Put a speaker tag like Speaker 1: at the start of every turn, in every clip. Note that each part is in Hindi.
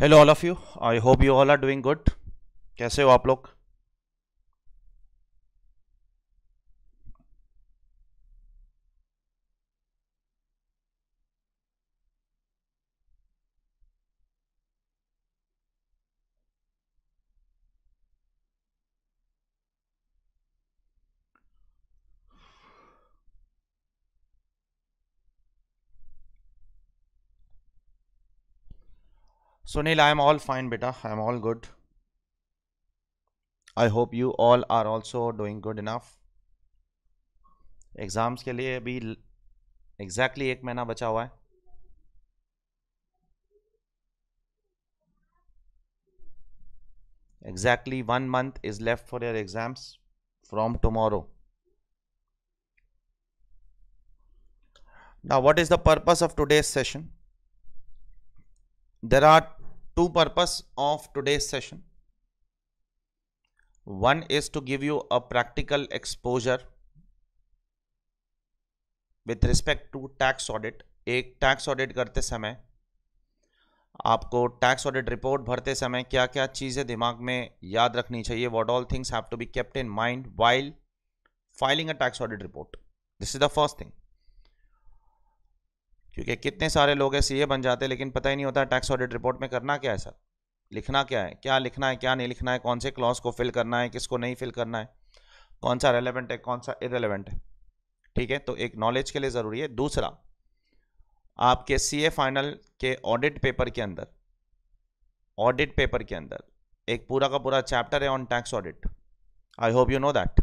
Speaker 1: Hello all of you I hope you all are doing good कैसे हो आप लोग So Neil, I am all fine, beta. I am all good. I hope you all are also doing good enough. Exams के लिए अभी exactly एक महीना बचा हुआ Exactly one month is left for your exams from tomorrow. Now, what is the purpose of today's session? There are two purpose of today's session one is to give you a practical exposure with respect to tax audit एक टैक्स ऑडिट करते समय आपको टैक्स ऑडिट रिपोर्ट भरते समय क्या क्या चीज़ें दिमाग में याद रखनी चाहिए what all things have to be kept in mind while filing a tax audit report this is the first thing क्योंकि कितने सारे लोग ऐसे ये बन जाते हैं लेकिन पता ही नहीं होता टैक्स ऑडिट रिपोर्ट में करना क्या है सर लिखना क्या है क्या लिखना है क्या नहीं लिखना है कौन से क्लॉज को फिल करना है किसको नहीं फिल करना है कौन सा रेलेवेंट है कौन सा इरेलीवेंट है ठीक है तो एक नॉलेज के लिए ज़रूरी है दूसरा आपके सी फाइनल के ऑडिट पेपर के अंदर ऑडिट पेपर के अंदर एक पूरा का पूरा चैप्टर है on tax audit I hope you know that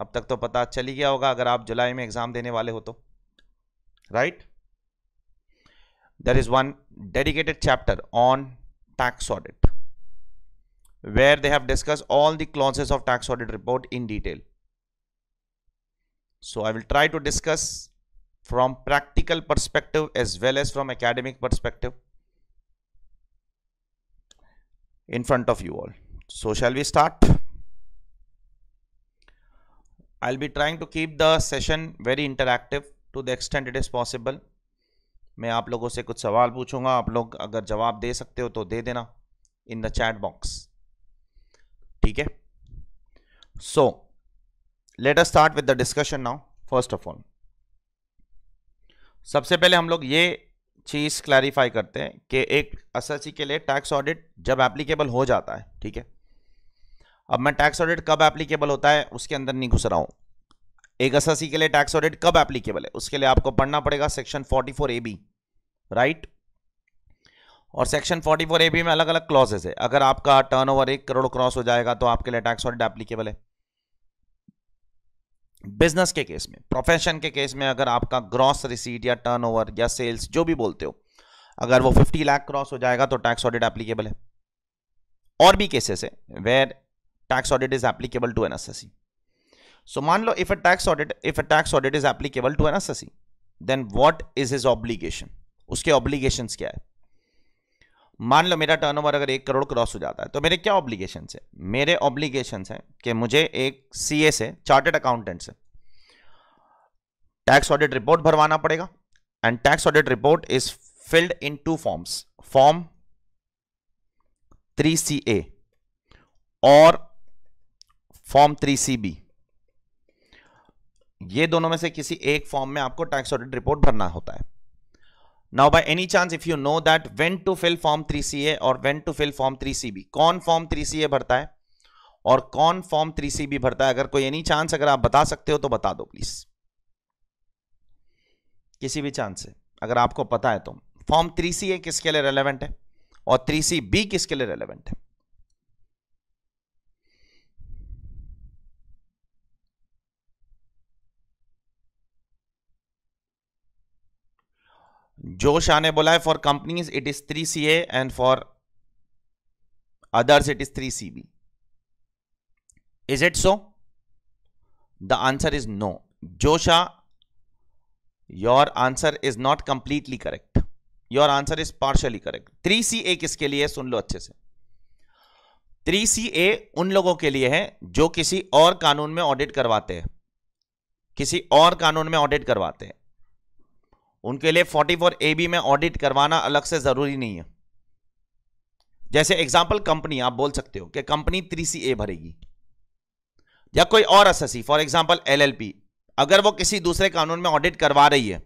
Speaker 1: अब तक तो पता चल ही गया होगा अगर आप जुलाई में एग्ज़ाम देने वाले हो तो right right? there is one dedicated chapter on tax audit where they have discussed all the clauses of tax audit report in detail. So I will try to discuss from practical perspective as well as from academic perspective in front of you all. So shall we start? I'll be trying to keep the session very interactive to the extent it is possible मैं आप लोगों से कुछ सवाल पूछूंगा आप लोग अगर जवाब दे सकते हो तो दे देना इन द चैट बॉक्स ठीक है so let us start with the discussion now first of all सबसे पहले हम लोग ये चीज़ क्लैरिफाई करते हैं कि एक एस के लिए टैक्स ऑडिट जब एप्लीकेबल हो जाता है ठीक है अब मैं टैक्स ऑडिट कब एप्लीकेबल होता है उसके अंदर नहीं घुस रहा हूं एक एसएससी के लिए टैक्स ऑडिट कब एप्लीकेबल है उसके लिए आपको पढ़ना पड़ेगा सेक्शन 44 ए बी राइट और सेक्शन 44 ए बी में अलग अलग क्लॉजेस है अगर आपका टर्नओवर एक करोड़ क्रॉस हो जाएगा तो आपके लिए टैक्स ऑडिट एप्लीकेबल है बिजनेस के केस में प्रोफेशन के केस में अगर आपका ग्रॉस रिसीट या ओवर या सेल्स जो भी बोलते हो अगर वो 50 लाख क्रॉस हो जाएगा तो टैक्स ऑडिट एप्लीकेबल है और भी केसेस है where tax audit is applicable to an assessee so मान लो if a tax audit if a tax audit is applicable to an assessee, then what is his obligation? उसके obligations क्या है मान लो मेरा टर्नओवर अगर एक करोड़ क्रॉस हो जाता है तो मेरे क्या ऑब्लिगेशन है मेरे ऑब्लिगेशन है कि मुझे एक सीए से चार्टेड अकाउंटेंट से टैक्स ऑडिट रिपोर्ट भरवाना पड़ेगा and tax audit report is filled in two forms form three C A और फॉर्म थ्री सी बी ये दोनों में से किसी एक फॉर्म में आपको टैक्स ऑडिट रिपोर्ट भरना होता है now by any chance if you know that when to fill form three A और when to fill form three C B कौन फॉर्म थ्री सी ए भरता है और कौन फॉर्म थ्री सी बी भरता है अगर कोई एनी चांस अगर आप बता सकते हो तो बता दो प्लीज किसी भी चांस से अगर आपको पता है तो फॉर्म थ्री सी ए किसके लिए रेलिवेंट है और थ्री सी बी किसके लिए रेलिवेंट है जोश आने ने बोला है for companies it is three C and for others it is three C B is it so the answer is no जोशा your answer is not completely correct your answer is partially correct three C A किसके लिए सुन लो अच्छे से थ्री सी ए उन लोगों के लिए है जो किसी और कानून में ऑडिट करवाते हैं किसी और कानून में ऑडिट करवाते हैं उनके लिए 44 ए बी में ऑडिट करवाना अलग से ज़रूरी नहीं है जैसे एग्जाम्पल कंपनी आप बोल सकते हो कि कंपनी थ्री सी ए भरेगी या कोई और एसएससी फॉर एग्जाम्पल एलएलपी अगर वो किसी दूसरे कानून में ऑडिट करवा रही है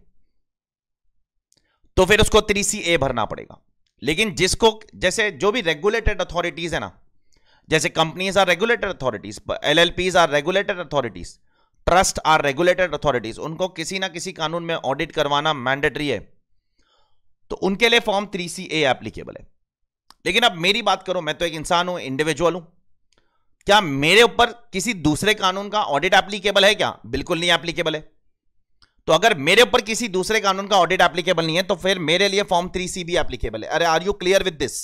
Speaker 1: तो फिर उसको थ्री सी ए भरना पड़ेगा लेकिन जिसको जैसे जो भी रेगुलेटेड अथॉरिटीज है ना जैसे companies are regulated authorities L L Ps are regulated authorities trust are regulated authorities उनको किसी ना किसी कानून में ऑडिट करवाना मैंडेटरी है तो उनके लिए form three C A applicable है लेकिन अब मेरी बात करो मैं तो एक इंसान हूं इंडिविजुअल हूं क्या मेरे ऊपर किसी दूसरे कानून का ऑडिट एप्लीकेबल है क्या बिल्कुल नहीं एप्लीकेबल है तो अगर मेरे ऊपर किसी दूसरे कानून का ऑडिट एप्लीकेबल नहीं है तो फिर मेरे लिए फॉर्म थ्री सी भी एप्लीकेबल है अरे are you clear with this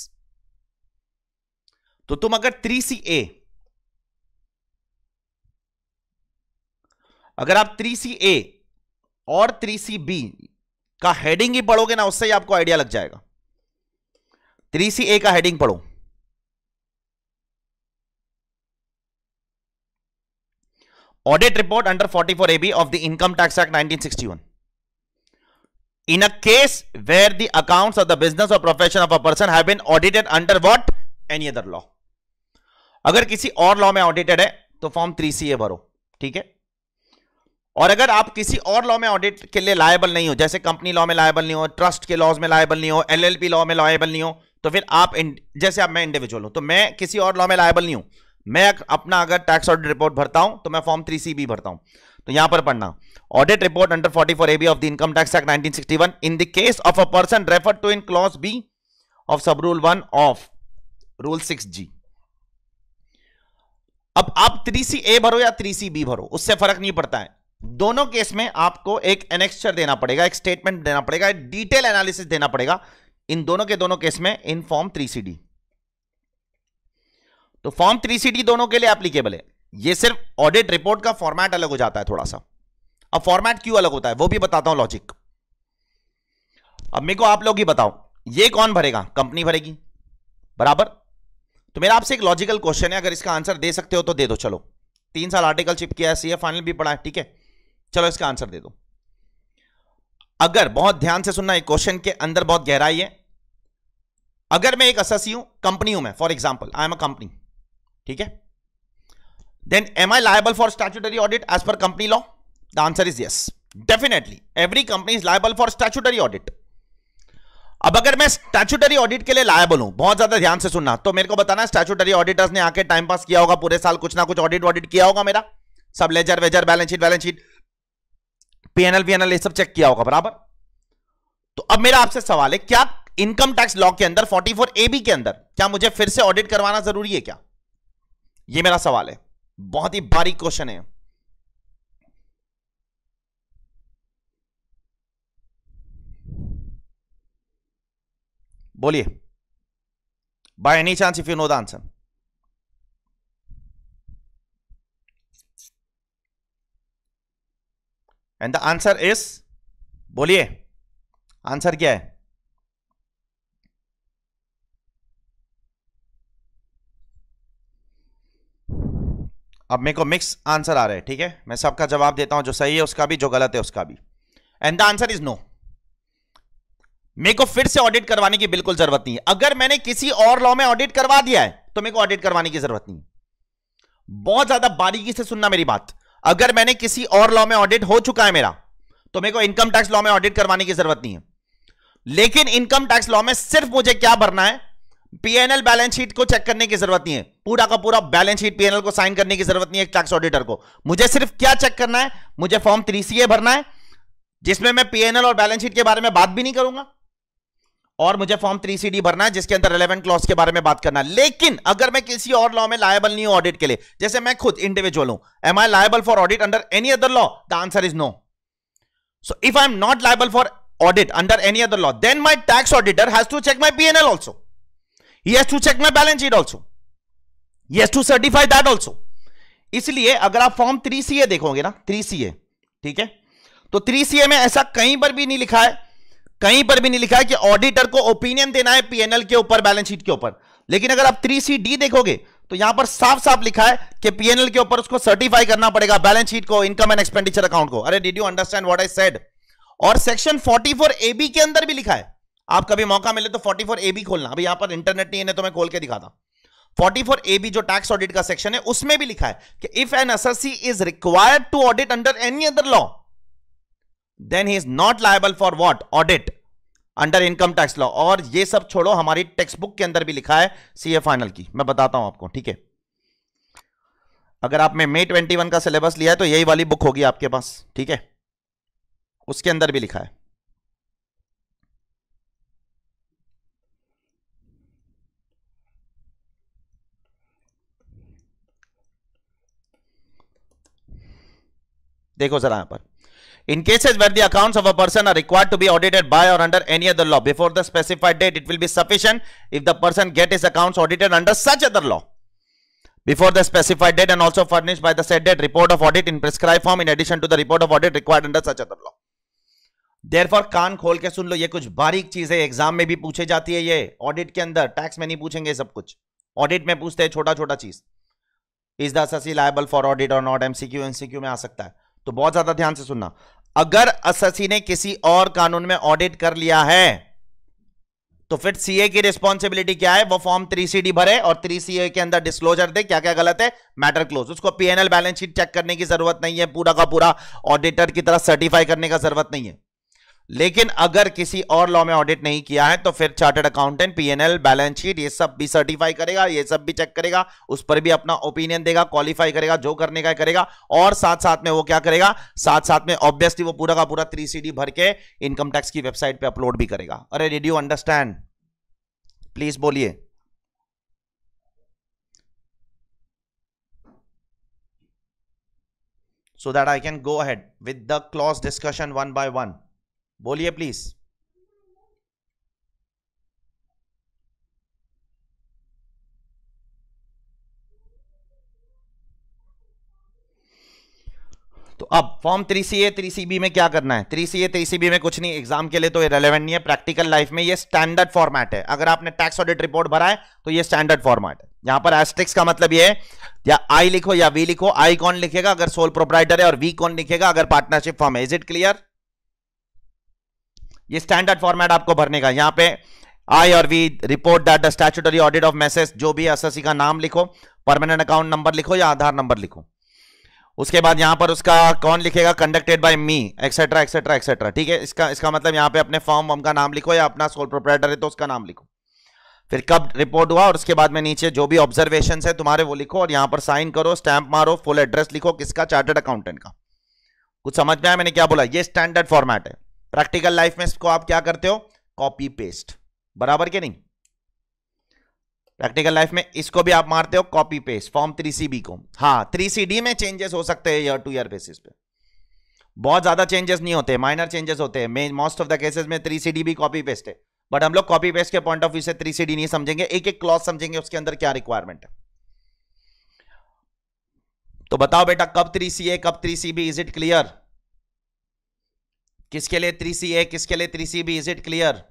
Speaker 1: तो तुम अगर थ्री सी ए अगर आप थ्री सी ए और थ्री सी बी का हेडिंग ही पढ़ोगे ना उससे ही आपको आइडिया लग जाएगा थ्री सी ए का हेडिंग पढ़ो audit report under 44 B of the income tax act 1961 in a case where the accounts of the business or profession of a person have been audited under what any other law अगर किसी और लॉ में ऑडिटेड है तो फॉर्म थ्री सी ए भरो ठीक है और अगर आप किसी और लॉ में ऑडिट के लिए लायबल नहीं हो जैसे कंपनी लॉ में लायबल नहीं हो ट्रस्ट के लॉज में लायबल नहीं हो एलएलपी लॉ में लायबल नहीं हो तो फिर आप जैसे आप मैं इंडिविजुअल हूं तो मैं किसी और लॉ में लायबल नहीं हूं मैं अपना अगर टैक्स ऑडिट रिपोर्ट भरता हूं तो मैं फॉर्म थ्री सी भी भरता हूं तो यहां पर पढ़ना audit report under forty four A B of the income tax act nineteen sixty one in the case of a person refer to in clause B of sub rule one of rule six G अब आप थ्री सी ए भरो या थ्री सी बी भरो उससे फर्क नहीं पड़ता है दोनों केस में आपको एक एनेक्सचर देना पड़ेगा एक स्टेटमेंट देना पड़ेगा डिटेल एनालिसिस देना पड़ेगा इन दोनों के दोनों केस में in form three C D तो फॉर्म थ्री सी डी दोनों के लिए एप्लीकेबल है ये सिर्फ ऑडिट रिपोर्ट का फॉर्मेट अलग हो जाता है थोड़ा सा अब फॉर्मेट क्यों अलग होता है वो भी बताता हूं लॉजिक अब मेरे को आप लोग ही बताओ ये कौन भरेगा कंपनी भरेगी बराबर तो मेरा आपसे एक लॉजिकल क्वेश्चन है अगर इसका आंसर दे सकते हो तो दे दो चलो तीन साल आर्टिकल चिप किया है सीए फाइनल भी पढ़ा है ठीक है चलो इसका आंसर दे दो अगर बहुत ध्यान से सुनना एक क्वेश्चन के अंदर बहुत गहराई है अगर मैं एक असस्सी हूं कंपनी हूं मैं for example I am a company ठीक है then am I liable for statutory audit as per company law the answer is yes definitely every company is liable for statutory audit अब अगर मैं स्टैच्यूटरी ऑडिट के लिए लायबल हूं बहुत ज्यादा ध्यान से सुनना तो मेरे को बताना स्टैचूटरी ऑडिटर्स ने आके टाइम पास किया होगा पूरे साल कुछ ना कुछ ऑडिट ऑडिट किया होगा मेरा सब लेजर वेजर balance sheet balance sheet PNL वीएनएल ये सब चेक किया होगा बराबर तो अब मेरा आपसे सवाल है क्या इनकम टैक्स लॉ के अंदर 44 बी के अंदर क्या मुझे फिर से ऑडिट करवाना जरूरी है क्या ये मेरा सवाल है बहुत ही बारीक क्वेश्चन है बोलिए by any chance if you know the answer and the answer is बोलिए आंसर क्या है अब मेरे को मिक्स आंसर आ रहा है ठीक है मैं सबका जवाब देता हूं जो सही है उसका भी जो गलत है उसका भी and the answer is no मेरे को फिर से ऑडिट करवाने की बिल्कुल जरूरत नहीं है अगर मैंने किसी और लॉ में ऑडिट करवा दिया है तो मेरे को ऑडिट करवाने की जरूरत नहीं है बहुत ज्यादा बारीकी से सुनना मेरी बात अगर मैंने किसी और लॉ में ऑडिट हो चुका है मेरा तो मेरे को इनकम टैक्स लॉ में ऑडिट करवाने की जरूरत नहीं है लेकिन इनकम टैक्स लॉ में सिर्फ मुझे क्या भरना है पीएनएल बैलेंस शीट को चेक करने की जरूरत नहीं है पूरा का पूरा बैलेंस शीट पीएनएल को साइन करने की जरूरत नहीं है टैक्स ऑडिटर को मुझे सिर्फ क्या चेक करना है मुझे फॉर्म थ्री भरना है जिसमें मैं पीएनएल और बैलेंस शीट के बारे में बात भी नहीं करूंगा और मुझे फॉर्म थ्री सी डी भरना है जिसके अंदर रेलेवेंट क्लॉज के बारे में बात करना है लेकिन अगर मैं किसी और लॉ में लायबल नहीं हूं ऑडिट के लिए जैसे मैं खुद इंडिविजुअल हूं am I liable for audit under any other law the answer is no so if I am not liable for audit under any other law then my tax auditor has to check my P N L also he to check my balance sheet also he to certify that also इसलिए अगर आप फॉर्म थ्री सी ए देखोगे ना थ्री सी ए ठीक है तो थ्री सी ए में ऐसा कहीं पर भी नहीं लिखा है कहीं पर भी नहीं लिखा है कि ऑडिटर को ओपिनियन देना है पीएनएल के ऊपर बैलेंस शीट के ऊपर लेकिन अगर आप थ्री सी डी देखोगे तो यहां पर साफ साफ लिखा है कि पीएनएल के ऊपर उसको सर्टिफाई करना पड़ेगा बैलेंस शीट को इनकम एंड एक्सपेंडिचर अकाउंट को अरे did you understand what I said और सेक्शन 44 बी के अंदर भी लिखा है आप कभी मौका मिले तो 44 बी खोलना अभी यहां पर इंटरनेट नहीं है तो मैं खोल के दिखाता फोर्टी फोर ए बी जो टैक्स ऑडिट का सेक्शन है उसमें भी लिखा है कि if an assessee is required to audit under any other law then he is not liable for what audit under income tax law और ये सब छोड़ो हमारी टेक्स्ट बुक के अंदर भी लिखा है सीए फाइनल की मैं बताता हूं आपको ठीक है अगर आपने मे ट्वेंटी वन का सिलेबस लिया है तो यही वाली बुक होगी आपके पास ठीक है उसके अंदर भी लिखा है देखो जरा यहां पर In cases where the accounts of a person are required to be audited by or under any other law before the specified date, it will be sufficient if the person get his accounts audited under such other law before the specified date and also furnished by the said date report of audit in prescribed form in addition to the report of audit required under such other law. Therefore कान खोल के सुन लो ये कुछ बारीक चीज है एग्जाम में भी पूछे जाती है ये ऑडिट के अंदर टैक्स में नहीं पूछेंगे सब कुछ ऑडिट में पूछते हैं छोटा छोटा चीज is the liable for audit और नॉट एमसीक्यू एनसीक्यू में आ सकता है तो बहुत ज्यादा ध्यान से सुनना अगर अससी ने किसी और कानून में ऑडिट कर लिया है तो फिर सीए की रिस्पॉन्सिबिलिटी क्या है वो फॉर्म थ्री सी डी भरे और थ्री सी ए के अंदर डिस्क्लोजर दे क्या क्या गलत है मैटर क्लोज उसको पीएनएल बैलेंस शीट चेक करने की जरूरत नहीं है पूरा का पूरा ऑडिटर की तरह सर्टिफाई करने का जरूरत नहीं है लेकिन अगर किसी और लॉ में ऑडिट नहीं किया है तो फिर chartered accountant PNL balance sheet ये सब भी सर्टिफाई करेगा ये सब भी चेक करेगा उस पर भी अपना ओपिनियन देगा क्वालिफाई करेगा जो करने का करेगा और साथ साथ में वो क्या करेगा साथ साथ में ऑब्वियसली वो पूरा का पूरा थ्री सी भर के इनकम टैक्स की वेबसाइट पर अपलोड भी करेगा अरे डिड यू अंडरस्टैंड प्लीज बोलिए so that I can go ahead with the clause discussion one by one. बोलिए प्लीज तो अब form three C A three C B में क्या करना है three C A three C B में कुछ नहीं एग्जाम के लिए तो ये रेलेवेंट नहीं है प्रैक्टिकल लाइफ में ये स्टैंडर्ड फॉर्मेट है अगर आपने टैक्स ऑडिट रिपोर्ट भरा है तो ये स्टैंडर्ड फॉर्मेट है यहां पर एस्ट्रिक्स का मतलब ये है या आई लिखो या वी लिखो आई कौन लिखेगा अगर सोल प्रोपराइटर है और वी कौन लिखेगा अगर पार्टनरशिप फॉर्म है इज इट क्लियर ये स्टैंडर्ड फॉर्मेट आपको भरने का यहां पे आई और we report that the statutory audit of मैसेज जो भी एस का नाम लिखो परमानेंट अकाउंट नंबर लिखो या आधार नंबर लिखो उसके बाद यहां पर उसका कौन लिखेगा conducted by me etcetera etcetera etcetera ठीक है इसका इसका मतलब यहां पे अपने फॉर्म वॉर्म का नाम लिखो या अपना सोल प्रोपराइटर है तो उसका नाम लिखो फिर कब रिपोर्ट हुआ और उसके बाद में नीचे जो भी ऑब्जर्वेशन है तुम्हारे वो लिखो और यहां पर साइन करो स्टैंप मारो फुल एड्रेस लिखो किसका चार्टर्ड अकाउंटेंट का कुछ समझ में आया मैंने क्या बोला ये स्टैंडर्ड फॉर्मेट है प्रैक्टिकल लाइफ में इसको आप क्या करते हो कॉपी पेस्ट बराबर के नहीं प्रैक्टिकल लाइफ में इसको भी आप मारते हो copy paste form three C B को हाँ थ्री सी डी में चेंजेस हो सकते हैं ईयर टू ईयर बेसिस पे बहुत ज्यादा चेंजेस नहीं होते माइनर चेंजेस होते हैं मोस्ट ऑफ द केसेस में थ्री सी डी भी कॉपी पेस्ट है बट हम लोग कॉपी पेस्ट के पॉइंट ऑफ व्यू से थ्री सी डी नहीं समझेंगे एक एक क्लॉज समझेंगे उसके अंदर क्या रिक्वायरमेंट है तो बताओ बेटा कब थ्री सी ए कब three C B is it clear किसके लिए थ्री सी ए किसके लिए three C B is it clear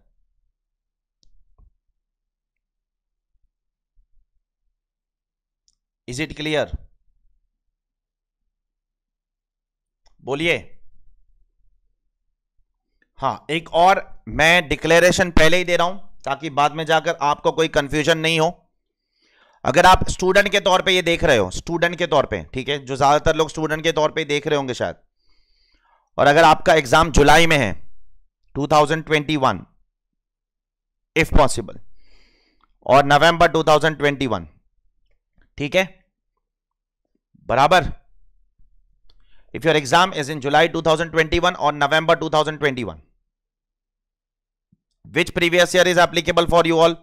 Speaker 1: is it clear बोलिए हाँ एक और मैं डिक्लेरेशन पहले ही दे रहा हूं ताकि बाद में जाकर आपको कोई कंफ्यूजन नहीं हो अगर आप स्टूडेंट के तौर पे ये देख रहे हो स्टूडेंट के तौर पे ठीक है जो ज्यादातर लोग स्टूडेंट के तौर पे देख रहे होंगे शायद और अगर आपका एग्जाम जुलाई में है 2021 इफ पॉसिबल और नवंबर 2021 ठीक है बराबर if your exam is in July 2021 और November 2021 which previous year is applicable for you all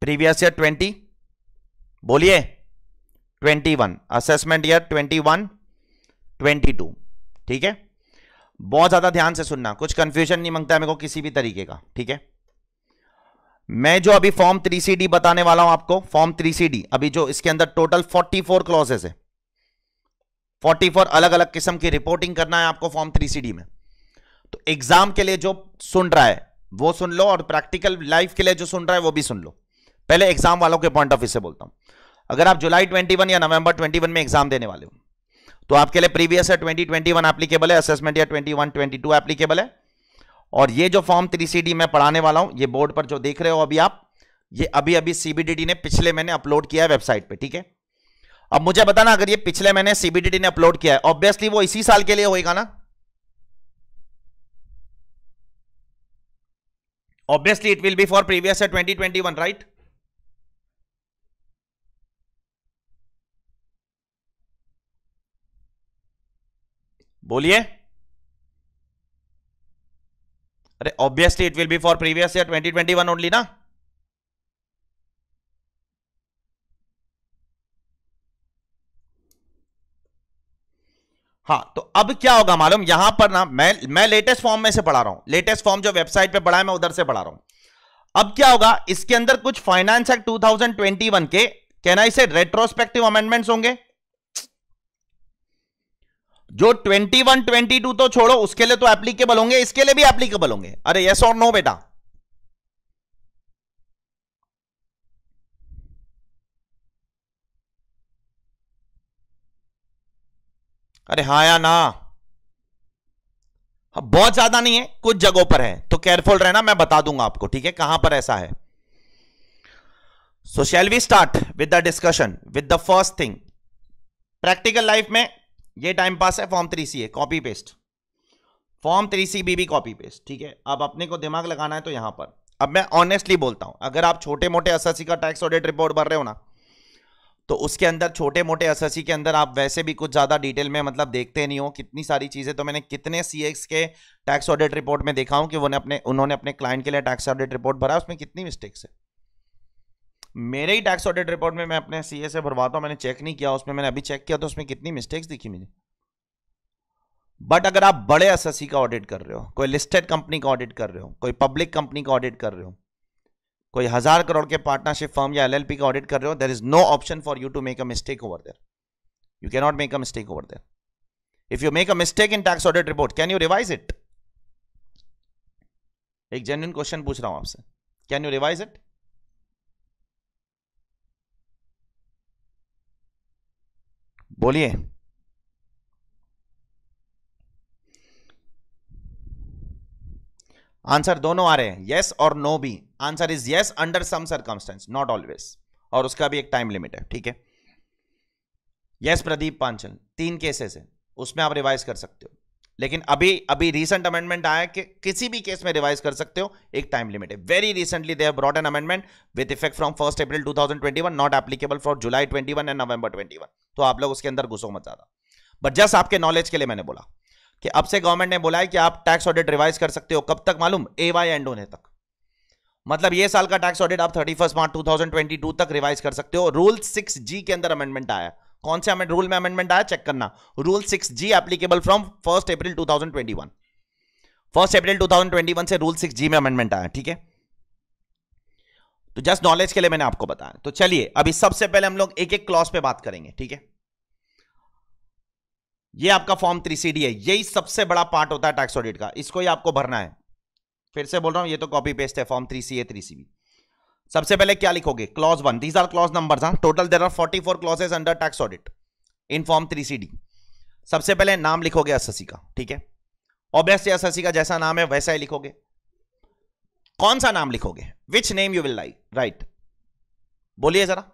Speaker 1: previous year 20 बोलिए 21 असेसमेंट ईयर 21 22 ठीक है बहुत ज़्यादा ध्यान से सुनना कुछ कंफ्यूजन नहीं मांगता मेरे को किसी भी तरीके का ठीक है मैं जो अभी फॉर्म थ्री सी डी बताने वाला हूं आपको फॉर्म थ्री सी डी अभी जो इसके अंदर टोटल फोर्टी फोर क्लॉजेस है फोर्टी फोर अलग अलग किस्म की रिपोर्टिंग करना है आपको फॉर्म थ्री सी डी में तो एग्जाम के लिए जो सुन रहा है वो सुन लो और प्रैक्टिकल लाइफ के लिए जो सुन रहा है वो भी सुन लो पहले एग्जाम वालों के पॉइंट ऑफ व्यू से बोलता हूं अगर आप जुलाई ट्वेंटी वन या नवंबर ट्वेंटी वन में एग्जाम देने वाले हो तो आपके लिए प्रीवियस है 2021 एप्लीकेबल है असेसमेंट या 21 22 एप्लीकेबल है और ये जो फॉर्म थ्री सी डी मैं पढ़ाने वाला हूं ये बोर्ड पर जो देख रहे हो अभी आप ये अभी अभी सीबीडीटी ने पिछले महीने अपलोड किया है वेबसाइट पे ठीक है अब मुझे बताना अगर ये पिछले महीने सीबीडीटी ने अपलोड किया है ऑब्वियसली वो इसी साल के लिए होगा ना obviously it will be for previous twenty 2021 right बोलिए अरे obviously it will be for previous year 2021 only ना हाँ तो अब क्या होगा मालूम यहां पर ना मैं मैं लेटेस्ट फॉर्म में से पढ़ा रहा हूं लेटेस्ट फॉर्म जो वेबसाइट पे पढ़ा है मैं उधर से पढ़ा रहा हूं अब क्या होगा इसके अंदर कुछ फाइनेंस एक्ट 2021 के कैन आई से रेट्रोस्पेक्टिव अमेंडमेंट्स होंगे जो 21, 22 तो छोड़ो उसके लिए तो एप्लीकेबल होंगे इसके लिए भी एप्लीकेबल होंगे अरे यस और नो बेटा अरे हाँ या ना हाँ बहुत ज्यादा नहीं है कुछ जगहों पर है तो केयरफुल रहना मैं बता दूंगा आपको ठीक है कहां पर ऐसा है so shall we start with the discussion with the first thing practical life में ये टाइम पास है फॉर्म थ्री सी है copy paste form three C B भी कॉपी पेस्ट ठीक है अब अपने को दिमाग लगाना है तो यहां पर अब मैं ऑनेस्टली बोलता हूं अगर आप छोटे मोटे एस का टैक्स ऑडिट रिपोर्ट भर रहे हो ना तो उसके अंदर छोटे मोटे सी के अंदर आप वैसे भी कुछ ज़्यादा डिटेल में मतलब देखते नहीं हो कितनी सारी चीज़ें तो मैंने कितने एक्स के टैक्स ऑडिट रिपोर्ट में देखा हूं कि उन्होंने अपने उन्होंने अपने क्लाइंट के लिए टैक्स ऑडिट रिपोर्ट भरा उसमें कितनी मिस्टेक्स है मेरे ही टैक्स ऑडिट रिपोर्ट में मैं अपने सी से भरवाता हूँ मैंने चेक नहीं किया उसमें मैंने अभी चेक किया तो उसमें कितनी मिस्टेक्स दिखी मुझे बट अगर आप बड़े सी का ऑडिट कर रहे हो कोई लिस्टेड कंपनी का ऑडिट कर रहे हो कोई पब्लिक कंपनी का ऑडिट कर रहे हो कोई हज़ार करोड़ के पार्टनरशिप फर्म या एलएलपी का ऑडिट कर रहे हो there is no option for you to make a mistake over there you not make a mistake over there if you make a mistake in tax audit report can you revise it एक जेन्यून क्वेश्चन पूछ रहा हूं आपसे कैन यू रिवाइज इट बोलिए आंसर दोनों आ रहे हैं यस और नो भी answer is yes under some circumstances not always और उसका भी एक टाइम लिमिट है ठीक है यस प्रदीप पांचल तीन केसेस है उसमें आप रिवाइज कर सकते हो लेकिन अभी अभी रिसेंट अमेंडमेंट आया कि किसी भी केस में रिवाइज कर सकते हो एक टाइम लिमिट है very recently they have brought an amendment with effect from first April 2021 not applicable for July 21 and November 21 तो आप लोग उसके अंदर घुसो मत ज्यादा बट जस्ट आपके नॉलेज के लिए मैंने बोला कि अब से गवर्नमेंट ने बोला है कि आप टैक्स ऑडिट रिवाइज कर सकते हो कब तक मालूम ए वाई एंड होने तक मतलब ये साल का टैक्स ऑडिट आप थर्टी फर्स्ट मार्च टू तक रिवाइज कर सकते हो रूल सिक्स जी के अंदर अमेंडमेंट आया कौन से अमेंड रूल में अमेंडमेंट आया चेक करना rule six G applicable from first April 2021 first April 2021 से रूल सिक्स जी में अमेंडमेंट आया ठीक है तो जस्ट नॉलेज के लिए मैंने आपको बताया तो चलिए अभी सबसे पहले हम लोग एक एक क्लॉज पे बात करेंगे ठीक है ये आपका फॉर्म थ्री सी डी है यही सबसे बड़ा पार्ट होता है टैक्स ऑडिट का इसको ही आपको भरना है फिर से बोल रहा हूं ये तो कॉपी पेस्ट है form three C A three C B सबसे पहले क्या लिखोगे clause one these are clause number total there are forty four clauses under tax audit in form three C D सबसे पहले नाम लिखोगे एसएससी का ठीक है ऑब्वियस एस एसएससी का जैसा नाम है वैसा ही लिखोगे कौन सा नाम लिखोगे which name you will like write बोलिए जरा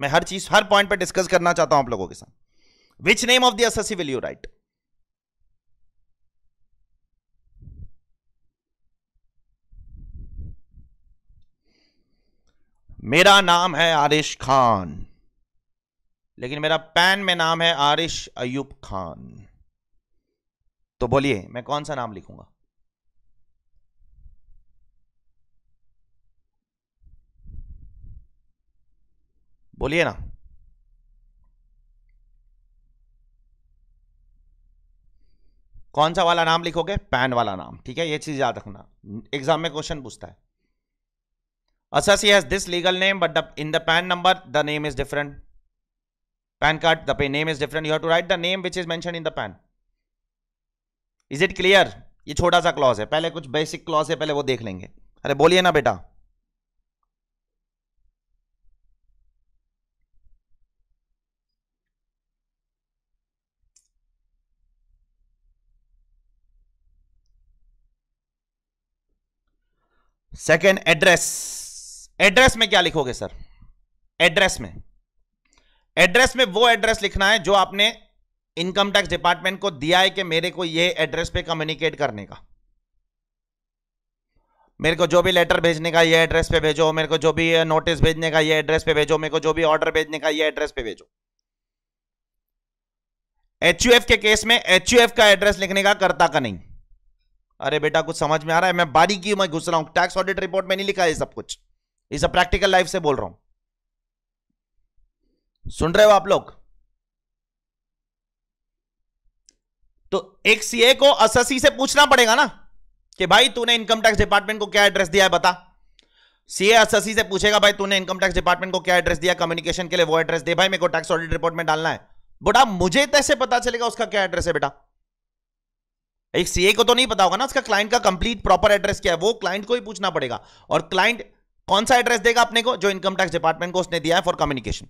Speaker 1: मैं हर चीज हर पॉइंट पर डिस्कस करना चाहता हूं आप लोगों के साथ which name of the SSC will you write मेरा नाम है आरिश खान लेकिन मेरा पैन में नाम है आरिश अयूब खान तो बोलिए मैं कौन सा नाम लिखूंगा बोलिए ना कौन सा वाला नाम लिखोगे पैन वाला नाम ठीक है ये चीज याद रखना एग्जाम में क्वेश्चन पूछता है Assessee has this legal name, but the, in the PAN number, the name is different. PAN card, the PAN name is different. You have to write the name which is mentioned in the PAN. Is it clear? ये छोटा सा क्लॉज है पहले कुछ बेसिक क्लॉज है पहले वो देख लेंगे अरे बोलिए ना बेटा second address एड्रेस में क्या लिखोगे सर एड्रेस में एड्रेस में वो एड्रेस लिखना है जो आपने इनकम टैक्स डिपार्टमेंट को दिया है कि मेरे को ये एड्रेस पे कम्युनिकेट करने का मेरे को जो भी लेटर भेजने का ये एड्रेस पे भेजो मेरे को जो भी नोटिस भेजने का ये एड्रेस पे भेजो मेरे को जो भी ऑर्डर भेजने का ये एड्रेस पे भेजो एच के केस में एच का एड्रेस लिखने का करता का नहीं अरे बेटा कुछ समझ में आ रहा है मैं बारीकी में घुस रहा हूं टैक्स ऑडिट रिपोर्ट में नहीं लिखा है सब कुछ इस प्रैक्टिकल लाइफ से बोल रहा हूं सुन रहे हो आप लोग तो एक सीए को अससी से पूछना पड़ेगा ना कि भाई तूने इनकम टैक्स डिपार्टमेंट को क्या एड्रेस दिया है बता सीए अससी से पूछेगा भाई तूने इनकम टैक्स डिपार्टमेंट को क्या एड्रेस दिया कम्युनिकेशन के लिए वो एड्रेस दे भाई मेरे को टैक्स ऑडिट रिपोर्ट में डालना है बेटा मुझे कैसे तो पता चलेगा उसका क्या एड्रेस है बेटा एक सीए को तो नहीं पता होगा ना उसका क्लाइंट का कंप्लीट प्रॉपर एड्रेस क्या है वो क्लाइंट को ही पूछना पड़ेगा और क्लाइंट कौन सा एड्रेस देगा अपने को जो इनकम टैक्स डिपार्टमेंट को उसने दिया है फॉर कम्युनिकेशन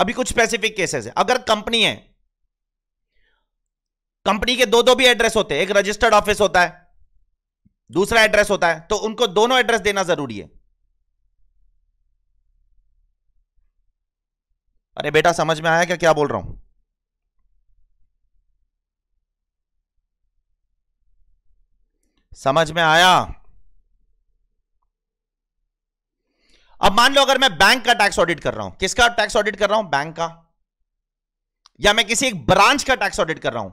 Speaker 1: अभी कुछ स्पेसिफिक केसेस है अगर कंपनी है कंपनी के दो दो भी एड्रेस होते हैं एक रजिस्टर्ड ऑफिस होता है दूसरा एड्रेस होता है तो उनको दोनों एड्रेस देना जरूरी है अरे बेटा समझ में आया क्या क्या बोल रहा हूं समझ में आया अब मान लो अगर मैं बैंक का टैक्स ऑडिट कर रहा हूं किसका टैक्स ऑडिट कर रहा हूं बैंक का या मैं किसी एक ब्रांच का टैक्स ऑडिट कर रहा हूं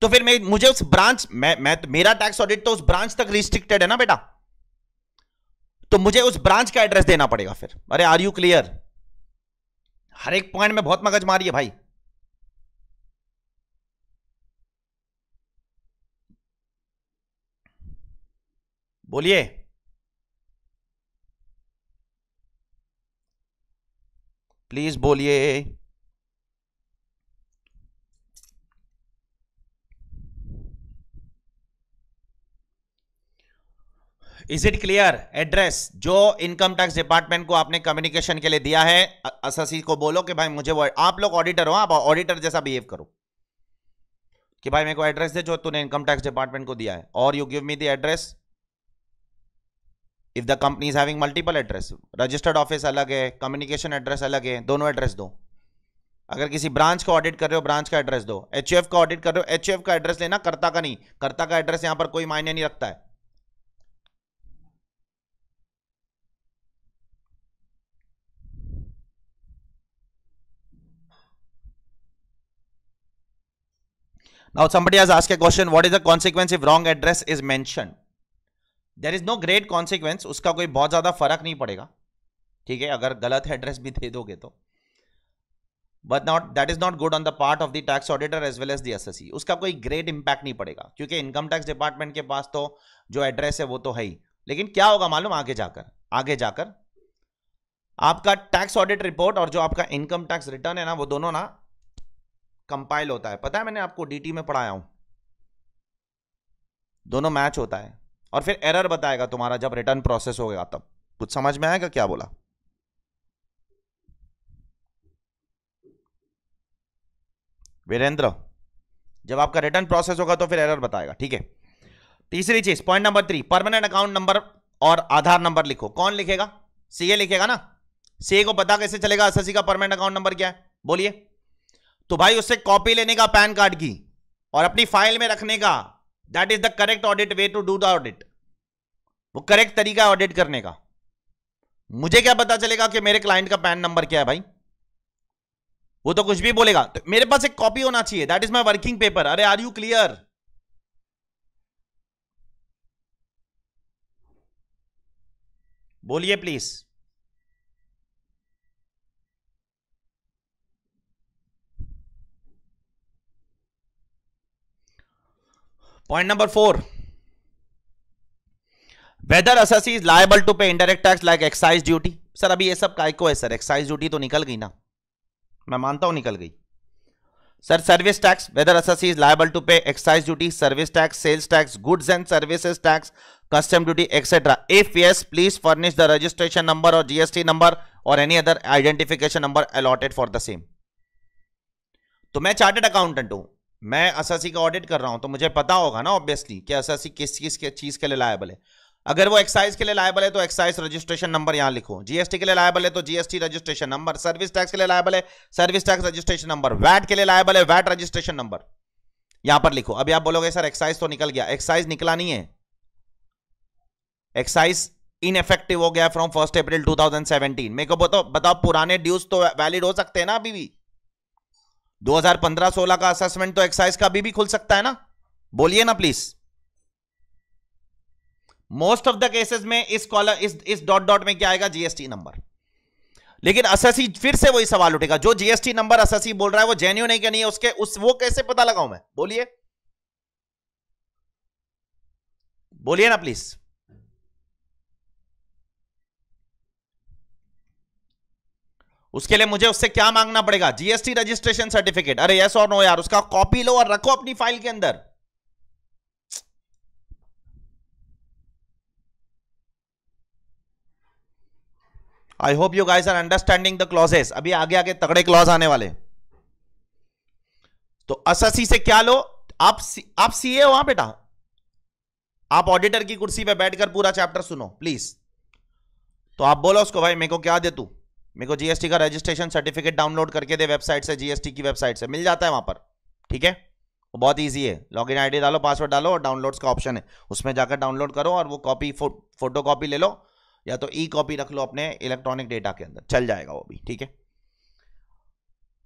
Speaker 1: तो फिर मैं मुझे उस ब्रांच मैं मैं तो मेरा टैक्स ऑडिट तो उस ब्रांच तक रिस्ट्रिक्टेड है ना बेटा तो मुझे उस ब्रांच का एड्रेस देना पड़ेगा फिर अरे आर यू क्लियर हर एक पॉइंट में बहुत मगज मारी है भाई बोलिए प्लीज बोलिए इज इट क्लियर एड्रेस जो इनकम टैक्स डिपार्टमेंट को आपने कम्युनिकेशन के लिए दिया है अससी को बोलो कि भाई मुझे वो आप लोग ऑडिटर हो आप ऑडिटर जैसा बिहेव करो कि भाई मेरे को एड्रेस दे जो तूने इनकम टैक्स डिपार्टमेंट को दिया है और you give me the address if the company is having multiple address registered office अलग है कम्युनिकेशन एड्रेस अलग है दोनों एड्रेस दो अगर किसी ब्रांच का ऑडिट कर रहे हो ब्रांच का एड्रेस दो एच का ऑडिट कर रहे हो एच का एड्रेस लेना करता का नहीं करता का एड्रेस यहां पर कोई मायने नहीं रखता है Now somebody has asked a question, what is the consequence if wrong address is mentioned? There is no great consequence उसका कोई बहुत ज्यादा फर्क नहीं पड़ेगा ठीक है अगर गलत एड्रेस भी दे दोगे तो but not that is not good on the part of the tax auditor as well as the assessee उसका कोई ग्रेट इंपैक्ट नहीं पड़ेगा क्योंकि इनकम टैक्स डिपार्टमेंट के पास तो जो एड्रेस है वो तो है ही लेकिन क्या होगा मालूम आगे जाकर आगे जाकर आपका टैक्स ऑडिट रिपोर्ट और जो आपका इनकम टैक्स रिटर्न है ना वो दोनों ना कंपाइल होता है पता है मैंने आपको डीटी में पढ़ाया हूं दोनों मैच होता है और फिर एरर बताएगा तुम्हारा जब रिटर्न प्रोसेस होगा तब कुछ समझ में आएगा क्या बोला वीरेंद्र जब आपका रिटर्न प्रोसेस होगा तो फिर एरर बताएगा ठीक है तीसरी चीज point number three permanent account number और आधार नंबर लिखो कौन लिखेगा सीए लिखेगा ना सीए को पता कैसे चलेगा एस का परमानेंट अकाउंट नंबर क्या है बोलिए तो भाई उससे कॉपी लेने का पैन कार्ड की और अपनी फाइल में रखने का that is the correct audit way to do the audit वो करेक्ट तरीका है ऑडिट करने का मुझे क्या पता चलेगा कि मेरे क्लाइंट का पैन नंबर क्या है भाई वो तो कुछ भी बोलेगा तो मेरे पास एक कॉपी होना चाहिए that is my working paper अरे आर यू क्लियर बोलिए please point number four whether assessee is liable to pay indirect tax like excise duty sir अभी ये सब कायको है सर एक्साइज ड्यूटी तो निकल गई ना मैं मानता हूं निकल गई sir service tax whether assessee is liable to pay excise duty service tax sales tax goods and services tax custom duty etcetera if yes please furnish the registration number और जीएसटी नंबर और any other identification number allotted for the same तो मैं चार्टेड अकाउंटेंट हूं मैं एस का ऑडिट कर रहा हूं तो मुझे पता होगा ना ऑब्वियसली कि एस किस किस के चीज के लिए लायबल है अगर वो एक्साइज के लिए लायबल है तो एक्साइज रजिस्ट्रेशन नंबर यहां लिखो जीएसटी के लिए लायबल है तो GST registration number service tax के लिए लायबल है service tax registration number VAT के लिए लायबल है वैट रजिस्ट्रेशन नंबर यहां पर लिखो अभी आप बोलोगे सर एक्साइज तो निकल गया एक्साइज निकला नहीं है एक्साइज इनफेक्टिव हो गया from first April two thousand seventeen मेरे को बताओ बताओ पुराने ड्यूज तो वैलिड हो सकते हैं ना अभी भी 2015-16 का असेसमेंट तो एक्साइज का अभी भी खुल सकता है ना बोलिए ना please most of the cases में इस कॉलर इस इस डॉट डॉट में क्या आएगा जीएसटी नंबर लेकिन अससी फिर से वही सवाल उठेगा जो जीएसटी नंबर अससी बोल रहा है वो जेन्यू नहीं क्या नहीं है उसके उस वो कैसे पता लगाऊ मैं बोलिए बोलिए ना प्लीज उसके लिए मुझे उससे क्या मांगना पड़ेगा जीएसटी रजिस्ट्रेशन सर्टिफिकेट अरे यस और नो यार उसका कॉपी लो और रखो अपनी फाइल के अंदर I hope you guys are understanding the clauses अभी आगे आगे तगड़े क्लॉज आने वाले तो अससी से क्या लो आप सी, आप सीए हो हाँ बेटा आप ऑडिटर की कुर्सी पे बैठकर पूरा चैप्टर सुनो प्लीज तो आप बोलो उसको भाई मेरे को क्या दे तू मेरे को जीएसटी का रजिस्ट्रेशन सर्टिफिकेट डाउनलोड करके दे वेबसाइट से जीएसटी की वेबसाइट से मिल जाता है वहां पर ठीक है वो बहुत इजी है लॉग इन आई डालो पासवर्ड डालो और डाउनलोड्स का ऑप्शन है उसमें जाकर डाउनलोड करो और वो कॉपी फो, फोटो कॉपी ले लो या तो ई कॉपी रख लो अपने इलेक्ट्रॉनिक डेटा के अंदर चल जाएगा वो भी ठीक है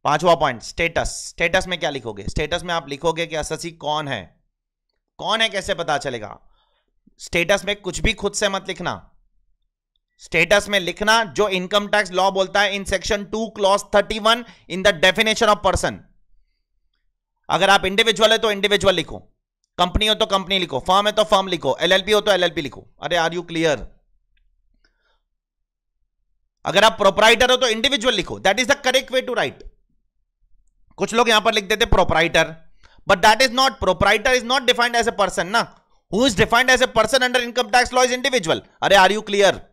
Speaker 1: पांचवा पॉइंट स्टेटस स्टेटस में क्या लिखोगे स्टेटस में आप लिखोगे कि अससी कौन है कौन है कैसे पता चलेगा स्टेटस में कुछ भी खुद से मत लिखना स्टेटस में लिखना जो इनकम टैक्स लॉ बोलता है in section two clause thirty one in the definition of person अगर आप इंडिविजुअल है तो इंडिविजुअल लिखो कंपनी हो तो कंपनी लिखो फर्म है तो फर्म लिखो एलएलपी हो तो एलएलपी लिखो अरे आर यू क्लियर अगर आप प्रोपराइटर हो तो इंडिविजुअल लिखो that is the correct way to write कुछ लोग यहां पर लिख देते proprietor but that is not proprietor is not defined as a person ना who is defined as a person under income tax law is individual अरे आर यू क्लियर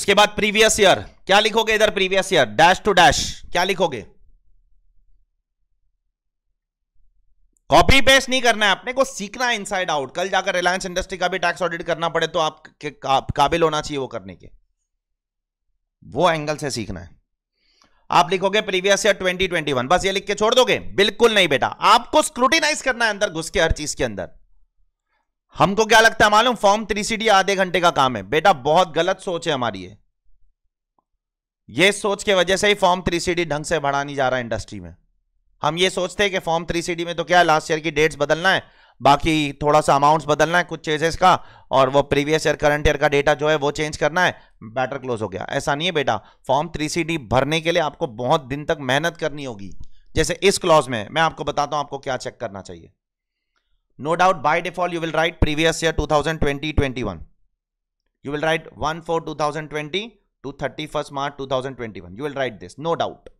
Speaker 1: उसके बाद प्रीवियस ईयर क्या लिखोगे इधर previous year dash to dash क्या लिखोगे कॉपी पेस्ट नहीं करना है अपने को सीखना है इनसाइड आउट कल जाकर रिलायंस इंडस्ट्री का भी टैक्स ऑडिट करना पड़े तो आप का, काबिल होना चाहिए वो करने के वो एंगल से सीखना है आप लिखोगे प्रीवियस ईयर 2021 बस ये लिख के छोड़ दोगे बिल्कुल नहीं बेटा आपको स्क्रूटिनाइज करना है अंदर घुस के हर चीज के अंदर हमको क्या लगता है मालूम फॉर्म थ्री सी डी आधे घंटे का काम है बेटा बहुत गलत सोच है हमारी है। ये सोच के वजह से ही फॉर्म थ्री सी डी ढंग से बढ़ा नहीं जा रहा इंडस्ट्री में हम ये सोचते हैं कि फॉर्म थ्री सी डी में तो क्या है लास्ट ईयर की डेट्स बदलना है बाकी थोड़ा सा अमाउंट्स बदलना है कुछ चेजेस का और वो प्रीवियस ईयर करंट ईयर का डेटा जो है वो चेंज करना है बैटर क्लोज हो गया ऐसा नहीं है बेटा फॉर्म थ्री सी डी भरने के लिए आपको बहुत दिन तक मेहनत करनी होगी जैसे इस क्लॉज में मैं आपको बताता हूँ आपको क्या चेक करना चाहिए no doubt by default you will write previous year 2020 21 you will write 1 for 2020 to 31st march 2021 you will write this no doubt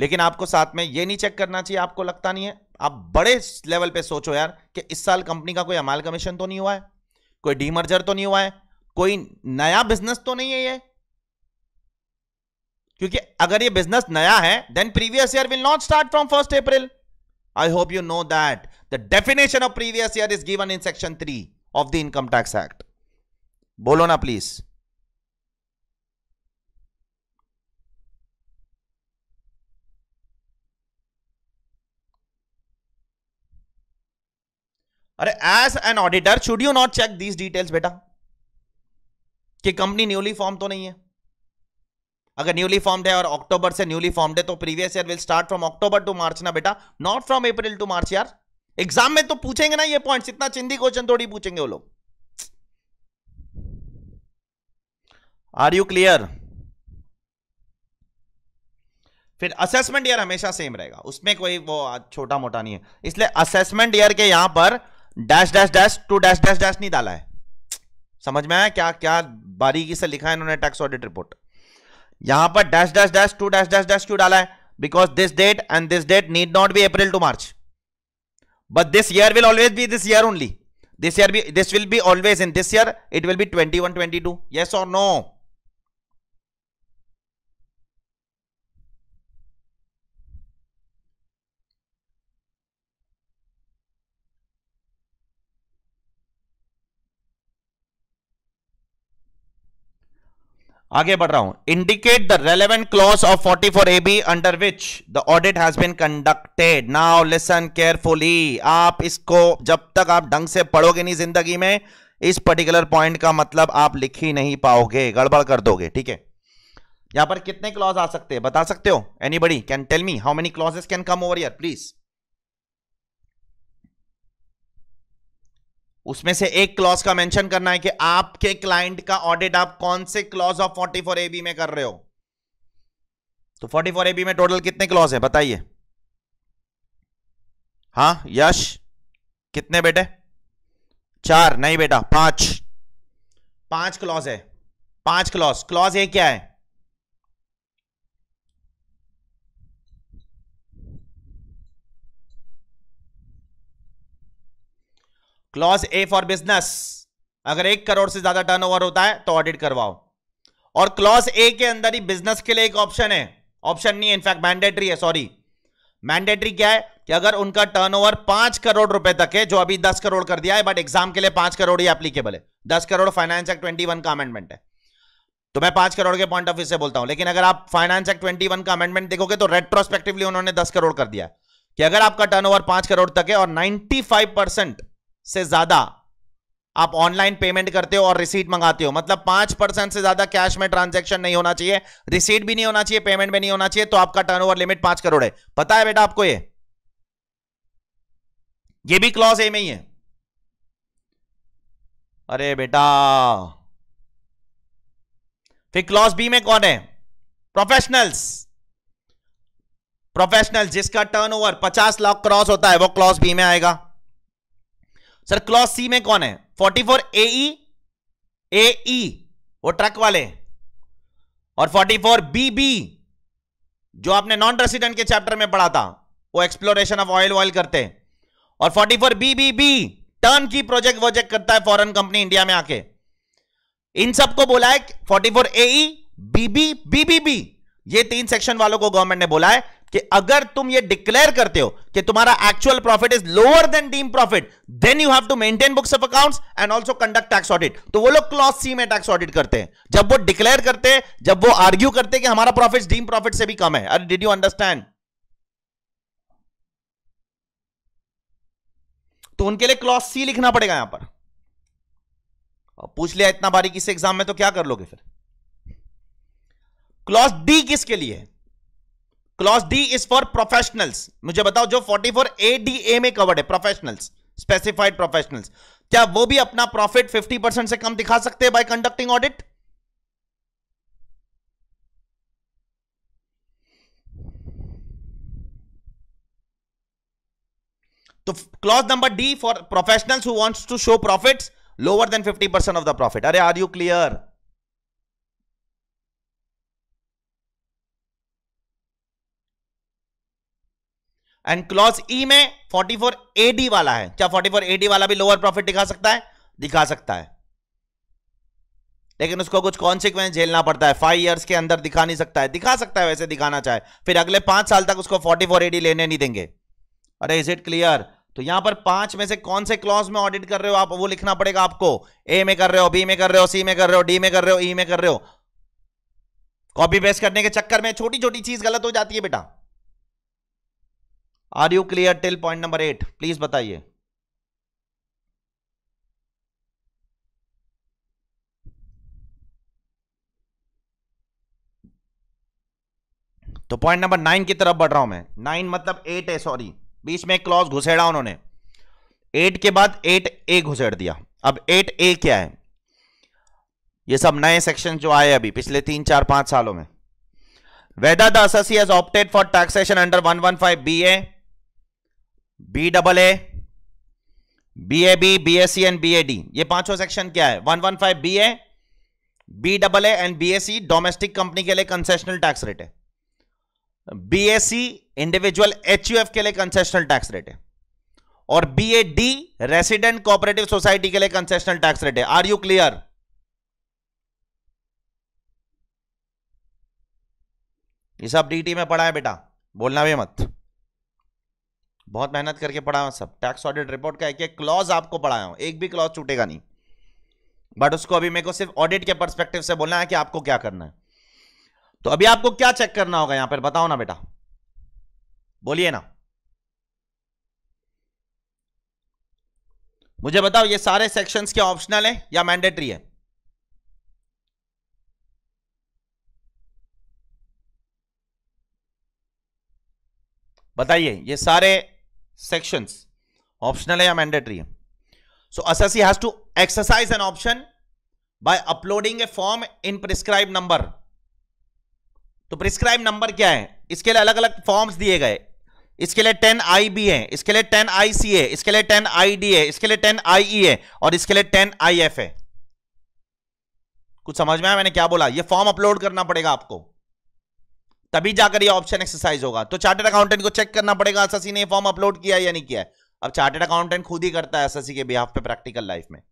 Speaker 1: लेकिन आपको साथ में ये नहीं चेक करना चाहिए आपको लगता नहीं है आप बड़े लेवल पे सोचो यार कि इस साल कंपनी का कोई अमाल कमीशन तो नहीं हुआ है कोई डीमर्जर तो नहीं हुआ है कोई नया बिजनेस तो नहीं है ये क्योंकि अगर ये बिजनेस नया है then previous year will not start from first April I hope you know that the definition of previous year is given in section 3 of the Income Tax Act. Bolona, please. अरे as an auditor should you not check these details बेटा कि कंपनी न्यूली फॉर्म तो नहीं है अगर न्यूली फॉर्म्ड है और अक्टूबर से न्यूली फॉर्म्ड है तो previous year will start from October to March ना बेटा not from April to March यार एग्जाम में तो पूछेंगे ना ये पॉइंट्स इतना चिंदी क्वेश्चन थोड़ी पूछेंगे वो लोग आर यू क्लियर फिर असेसमेंट ईयर हमेशा सेम रहेगा उसमें कोई वो छोटा मोटा नहीं है इसलिए असेसमेंट ईयर के यहां पर dash dash dash to dash dash dash नहीं डाला है समझ में आया क्या क्या बारीकी से लिखा है इन्होंने टैक्स ऑडिट रिपोर्ट यहां पर dash dash dash to dash dash dash क्यों डाला है because this date and this date need not be April to March but this year will always be this year only this year be this will be always in this year it will be twenty one twenty two yes और नो आगे बढ़ रहा हूं indicate the relevant clause of 44 four A B under which the audit has been conducted now listen carefully आप इसको जब तक आप ढंग से पढ़ोगे नहीं जिंदगी में इस पर्टिकुलर पॉइंट का मतलब आप लिख ही नहीं पाओगे गड़बड़ कर दोगे ठीक है यहां पर कितने क्लॉज आ सकते हैं बता सकते हो anybody can tell me how many clauses can come over here please उसमें से एक क्लॉज का मेंशन करना है कि आपके क्लाइंट का ऑडिट आप कौन से clause of forty four A B में कर रहे हो तो फोर्टी फोर एबी में टोटल कितने क्लॉज है बताइए हाँ यश कितने बेटे चार नहीं बेटा पांच पांच क्लॉज है पांच क्लॉज क्लॉज ए क्या है क्लॉज ए फॉर बिजनेस अगर एक करोड़ से ज्यादा टर्नओवर होता है तो ऑडिट करवाओ और क्लॉज ए के अंदर ही बिजनेस के लिए एक ऑप्शन है ऑप्शन नहीं इनफैक्ट मैंडेटरी है सॉरी मैंडेटरी क्या है कि अगर उनका टर्नओवर पांच करोड़ रुपए तक है जो अभी दस करोड़ कर दिया है बट एग्जाम के लिए पांच करोड़ ही एप्लीकेबल है दस crore finance act twenty one का अमेंडमेंट है तो मैं पांच करोड़ के पॉइंट ऑफ व्यू से बोलता हूं लेकिन अगर आप फाइनेंस एक्ट ट्वेंटी वन का अमेंडमेंट देखोगे तो रेट्रोस्पेक्टिवली उन्होंने दस करोड़ कर दिया कि अगर आपका टर्नओवर पांच करोड़ तक है और नाइन्टी फाइव परसेंट से ज्यादा आप ऑनलाइन पेमेंट करते हो और रिसीट मंगाते हो मतलब पांच परसेंट से ज्यादा कैश में ट्रांजैक्शन नहीं होना चाहिए रिसीट भी नहीं होना चाहिए पेमेंट भी नहीं होना चाहिए तो आपका टर्नओवर लिमिट पांच करोड़ है पता है बेटा आपको ये ये भी क्लॉज ए में ही है अरे बेटा फिर क्लॉज बी में कौन है प्रोफेशनल्स प्रोफेशनल जिसका टर्नओवर 50 लाख क्रॉस होता है वो क्लॉज बी में आएगा सर क्लॉस सी में कौन है forty four A E e, e, वो ट्रक वाले और फोर्टी फोर बी बी जो आपने नॉन रेसिडेंट के चैप्टर में पढ़ा था वो एक्सप्लोरेशन ऑफ ऑयल ऑयल करते हैं और forty four B B B turnkey project वोजेक्ट करता है फॉरेन कंपनी इंडिया में आके इन सबको बोला है forty four A B B B B B ये तीन सेक्शन वालों को गवर्नमेंट ने बोला है कि अगर तुम ये डिक्लेयर करते हो कि तुम्हारा actual profit is lower than deem profit then you have to maintain books of accounts and also conduct tax audit तो वो लोग क्लॉज सी में टैक्स ऑडिट करते हैं जब वो डिक्लेयर करते हैं जब वो आर्ग्यू करते हैं कि हमारा प्रॉफिट डीम प्रॉफिट से भी कम है अरे डिड यू अंडरस्टैंड तो उनके लिए क्लॉज सी लिखना पड़ेगा यहां पर पूछ लिया इतना बारीकी से एग्जाम में तो क्या कर लोगे फिर क्लॉज डी किसके लिए है clause D is for professionals मुझे बताओ जो 44 ए में कवर्ड है प्रोफेशनल्स स्पेसिफाइड प्रोफेशनल्स क्या वो भी अपना प्रॉफिट 50 परसेंट से कम दिखा सकते हैं बाय कंडक्टिंग ऑडिट तो clause number D for professionals who wants to show profits lower than 50 percent of the profit अरे are you clear and clause E में 44 एडी वाला है क्या 44 एडी वाला भी लोअर प्रॉफिट दिखा सकता है दिखा सकता है लेकिन उसको कुछ कॉन्सिक्वेंस झेलना पड़ता है फाइव ईयर्स के अंदर दिखा नहीं सकता है दिखा सकता है वैसे दिखाना चाहे फिर अगले पांच साल तक उसको 44 एडी लेने नहीं देंगे अरे इज इट क्लियर तो यहां पर पांच में से कौन से क्लॉज में ऑडिट कर रहे हो आप वो लिखना पड़ेगा आपको ए में कर रहे हो बी में कर रहे हो सी में कर रहे हो डी में कर रहे हो ई e में कर रहे हो कॉपी पेस्ट करने के चक्कर में छोटी छोटी चीज गलत हो जाती है बेटा are you clear till point number eight please बताइए तो पॉइंट नंबर नाइन की तरफ बढ़ रहा हूं मैं नाइन मतलब एट है सॉरी बीच में एक क्लॉज घुसेड़ा उन्होंने एट के बाद एट ए घुसेड़ दिया अब एट ए क्या है ये सब नए सेक्शन जो आए अभी पिछले तीन चार पांच सालों में whether whether opted for taxation under one one five B A B double A B A B B S C and B A D ये पांचों सेक्शन क्या है one one five B A B double A and B S C domestic company के लिए कंसेशनल टैक्स रेट है B S C individual H U F के लिए कंसेशनल टैक्स रेट है और B A D resident cooperative society के लिए कंसेशनल टैक्स रेट है आर यू क्लियर ये सब डी टी में पढ़ा है बेटा बोलना भी मत बहुत मेहनत करके पढ़ाया हूँ सब टैक्स ऑडिट रिपोर्ट का एक एक क्लॉज आपको पढ़ाया हूँ एक भी क्लॉज छूटेगा नहीं बट उसको अभी मेरे को सिर्फ ऑडिट के परस्पेक्टिव से बोलना है कि आपको क्या करना है तो अभी आपको क्या चेक करना होगा यहां पर बताओ ना बेटा बोलिए ना मुझे बताओ ये सारे सेक्शंस क्या ऑप्शनल है या मैंडेटरी है बताइए ये सारे sections optional hai ya mandatory hai so assessee has to exercise an option by uploading a form in prescribed number तो prescribed number kya hai iske liye alag alag forms diye gaye इसके लिए टेन आई बी है इसके लिए टेन आई सी है इसके लिए टेन आई डी है इसके लिए टेन आई ई है और इसके लिए टेन आई एफ है कुछ समझ में आया मैंने क्या बोला ये फॉर्म अपलोड करना पड़ेगा आपको तभी जाकर ये ऑप्शन एक्सरसाइज होगा तो चार्टेड अकाउंटेंट को चेक करना पड़ेगा एसएससी ने फॉर्म अपलोड किया या नहीं किया अब चार्टेड अकाउंटेंट खुद ही करता है एसएससी के बिहाफ पे प्रैक्टिकल लाइफ में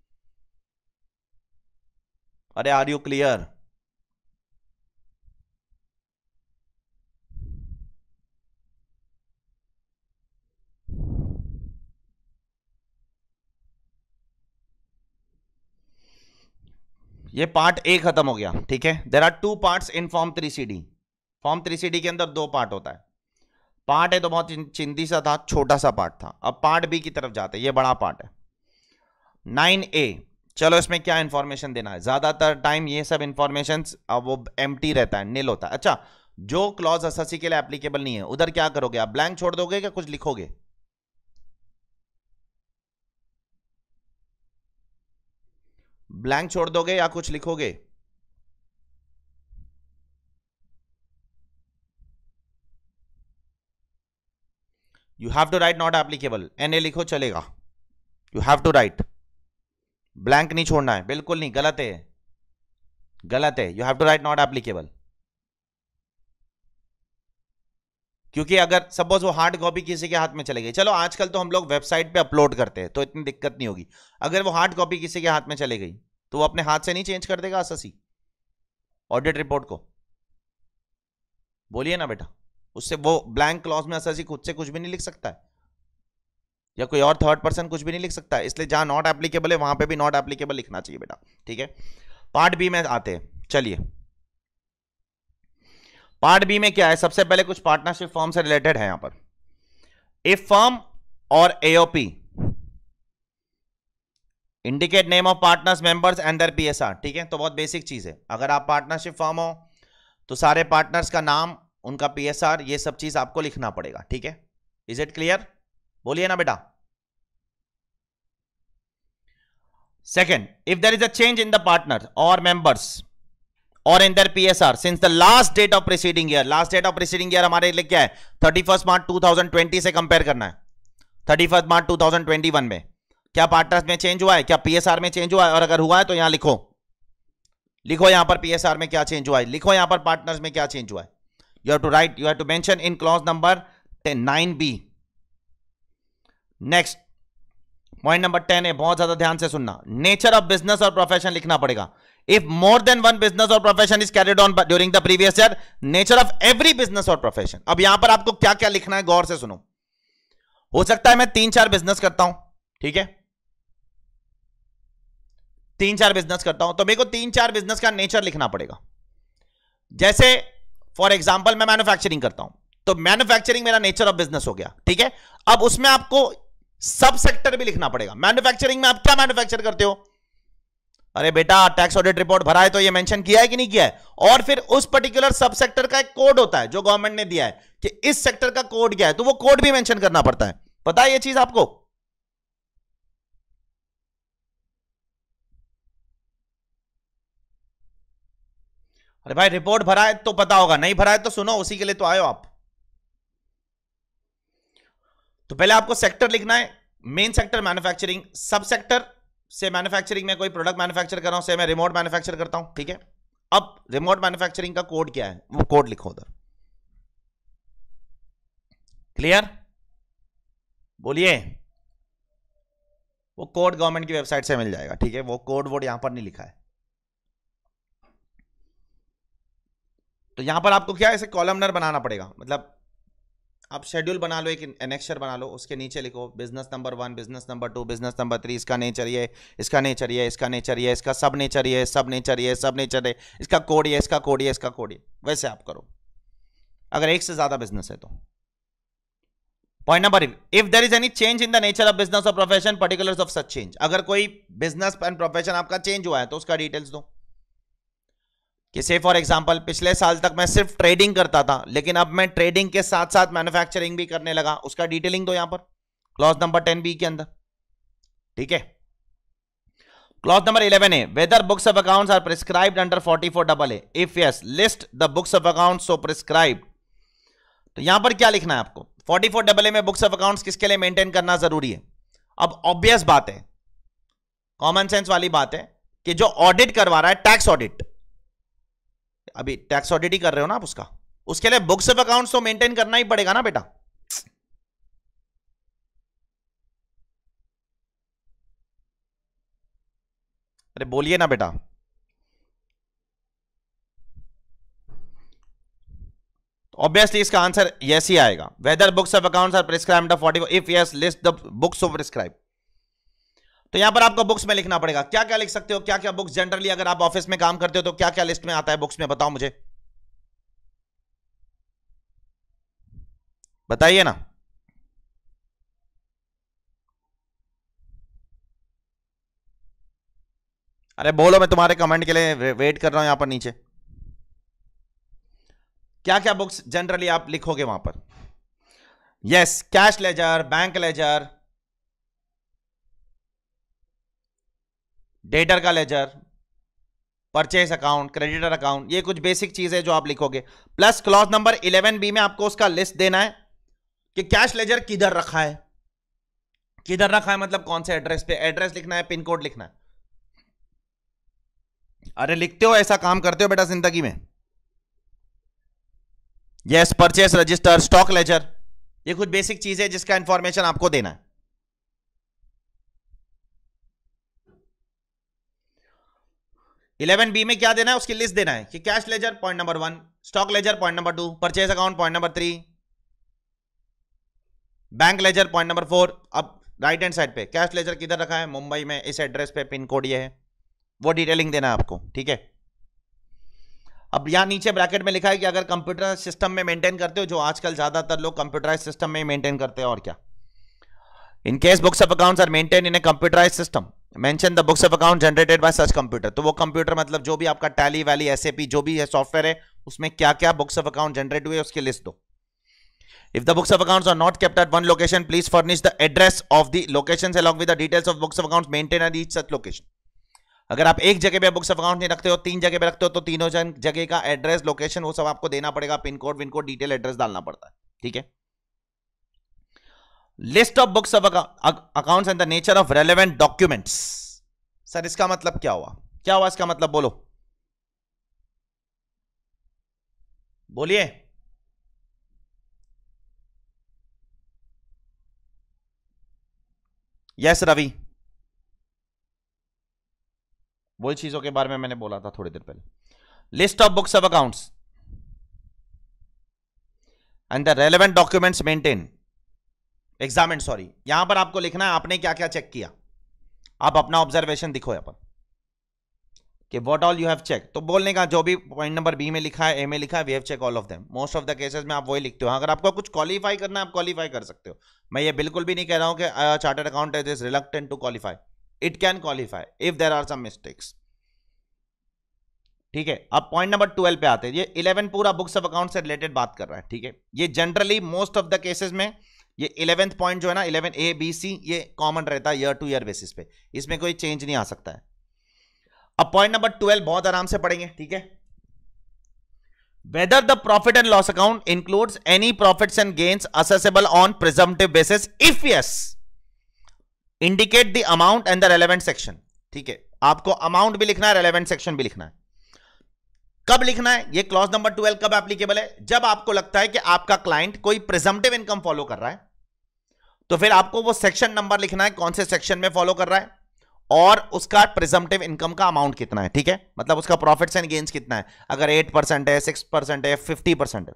Speaker 1: अरे आर यू क्लियर ये पार्ट ए खत्म हो गया ठीक है there are two part in form three C D form three C D के अंदर दो पार्ट होता है पार्ट है तो बहुत चिंदी सा था छोटा सा पार्ट था अब पार्ट बी की तरफ जाते ये बड़ा पार्ट है नाइन ए चलो इसमें क्या इन्फॉर्मेशन देना है ज्यादातर टाइम ये सब अब वो एम रहता है नील होता है अच्छा जो क्लॉज एसएससी के लिए एप्लीकेबल नहीं है उधर क्या करोगे आप ब्लैंक छोड़ दोगे क्या कुछ लिखोगे ब्लैंक छोड़ दोगे या कुछ लिखोगे you have to write not applicable N A लिखो चलेगा you have to write blank नहीं छोड़ना है बिल्कुल नहीं गलत है गलत है you have to write not applicable क्योंकि अगर सपोज वो हार्ड कॉपी किसी के हाथ में चले गई चलो आजकल तो हम लोग वेबसाइट पे अपलोड करते हैं तो इतनी दिक्कत नहीं होगी अगर वो हार्ड कॉपी किसी के हाथ में चले गई तो वो अपने हाथ से नहीं चेंज कर देगा अससी ऑडिट रिपोर्ट को बोलिए ना बेटा उससे वो ब्लैंक क्लॉज में असर खुद से कुछ भी नहीं लिख सकता है या कोई और थर्ड पर्सन कुछ भी नहीं लिख सकता इसलिए जहां नॉट एप्लीकेबल है वहां पे भी नॉट एप्लीकेबल लिखना चाहिए बेटा ठीक है पार्ट बी में आते हैं चलिए पार्ट बी में क्या है सबसे पहले कुछ पार्टनरशिप फॉर्म से रिलेटेड है यहां पर if firm or AOP indicate name of partners members and their P ठीक है तो बहुत बेसिक चीज है अगर आप पार्टनरशिप फॉर्म हो तो सारे पार्टनर्स का नाम उनका पीएसआर ये सब चीज आपको लिखना पड़ेगा ठीक है इज इट क्लियर बोलिए ना बेटा second if there is a change in the partner or members or in their PSR since the last date of preceding year last date of preceding year हमारे लिए क्या है thirty first March two thousand twenty से कंपेयर करना है thirty first March two thousand twenty one में क्या पार्टनर्स में चेंज हुआ है क्या पीएसआर में चेंज हुआ है और अगर हुआ है तो यहां लिखो लिखो यहां पर पीएसआर में क्या चेंज हुआ है लिखो यहां पर पार्टनर्स में क्या चेंज हुआ है you have to write you have to mention in clause number 10 9b next point number ten है बहुत ज्यादा ध्यान से सुनना नेचर ऑफ बिजनेस और प्रोफेशन लिखना पड़ेगा if more than one business और profession is carried on during the previous year nature of every business और प्रोफेशन अब यहां पर आपको क्या क्या लिखना है गौर से सुनो हो सकता है मैं तीन चार बिजनेस करता हूं ठीक है तीन चार बिजनेस करता हूं तो मेरे को तीन चार बिजनेस का नेचर लिखना पड़ेगा जैसे फॉर एग्जाम्पल मैं मैन्युफैक्चरिंग करता हूं तो मैन्युफैक्चरिंग मेरा नेचर ऑफ बिजनेस हो गया ठीक है अब उसमें आपको सब सेक्टर भी लिखना पड़ेगा मैन्युफैक्चरिंग में आप क्या मैन्युफैक्चर करते हो अरे बेटा टैक्स ऑडिट रिपोर्ट भरा है तो ये मेंशन किया है कि नहीं किया है और फिर उस पर्टिकुलर सब सेक्टर का एक कोड होता है जो गवर्नमेंट ने दिया है कि इस सेक्टर का कोड क्या है तो वो कोड भी मेंशन करना पड़ता है पता है ये चीज आपको अरे भाई रिपोर्ट भरा है तो पता होगा नहीं भरा है तो सुनो उसी के लिए तो आयो आप तो पहले आपको सेक्टर लिखना है main sector manufacturing sub sector से मैन्युफैक्चरिंग में कोई प्रोडक्ट मैन्युफैक्चर कर रहा हूं से मैं रिमोट मैन्युफैक्चर करता हूं ठीक है अब रिमोट मैन्युफैक्चरिंग का कोड क्या है वो कोड लिखो उधर क्लियर बोलिए वो कोड गवर्नमेंट की वेबसाइट से मिल जाएगा ठीक है वो कोड वोड यहां पर नहीं लिखा है तो यहां पर आपको क्या ऐसे कॉलमनर बनाना पड़ेगा मतलब आप शेड्यूल बना लो एक एनेक्शर बना लो उसके नीचे लिखो business number one business number two business number three इसका नेचर ये इसका नेचर ये इसका नेचर ये इसका सब नेचर ये सब नेचर ये सब नेचर ये इसका कोड ये इसका कोड ये इसका कोड ये वैसे आप करो अगर एक से ज़्यादा बिजनेस है तो point number if there is any change in the nature of business और profession particulars of such change अगर कोई बिजनेस एंड प्रोफेशन आपका चेंज हुआ है तो उसका डिटेल्स दो कि से फॉर एग्जांपल पिछले साल तक मैं सिर्फ ट्रेडिंग करता था लेकिन अब मैं ट्रेडिंग के साथ साथ मैन्युफैक्चरिंग भी करने लगा उसका डिटेलिंग दो यहां पर क्लॉज नंबर टेन बी के अंदर ठीक है क्लॉज नंबर इलेवन है whether books of account are prescribe under forty four double A if yes list the books of account so prescribe तो यहां पर क्या लिखना है आपको फोर्टी फोर डबल ए में बुक्स ऑफ अकाउंट किसके लिए मेंटेन करना जरूरी है अब ऑब्वियस बात है कॉमन सेंस वाली बात है कि जो ऑडिट करवा रहा है टैक्स ऑडिट अभी टैक्स ऑडिट ही कर रहे हो ना आप उसका उसके लिए बुक्स ऑफ अकाउंट्स तो मेंटेन करना ही पड़ेगा ना बेटा अरे बोलिए ना बेटा ऑब्वियसली इसका आंसर यस ही आएगा whether books of accounts are prescribed forty if yes list the books of prescribe तो यहां पर आपको बुक्स में लिखना पड़ेगा क्या क्या लिख सकते हो क्या क्या बुक्स जनरली अगर आप ऑफिस में काम करते हो तो क्या क्या लिस्ट में आता है बुक्स में बताओ मुझे बताइए ना अरे बोलो मैं तुम्हारे कमेंट के लिए वेट कर रहा हूं यहां पर नीचे क्या क्या बुक्स जनरली आप लिखोगे वहां पर yes cash ledger bank ledger debtor का ledger purchase account creditor account ये कुछ बेसिक चीज है जो आप लिखोगे plus clause number eleven B में आपको उसका लिस्ट देना है कि कैश लेजर किधर रखा है किधर रखा है मतलब कौन से एड्रेस पे एड्रेस लिखना है पिन कोड लिखना है अरे लिखते हो ऐसा काम करते हो बेटा जिंदगी में yes purchase register stock ledger ये कुछ बेसिक चीज है जिसका इंफॉर्मेशन आपको देना है इलेवन बी में क्या देना है उसकी लिस्ट देना है कि cash ledger point number one stock ledger point number two purchase account point number three bank ledger point number four अब राइट हैंड साइड पे कैश लेजर किधर रखा है मुंबई में इस एड्रेस पे पिन कोड ये है वो डिटेलिंग देना है आपको ठीक है अब यहाँ नीचे ब्रैकेट में लिखा है कि अगर कंप्यूटर सिस्टम में मेंटेन करते हो जो आजकल ज़्यादातर लोग कंप्यूटराइज सिस्टम में मेंटेन करते हैं और क्या in case books of accounts are maintain in a computerise system mention the books of account generated by such computer तो वो कंप्यूटर मतलब जो भी आपका टैली वैली एस जो भी है सॉफ्टवेयर है उसमें क्या क्या बुक्स ऑफ अकाउंट जनरेट हुए उसकी लिस्ट दो if the books of accounts are not kept at one location please furnish the address of the location along with the details of books of account maintain at each such location अगर आप एक जगह पे बुक्स ऑफ अकाउंट नहीं रखते हो तीन जगह पे रखते हो तो तीनों जगह का एड्रेस लोकेशन वो सब आपको देना पड़ेगा पिन कोड विन कोड डिटेल एड्रेस डालना पड़ता है ठीक है list of books of accounts and the nature of relevant documents sir इसका मतलब क्या हुआ क्या हुआ इसका मतलब बोलो बोलिए यस रवि वही चीजों के बारे में मैंने बोला था थोड़ी देर पहले list of books of accounts and the relevant documents maintain examine sorry यहां पर आपको लिखना है आपने क्या क्या चेक किया आप अपना ऑब्जर्वेशन दिखो यहां पर कि what all you have check तो बोलने का जो भी पॉइंट नंबर बी में लिखा है ए में लिखा है we have check all of them most of the cases में आप वही लिखते हो अगर आपको कुछ क्वालिफाई करना है आप क्वालिफाई कर सकते हो मैं ये बिल्कुल भी नहीं कह रहा हूँ कि chartered account is reluctant to qualify it can qualify if there are some mistakes ठीक है अब पॉइंट नंबर ट्वेल्व पे आते हैं ये इलेवन पूरा बुक्स ऑफ अकाउंट से रिलेटेड बात कर रहा है ठीक है ये generally most of the cases में ये इलेवेंथ पॉइंट जो है ना इलेवन ए बी सी ये कॉमन रहता है ईयर टू ईयर बेसिस पे इसमें कोई चेंज नहीं आ सकता है अब पॉइंट नंबर ट्वेल्व बहुत आराम से पढ़ेंगे ठीक है whether the profit and loss account include any profit and gains assessable on presumptive basis if yes indicate the amount and the relevant section ठीक है आपको अमाउंट भी लिखना है रेलिवेंट सेक्शन भी लिखना है कब लिखना है ये क्लॉज नंबर ट्वेल्व कब एप्लीकेबल है जब आपको लगता है कि आपका क्लाइंट कोई प्रिजम्पटिव इनकम फॉलो कर रहा है तो फिर आपको वो सेक्शन नंबर लिखना है कौन से सेक्शन में फॉलो कर रहा है और उसका प्रिजम्पटिव इनकम का अमाउंट कितना है ठीक है मतलब उसका प्रॉफिट्स एंड गेन्स कितना है अगर एट परसेंट है सिक्स परसेंट है फिफ्टी परसेंट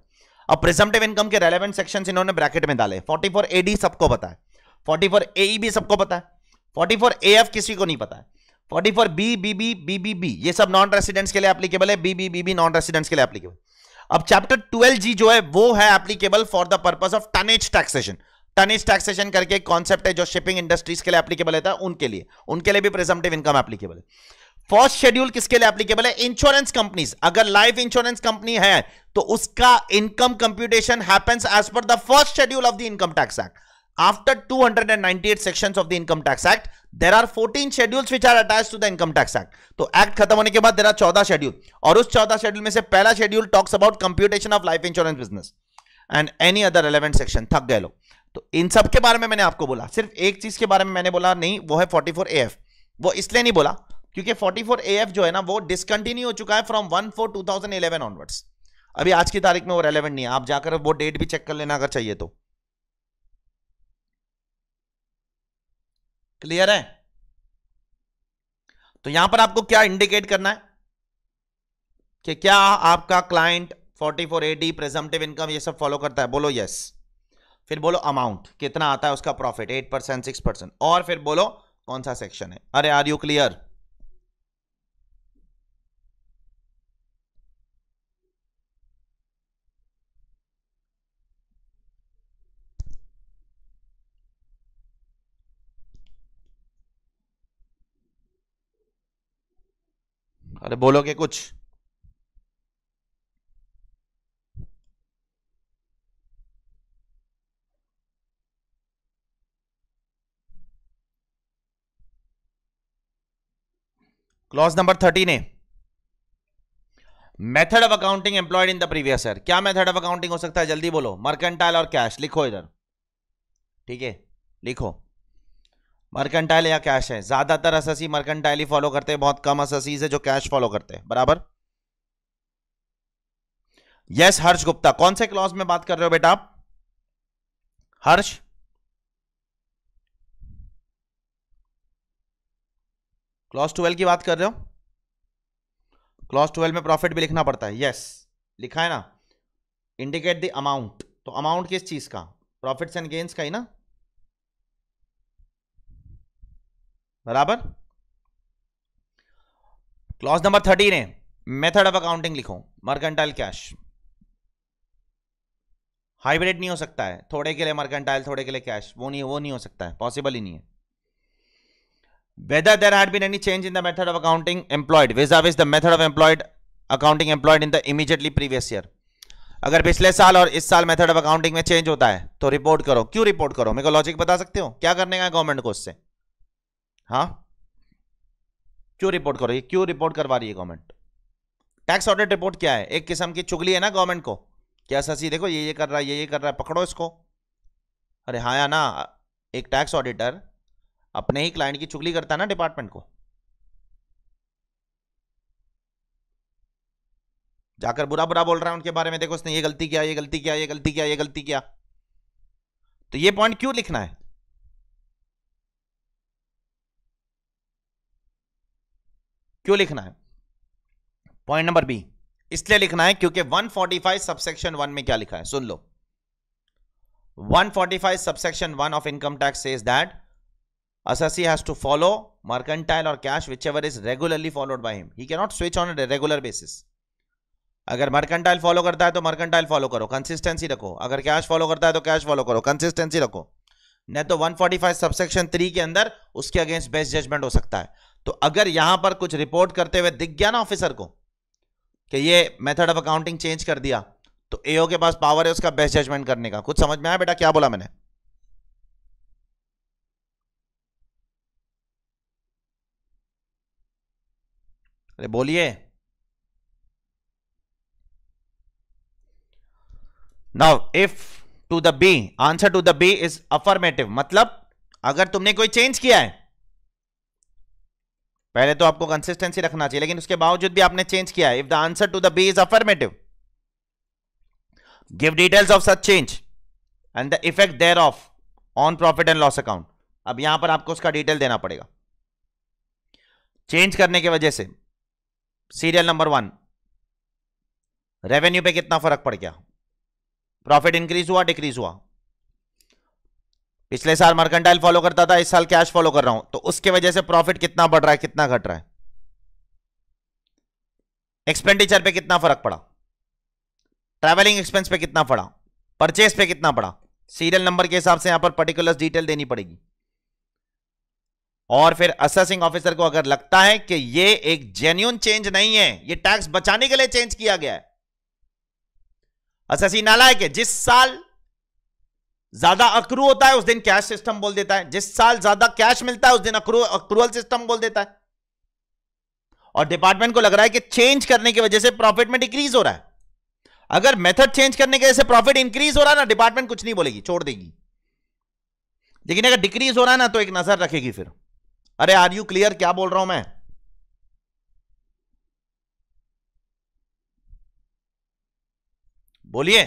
Speaker 1: अब प्रिजम्पटिव इनकम के रेलेवेंट सेक्शन इन्होंने ब्रैकेट में डाले फोर्टी फोर ए डी सबको पता है फोर्टी फोर ए भी सबको पता है फोर्टी फोर ए एफ किसी को नहीं पता है forty four B B B B B B ये सब नॉन रेसिडेंट्स के लिए एप्लीकेबल है B B B B non residents के लिए एप्लीकेबल अब चैप्टर ट्वेल्व जी जो है वो है applicable for the purpose of tonnage taxation tonnage taxation करके एक कॉन्सेप्ट है जो शिपिंग इंडस्ट्रीज के लिए एप्लीकेबल है उनके लिए उनके लिए भी प्रेजेंटिव इनकम एप्लीकेबल है फर्स्ट शेड्यूल किसके लिए एप्लीकेबल है इंश्योरेंस कंपनीज अगर लाइफ इंश्योरेंस कंपनी है तो उसका income computation happens as per the first schedule of the income tax act after 298 sections of the income tax act there are 14 schedules which are attached to the income tax act तो act khatam hone ke baad there are 14 schedule aur us 14 schedule mein se pehla schedule talks about computation of life insurance business and any other relevant section thak gaye log to in sab ke bare mein maine aapko bola sirf ek cheez ke bare mein maine bola nahi wo hai 44 af wo isliye nahi bola kyunki 44 af jo hai na wo discontinue ho chuka hai from 1 four 2011 onwards अभी आज की तारीख में वो रेलेवेंट नहीं है आप जाकर वो डेट भी चेक कर लेना अगर चाहिए तो क्लियर है तो यहां पर आपको क्या इंडिकेट करना है कि क्या आपका क्लाइंट 44 एडी प्रेजम्पटिव इनकम ये सब फॉलो करता है बोलो यस फिर बोलो अमाउंट कितना आता है उसका profit eight percent six percent और फिर बोलो कौन सा सेक्शन है अरे आर यू क्लियर अरे बोलोगे कुछ clause number thirteen A method of accounting employed in the previous year क्या मेथड ऑफ अकाउंटिंग हो सकता है जल्दी बोलो मर्केंटाइल और कैश लिखो इधर ठीक है लिखो मर्केंटाइल या कैश है ज्यादातर अससी मर्केंटाइल ही फॉलो करते हैं बहुत कम अससीज है जो कैश फॉलो करते हैं बराबर यस हर्ष गुप्ता कौन से क्लॉज में बात कर रहे हो बेटा आप हर्ष क्लॉज ट्वेल्व की बात कर रहे हो क्लॉज ट्वेल्व में प्रॉफिट भी लिखना पड़ता है यस yes, लिखा है ना इंडिकेट द अमाउंट तो अमाउंट किस चीज का प्रॉफिट्स एंड गेन्स का ही ना बराबर क्लॉज नंबर थर्टीन है मेथड ऑफ अकाउंटिंग लिखो मर्केंटाइल कैश हाइब्रिड नहीं हो सकता है थोड़े के लिए मर्केंटाइल थोड़े के लिए कैश वो नहीं वो नहीं हो सकता है पॉसिबल ही नहीं है whether there had been any change in the method of accounting employed vis a vis the method of employed accounting employed in the immediately previous year अगर पिछले साल और इस साल मेथड ऑफ अकाउंटिंग में चेंज होता है तो रिपोर्ट करो क्यों रिपोर्ट करो मेरे को लॉजिक बता सकते हो क्या करने का गवर्नमेंट को उससे हाँ क्यों रिपोर्ट करो ये क्यों रिपोर्ट करवा रही है गवर्नमेंट टैक्स ऑडिट रिपोर्ट क्या है एक किस्म की चुगली है ना गवर्नमेंट को क्या सची देखो ये ये कर रहा है ये ये कर रहा है पकड़ो इसको अरे हाँ या ना एक टैक्स ऑडिटर अपने ही क्लाइंट की चुगली करता है ना डिपार्टमेंट को जाकर बुरा बुरा बोल रहा है उनके बारे में देखो उसने ये गलती किया ये गलती किया ये गलती किया ये गलती किया तो ये पॉइंट क्यों लिखना है क्यों लिखना है पॉइंट नंबर बी इसलिए लिखना है क्योंकि 145 फोर्टी सबसेक्शन वन में क्या लिखा है सुन लो 145 forty subsection one of income tax is that assessee has to follow mercantile or cash whichever is regularly followed by him he cannot switch switch on regular basis अगर मर्केंटाइल फॉलो करता है तो मर्केंटाइल फॉलो करो कंसिस्टेंसी रखो अगर कैश फॉलो करता है तो कैश फॉलो करो कंसिस्टेंसी रखो नहीं तो 145 फोर्टी सबसेक्शन थ्री के अंदर उसके अगेंस्ट बेस्ट जजमेंट हो सकता है तो अगर यहां पर कुछ रिपोर्ट करते हुए दिख गया ना ऑफिसर को कि ये मेथड ऑफ अकाउंटिंग चेंज कर दिया तो एओ के पास पावर है उसका बेस्ट जजमेंट करने का कुछ समझ में आया बेटा क्या बोला मैंने अरे बोलिए now if to the B answer to the B is affirmative मतलब अगर तुमने कोई चेंज किया है पहले तो आपको कंसिस्टेंसी रखना चाहिए लेकिन उसके बावजूद भी आपने चेंज किया if the answer to the B is affirmative give details of such change and the effect thereof on profit and loss account अब यहां पर आपको उसका डिटेल देना पड़ेगा चेंज करने की वजह से सीरियल नंबर वन रेवेन्यू पे कितना फर्क पड़ गया प्रॉफिट इंक्रीज हुआ डिक्रीज हुआ पिछले साल मर्केंटाइल फॉलो करता था इस साल कैश फॉलो कर रहा हूं तो उसके वजह से प्रॉफिट कितना बढ़ रहा है कितना घट रहा है एक्सपेंडिचर पे कितना फर्क पड़ा ट्रैवलिंग एक्सपेंस पे कितना पड़ा परचेस पे कितना पड़ा सीरियल नंबर के हिसाब से यहां पर पर्टिकुलर डिटेल देनी पड़ेगी और फिर असेसिंग ऑफिसर को अगर लगता है कि यह एक जेन्यून चेंज नहीं है यह टैक्स बचाने के लिए चेंज किया गया है असेसिंग नालायक है जिस साल ज्यादा अक्रू होता है उस दिन कैश सिस्टम बोल देता है जिस साल ज्यादा कैश मिलता है उस दिन अक्रू अक्रूअल सिस्टम बोल देता है और डिपार्टमेंट को लग रहा है कि चेंज करने की वजह से प्रॉफिट में डिक्रीज हो रहा है अगर मेथड चेंज करने की वजह से प्रॉफिट इंक्रीज हो रहा है ना डिपार्टमेंट कुछ नहीं बोलेगी छोड़ देगी लेकिन अगर डिक्रीज हो रहा है ना तो एक नजर रखेगी फिर अरे आर यू क्लियर क्या बोल रहा हूं मैं बोलिए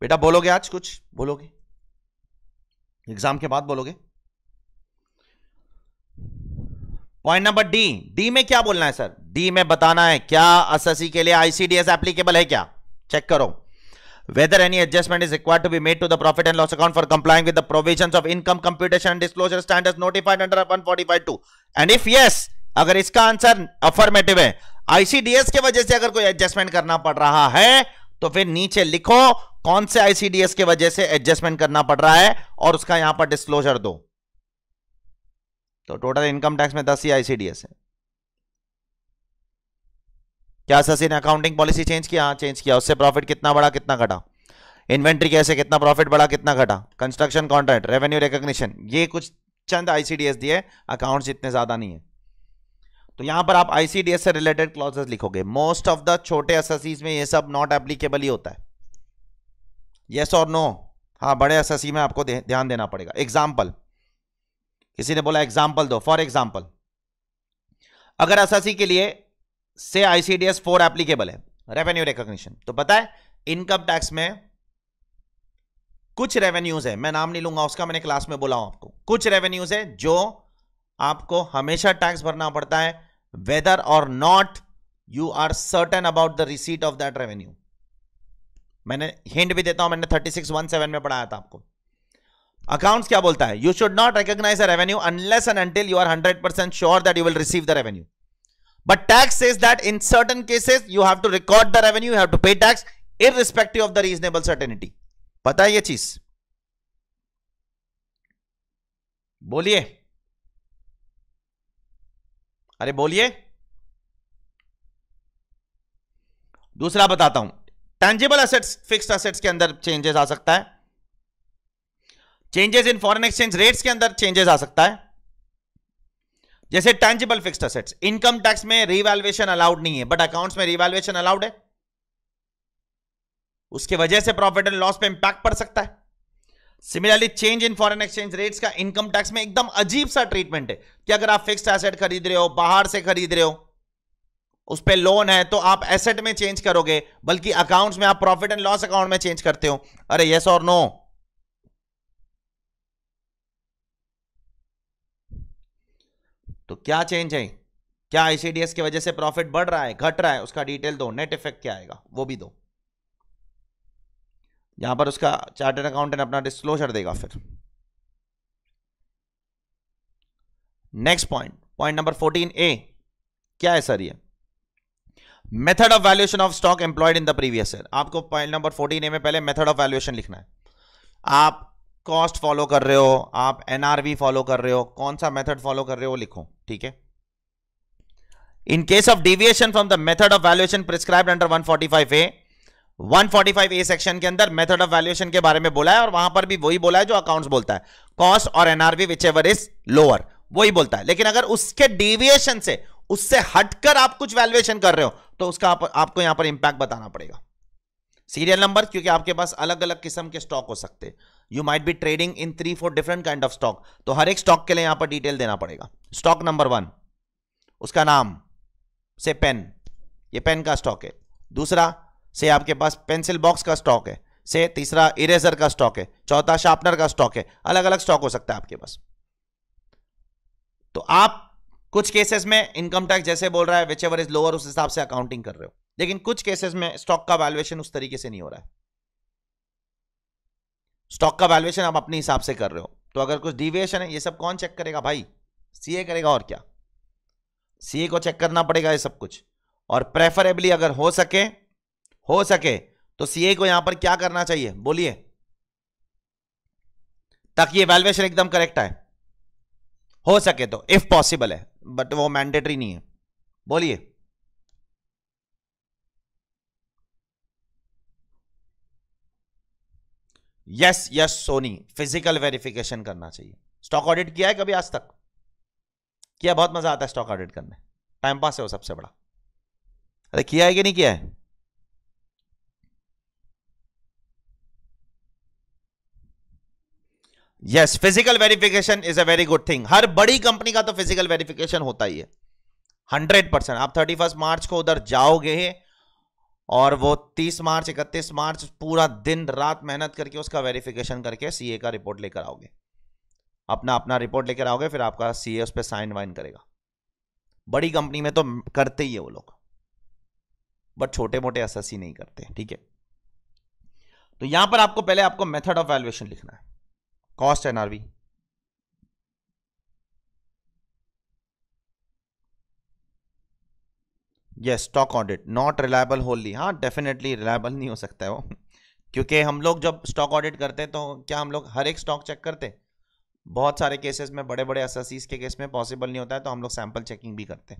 Speaker 1: बेटा बोलोगे आज कुछ बोलोगे एग्जाम के बाद बोलोगे पॉइंट नंबर डी डी में क्या बोलना है सर डी में बताना है क्या एसएससी के लिए आईसीडीएस एप्लीकेबल है क्या चेक करो whether any adjustment is require to be made to the profit and loss account for complying with the provisions of income computation disclosure standards notified under 145 two and if yes अगर इसका आंसर अफर्मेटिव है आईसीडीएस की वजह से अगर कोई एडजस्टमेंट करना पड़ रहा है तो फिर नीचे लिखो कौन से आईसीडीएस के वजह से एडजस्टमेंट करना पड़ रहा है और उसका यहां पर डिस्क्लोजर दो तो टोटल इनकम टैक्स में दस ही आईसीडीएस है क्या ससी ने अकाउंटिंग पॉलिसी चेंज किया चेंज हाँ, किया उससे प्रॉफिट कितना बढ़ा कितना घटा इन्वेंट्री कैसे कितना प्रॉफिट बढ़ा कितना घटा कंस्ट्रक्शन कॉन्ट्रैक्ट रेवेन्यू रिकग्निशन ये कुछ चंद आईसीडीएस दिए अकाउंट्स इतने ज्यादा नहीं है तो यहां पर आप आईसीडीएस से रिलेटेड क्लॉजेस लिखोगे मोस्ट ऑफ द छोटे एसएससीज में ये सब नॉट एप्लीकेबल ही होता है यस और नो हाँ बड़े एस एस में आपको ध्यान देना पड़ेगा एग्जाम्पल किसी ने बोला एग्जाम्पल दो फॉर एग्जाम्पल अगर एस के लिए से आईसीडीएस फोर एप्लीकेबल है रेवेन्यू रिकॉग्निशन तो पता है इनकम टैक्स में कुछ रेवेन्यूज है मैं नाम नहीं लूंगा उसका मैंने क्लास में बोला हूं आपको कुछ रेवेन्यूज है जो आपको हमेशा टैक्स भरना पड़ता है whether or not you are certain about the receipt of that revenue मैंने हिंट भी देता हूं मैंने थर्टी सिक्स वन सेवन में पढ़ाया था आपको अकाउंट्स क्या बोलता है you should not recognise revenue unless and until you are hundred percent sure that you will receive the revenue but tax is that in certain cases you have to record the revenue have to pay tax in respective of the reasonable certainty पता है ये चीज बोलिए अरे बोलिए दूसरा बताता हूं टेंजिबल असेट्स फिक्स्ड असेट्स के अंदर चेंजेस आ सकता है changes in foreign exchange rates के अंदर चेंजेस आ सकता है जैसे tangible fixed assets income tax में रिवैल्युएशन अलाउड नहीं है बट अकाउंट्स में रिवैल्युएशन अलाउड है उसके वजह से प्रॉफिट एंड लॉस पे इंपैक्ट पड़ सकता है similarly change in foreign exchange rates का इनकम टैक्स में एकदम अजीब सा ट्रीटमेंट है कि अगर आप फिक्स्ड एसेट खरीद रहे हो बाहर से खरीद रहे हो उस पर लोन है तो आप एसेट में चेंज करोगे बल्कि अकाउंट्स में आप प्रॉफिट एंड लॉस अकाउंट में चेंज करते हो अरे यस और नो तो क्या चेंज है क्या आईसीडीएस की वजह से प्रॉफिट बढ़ रहा है घट रहा है उसका डिटेल दो नेट इफेक्ट क्या आएगा वो भी दो यहां पर उसका चार्टर्ड अकाउंटेंट अपना डिस्क्लोजर देगा फिर next point point number fourteen A क्या है सर ये method of valuation of stock employed in the previous year आपको पॉइंट नंबर फोर्टीन में पहले मेथड ऑफ वैल्यूएशन लिखना है आप कॉस्ट फॉलो कर रहे हो आप एनआरवी फॉलो कर रहे हो कौन सा मेथड फॉलो कर रहे हो लिखो ठीक है in case of deviation from the method of valuation prescribe under 145 A 145 A section के अंदर मेथड ऑफ वैल्यूएशन के बारे में बोला है और वहां पर भी वही बोला है जो अकाउंट्स बोलता है कॉस्ट और NRV whichever is lower वही बोलता है लेकिन अगर उसके डिविएशन से उससे हटकर आप कुछ वैल्युएशन कर रहे हो तो उसका आप, आपको यहां पर इंपैक्ट बताना पड़ेगा सीरियल नंबर क्योंकि आपके पास अलग अलग किस्म के स्टॉक हो सकते हैं you might be trading in three four different kind of stock तो हर एक स्टॉक के लिए यहां पर डिटेल देना पड़ेगा स्टॉक नंबर वन उसका नाम से पेन ये पेन का स्टॉक है दूसरा से आपके पास पेंसिल बॉक्स का स्टॉक है से तीसरा इरेजर का स्टॉक है चौथा शार्पनर का स्टॉक है अलग अलग स्टॉक हो सकता है आपके पास तो आप कुछ केसेस में इनकम टैक्स जैसे बोल रहा है विच एवर इज लोअर उस हिसाब से अकाउंटिंग कर रहे हो लेकिन कुछ केसेस में स्टॉक का वैल्यूएशन उस तरीके से नहीं हो रहा है स्टॉक का वैल्यूएशन आप अपने हिसाब से कर रहे हो तो अगर कुछ डिविएशन है ये सब कौन चेक करेगा भाई सीए करेगा और क्या सीए को चेक करना पड़ेगा ये सब कुछ और प्रेफरेबली अगर हो सके हो सके तो सीए को यहां पर क्या करना चाहिए बोलिए ताकि ये वैल्यूएशन एकदम करेक्ट आए हो सके तो इफ पॉसिबल है बट वो मैंडेटरी नहीं है बोलिए yes yes Soni physical verification करना चाहिए स्टॉक ऑडिट किया है कभी आज तक किया बहुत मजा आता है स्टॉक ऑडिट करने टाइम पास है वो सबसे बड़ा अरे किया है कि नहीं किया है yes physical verification is a very good thing हर बड़ी कंपनी का तो फिजिकल वेरिफिकेशन होता ही है हंड्रेड परसेंट आप थर्टी फर्स्ट मार्च को उधर जाओगे और वो तीस मार्च इकतीस मार्च पूरा दिन रात मेहनत करके उसका वेरिफिकेशन करके सीए का रिपोर्ट लेकर आओगे अपना अपना रिपोर्ट लेकर आओगे फिर आपका सीए उस पर साइन वाइन करेगा बड़ी कंपनी में तो करते ही है वो लोग बट छोटे मोटे एस नहीं करते ठीक है तो यहां पर आपको पहले आपको मेथड ऑफ वैल्यूएशन लिखना है cost NRV. Yes stock audit not reliable wholly हाँ डेफिनेटली रिलायबल नहीं हो सकता है वो क्योंकि हम लोग जब स्टॉक ऑडिट करते हैं तो क्या हम लोग हर एक स्टॉक चेक करते बहुत सारे केसेस में बड़े बड़े एसएससीज के केस में पॉसिबल नहीं होता है तो हम लोग सैंपल चेकिंग भी करते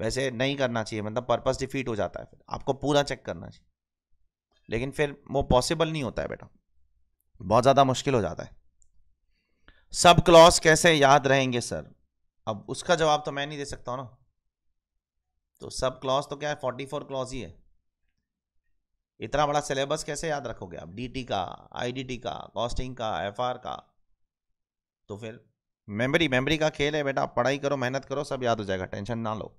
Speaker 1: वैसे नहीं करना चाहिए मतलब पर्पस डिफीट हो जाता है फिर आपको पूरा चेक करना चाहिए लेकिन फिर वो पॉसिबल नहीं होता है बेटा बहुत ज़्यादा मुश्किल हो जाता है सब क्लॉज कैसे याद रहेंगे सर अब उसका जवाब तो मैं नहीं दे सकता ना तो सब क्लॉज तो क्या है फोर्टी फोर क्लॉज ही है इतना बड़ा सिलेबस कैसे याद रखोगे आप डीटी का आईडीटी का कॉस्टिंग का एफआर का तो फिर मेमोरी मेमोरी का खेल है बेटा पढ़ाई करो मेहनत करो सब याद हो जाएगा टेंशन ना लो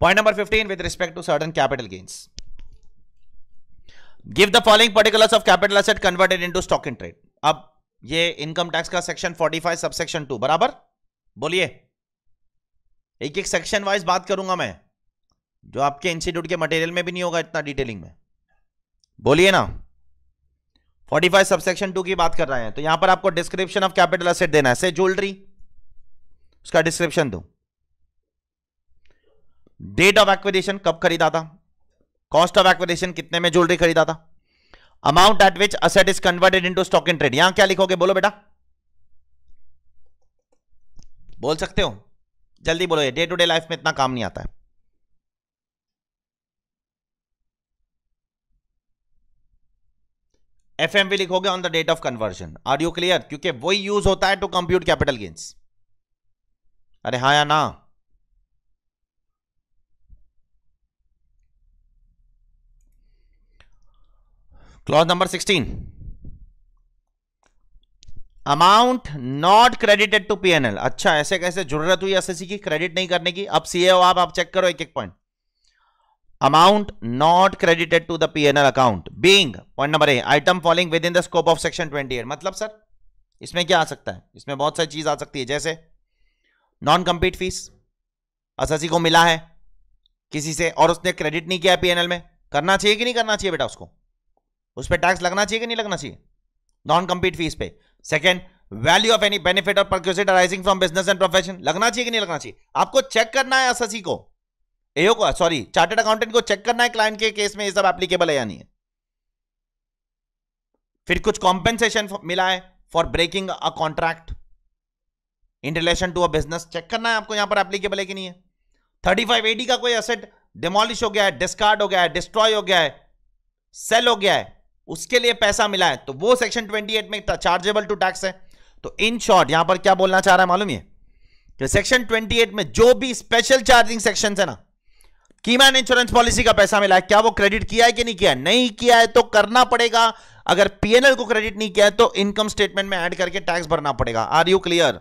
Speaker 1: point number fifteen with respect to certain capital gains give the following particulars of capital asset converted into stock in trade अब ये इनकम टैक्स का section 45 five sub section two बराबर बोलिए एक एक सेक्शन वाइज बात करूंगा मैं जो आपके इंस्टीट्यूट के मटेरियल में भी नहीं होगा इतना डिटेलिंग में बोलिए ना 45 फाइव सब सेक्शन टू की बात कर रहे हैं तो यहां पर आपको डिस्क्रिप्शन ऑफ कैपिटल असेट देना है से ज्वेलरी उसका डिस्क्रिप्शन दो डेट ऑफ एक्विजिशन कब खरीदा था कॉस्ट ऑफ एक्विजिशन कितने में ज्वेलरी खरीदा था amount at which asset is converted into stock in trade यहां क्या लिखोगे बोलो बेटा बोल सकते हो जल्दी बोलो ये डे टू डे लाइफ में इतना काम नहीं आता है एफ एम लिखोगे on the date of conversion are you clear क्योंकि वही यूज होता है टू कंप्यूट कैपिटल गेन्स अरे हाँ या ना clause number sixteen amount not credited to PNL अच्छा ऐसे कैसे जरूरत हुई एसएससी की क्रेडिट नहीं करने की अब सीए आप आप चेक करो एक एक point amount not credited to the PNL account being point number A item falling within the scope of section twenty मतलब सर इसमें क्या आ सकता है इसमें बहुत सारी चीज आ सकती है जैसे नॉन कंपीट फीस एसएससी को मिला है किसी से और उसने क्रेडिट नहीं किया पीएनएल में करना चाहिए कि नहीं करना चाहिए बेटा उसको उस पर टैक्स लगना चाहिए कि नहीं लगना चाहिए नॉन कंपीट फीस पे second value of any benefit और perquisite arising from business and profession लगना चाहिए कि नहीं लगना चाहिए आपको चेक करना है एस को एओ को सॉरी चार्टेड अकाउंटेंट को चेक करना है क्लाइंट के केस में ये सब एप्लीकेबल है या नहीं है फिर कुछ कॉम्पेंसेशन मिला है for breaking a contract in relation to a business check करना है आपको यहां पर एप्लीकेबल है कि नहीं है थर्टी फाइव एडी का कोई एसेट डिमोलिश हो गया है डिस्कार्ड हो गया है डिस्ट्रॉय हो गया है सेल हो गया है उसके लिए पैसा मिला है तो वो सेक्शन 28 में चार्जेबल टू टैक्स है तो इन शॉर्ट यहां पर क्या बोलना चाह रहा है मालूम ये कि सेक्शन 28 में जो भी स्पेशल चार्जिंग सेक्शन है ना कीमैन इंश्योरेंस पॉलिसी का पैसा मिला है क्या वो क्रेडिट किया है कि नहीं किया नहीं किया है तो करना पड़ेगा अगर पीएनएल को क्रेडिट नहीं किया है तो इनकम स्टेटमेंट में एड करके टैक्स भरना पड़ेगा आर यू क्लियर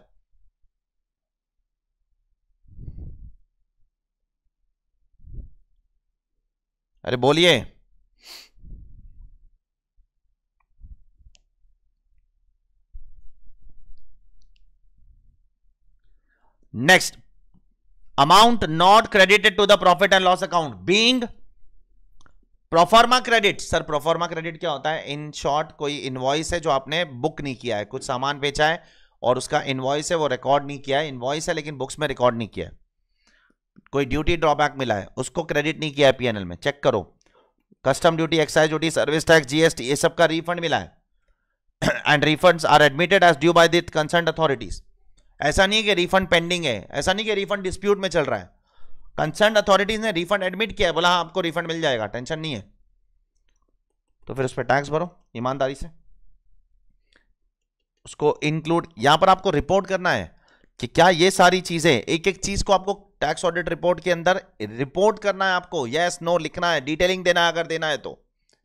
Speaker 1: अरे बोलिए next amount not credited to the profit and loss account being proforma credit sir proforma credit क्या होता है इन शॉर्ट कोई इनवॉइस है जो आपने बुक नहीं किया है कुछ सामान बेचा है और उसका इनवॉइस है वो रिकॉर्ड नहीं किया है इनवॉइस है लेकिन बुक्स में रिकॉर्ड नहीं किया है कोई ड्यूटी ड्रॉबैक मिला है उसको क्रेडिट नहीं किया है पीएनएल में चेक करो custom duty excise duty service tax GST ये सबका रिफंड मिला है and refund are admitted as due by the concern authorities ऐसा नहीं है कि रिफंड पेंडिंग है ऐसा नहीं कि रिफंड डिस्प्यूट में चल रहा है कंसर्न अथॉरिटीज ने रिफंड एडमिट किया है बोला हाँ आपको रिफंड मिल जाएगा टेंशन नहीं है तो फिर उस पर टैक्स भरो ईमानदारी से उसको इंक्लूड यहां पर आपको रिपोर्ट करना है कि क्या ये सारी चीजें एक एक चीज को आपको टैक्स ऑडिट रिपोर्ट के अंदर रिपोर्ट करना है आपको यस yes, नो no, लिखना है डिटेलिंग देना है अगर देना है तो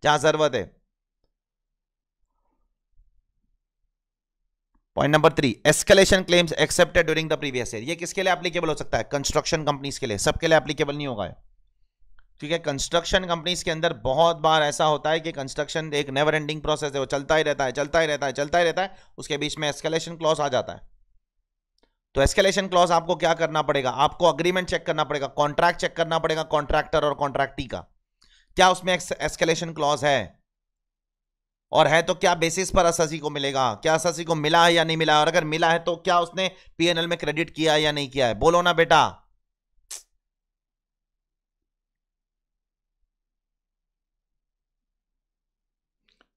Speaker 1: जहां जरूरत है point number three escalation claims accepted during the previous year ये किसके लिए एप्लीकेबल हो सकता है कंस्ट्रक्शन कंपनीज के लिए सबके लिए एप्लीकेबल नहीं होगा ठीक है कंस्ट्रक्शन कंपनीज के अंदर बहुत बार ऐसा होता है कि कंस्ट्रक्शन एक नेवर एंडिंग प्रोसेस है वो चलता ही रहता है चलता ही रहता है चलता ही रहता है उसके बीच में एस्केलेशन क्लॉज आ जाता है तो एस्केलेशन क्लॉज आपको क्या करना पड़ेगा आपको अग्रीमेंट चेक करना पड़ेगा कॉन्ट्रैक्ट चेक करना पड़ेगा कॉन्ट्रैक्टर और कॉन्ट्रैक्टी का क्या उसमें एस्केलेशन क्लॉज है और है तो क्या बेसिस पर एस को मिलेगा क्या एस को मिला है या नहीं मिला और अगर मिला है तो क्या उसने पीएनएल में क्रेडिट किया है या नहीं किया है बोलो ना बेटा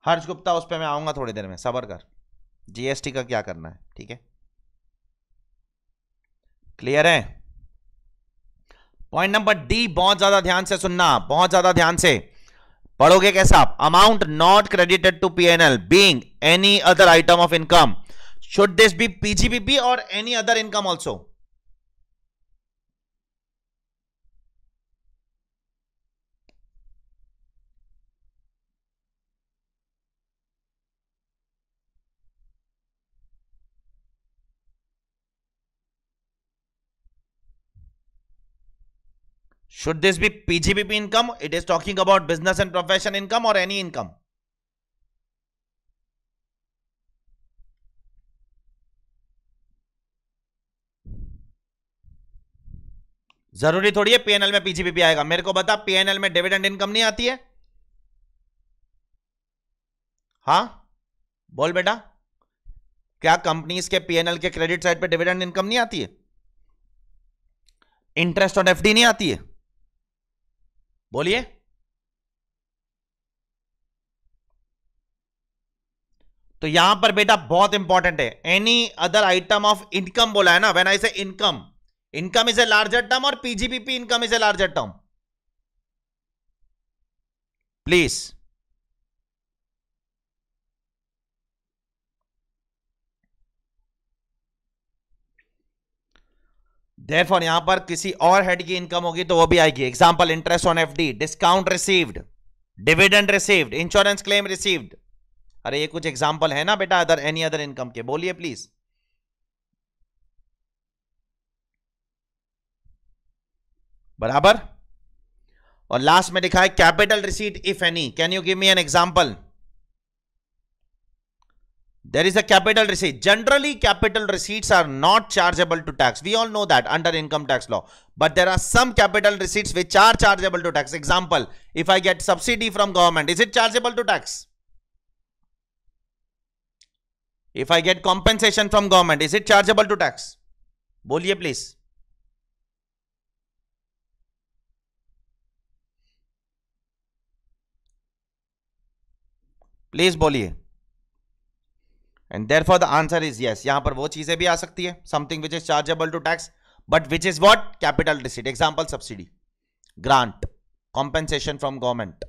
Speaker 1: हर्ष गुप्ता उस पर मैं आऊंगा थोड़ी देर में सबर कर जीएसटी का क्या करना है ठीक है क्लियर है पॉइंट नंबर डी बहुत ज्यादा ध्यान से सुनना बहुत ज्यादा ध्यान से पढ़ोगे कैसा आप amount not credited to PNL being any other item of income should this be PGBP और any other income also should this be pgpp income it is talking about business and profession income or any income जरूरी थोड़ी है पीएनएल में पीजीपीपी आएगा मेरे को बता पीएनएल में डिविडेंड इनकम नहीं आती है हाँ बोल बेटा क्या कंपनीज के पीएनएल के क्रेडिट साइड पे डिविडेंड इनकम नहीं आती है इंटरेस्ट ऑन एफडी नहीं आती है बोलिए तो यहां पर बेटा बहुत इंपॉर्टेंट है any other item of income बोला है ना when I say income income is a larger term और PGBP income is a larger term please therefore यहां पर किसी और हेड की इनकम होगी तो वो भी आएगी example interest on FD discount received dividend received insurance claim received अरे ये कुछ एग्जांपल है ना बेटा अदर एनी अदर इनकम के बोलिए प्लीज बराबर और लास्ट में लिखा है capital receipt if any can you give me an example There is a capital receipt. Generally, capital receipts are not chargeable to tax. We all know that under income tax law. But there are some capital receipts which are chargeable to tax. Example, if I get subsidy from government, is it chargeable to tax? If I get compensation from government, is it chargeable to tax? Boliye please. Please boliye. And therefore the answer is yes यहां पर वो चीजें भी आ सकती है something which is chargeable to tax but which is what capital receipt example subsidy grant government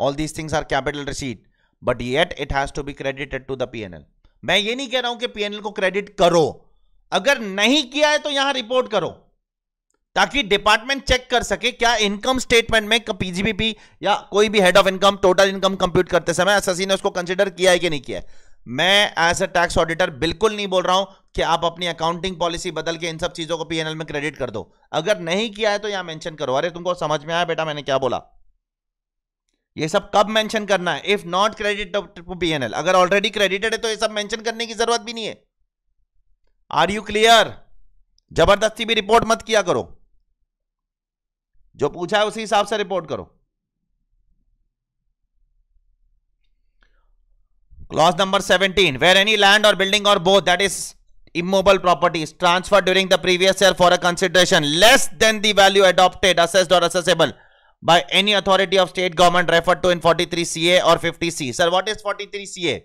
Speaker 1: all these things are capital receipt but yet it has to be credited to the P N L मैं ये नहीं कह रहा हूं कि पीएनएल को क्रेडिट करो अगर नहीं किया है तो यहां रिपोर्ट करो ताकि डिपार्टमेंट चेक कर सके क्या इनकम स्टेटमेंट में पीजीबीपी या कोई भी head of income total income compute करते समय एसएससी ने उसको कंसीडर किया है कि नहीं किया है मैं एज अ टैक्स ऑडिटर बिल्कुल नहीं बोल रहा हूं कि आप अपनी अकाउंटिंग पॉलिसी बदल के इन सब चीजों को पीएनएल में क्रेडिट कर दो अगर नहीं किया है तो यहां मेंशन करो अरे तुमको समझ में आया बेटा मैंने क्या बोला ये सब कब मेंशन करना है if not credit to PNL अगर ऑलरेडी क्रेडिटेड है तो ये सब मेंशन करने की जरूरत भी नहीं है आर यू क्लियर जबरदस्ती भी रिपोर्ट मत किया करो जो पूछा है उसी हिसाब से रिपोर्ट करो Clause number 17. Where any land or building or both that is immobile property is transferred during the previous year for a consideration less than the value adopted, assessed or assessable by any authority of state government referred to in 43 CA or 50 C. Sir, what is 43 CA?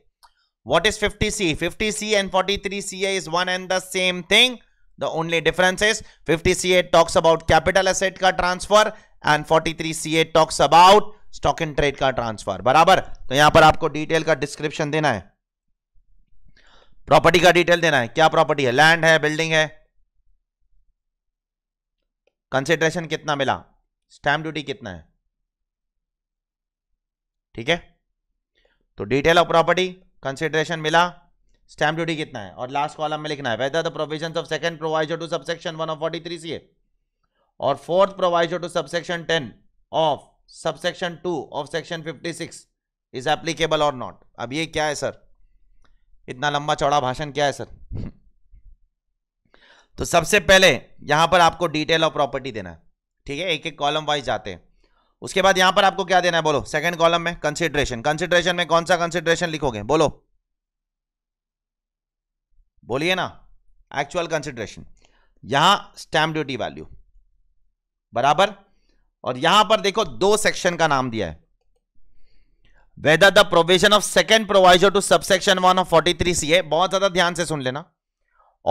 Speaker 1: What is 50 C? 50 C and 43 CA is one and the same thing. The only difference is 50 CA talks about capital asset ka transfer and 43 CA talks about stock and trade का ट्रांसफर बराबर तो यहां पर आपको डिटेल का डिस्क्रिप्शन देना है प्रॉपर्टी का डिटेल देना है क्या प्रॉपर्टी है लैंड है बिल्डिंग है कंसिडरेशन कितना मिला स्टैंप ड्यूटी कितना है ठीक है तो डिटेल ऑफ प्रॉपर्टी कंसिडरेशन मिला स्टैंप ड्यूटी कितना है और लास्ट कॉलम में लिखना है whether the provision of second proviso to subsection one of forty three C और fourth proviso to subsection ten of subsection two of section fifty six is applicable और नॉट अब ये क्या है सर इतना लंबा चौड़ा भाषण क्या है सर तो सबसे पहले यहां पर आपको डिटेल ऑफ प्रॉपर्टी देना है ठीक है एक एक कॉलम वाइज जाते हैं उसके बाद यहां पर आपको क्या देना है बोलो सेकंड कॉलम में कंसिडरेशन कंसिडरेशन में कौन सा कंसिडरेशन लिखोगे बोलो बोलिए ना एक्चुअल कंसिडरेशन यहां स्टैम्प ड्यूटी वैल्यू बराबर और यहां पर देखो दो सेक्शन का नाम दिया है whether the provision of second proviso to subsection one of forty three C A बहुत ज्यादा ध्यान से सुन लेना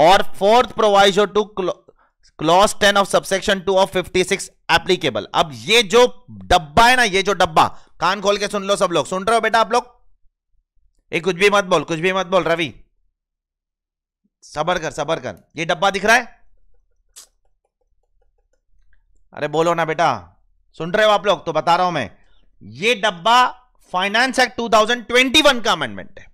Speaker 1: और fourth proviso to clause ten of subsection two of fifty six applicable अब ये जो डब्बा है ना ये जो डब्बा कान खोल के सुन लो सब लोग सुन रहे हो बेटा आप लोग ये कुछ भी मत बोल कुछ भी मत बोल रवि सबर कर सबर कर ये डब्बा दिख रहा है अरे बोलो ना बेटा सुन रहे हो आप लोग तो बता रहा हूं मैं ये डब्बा फाइनेंस एक्ट 2021 का अमेंडमेंट है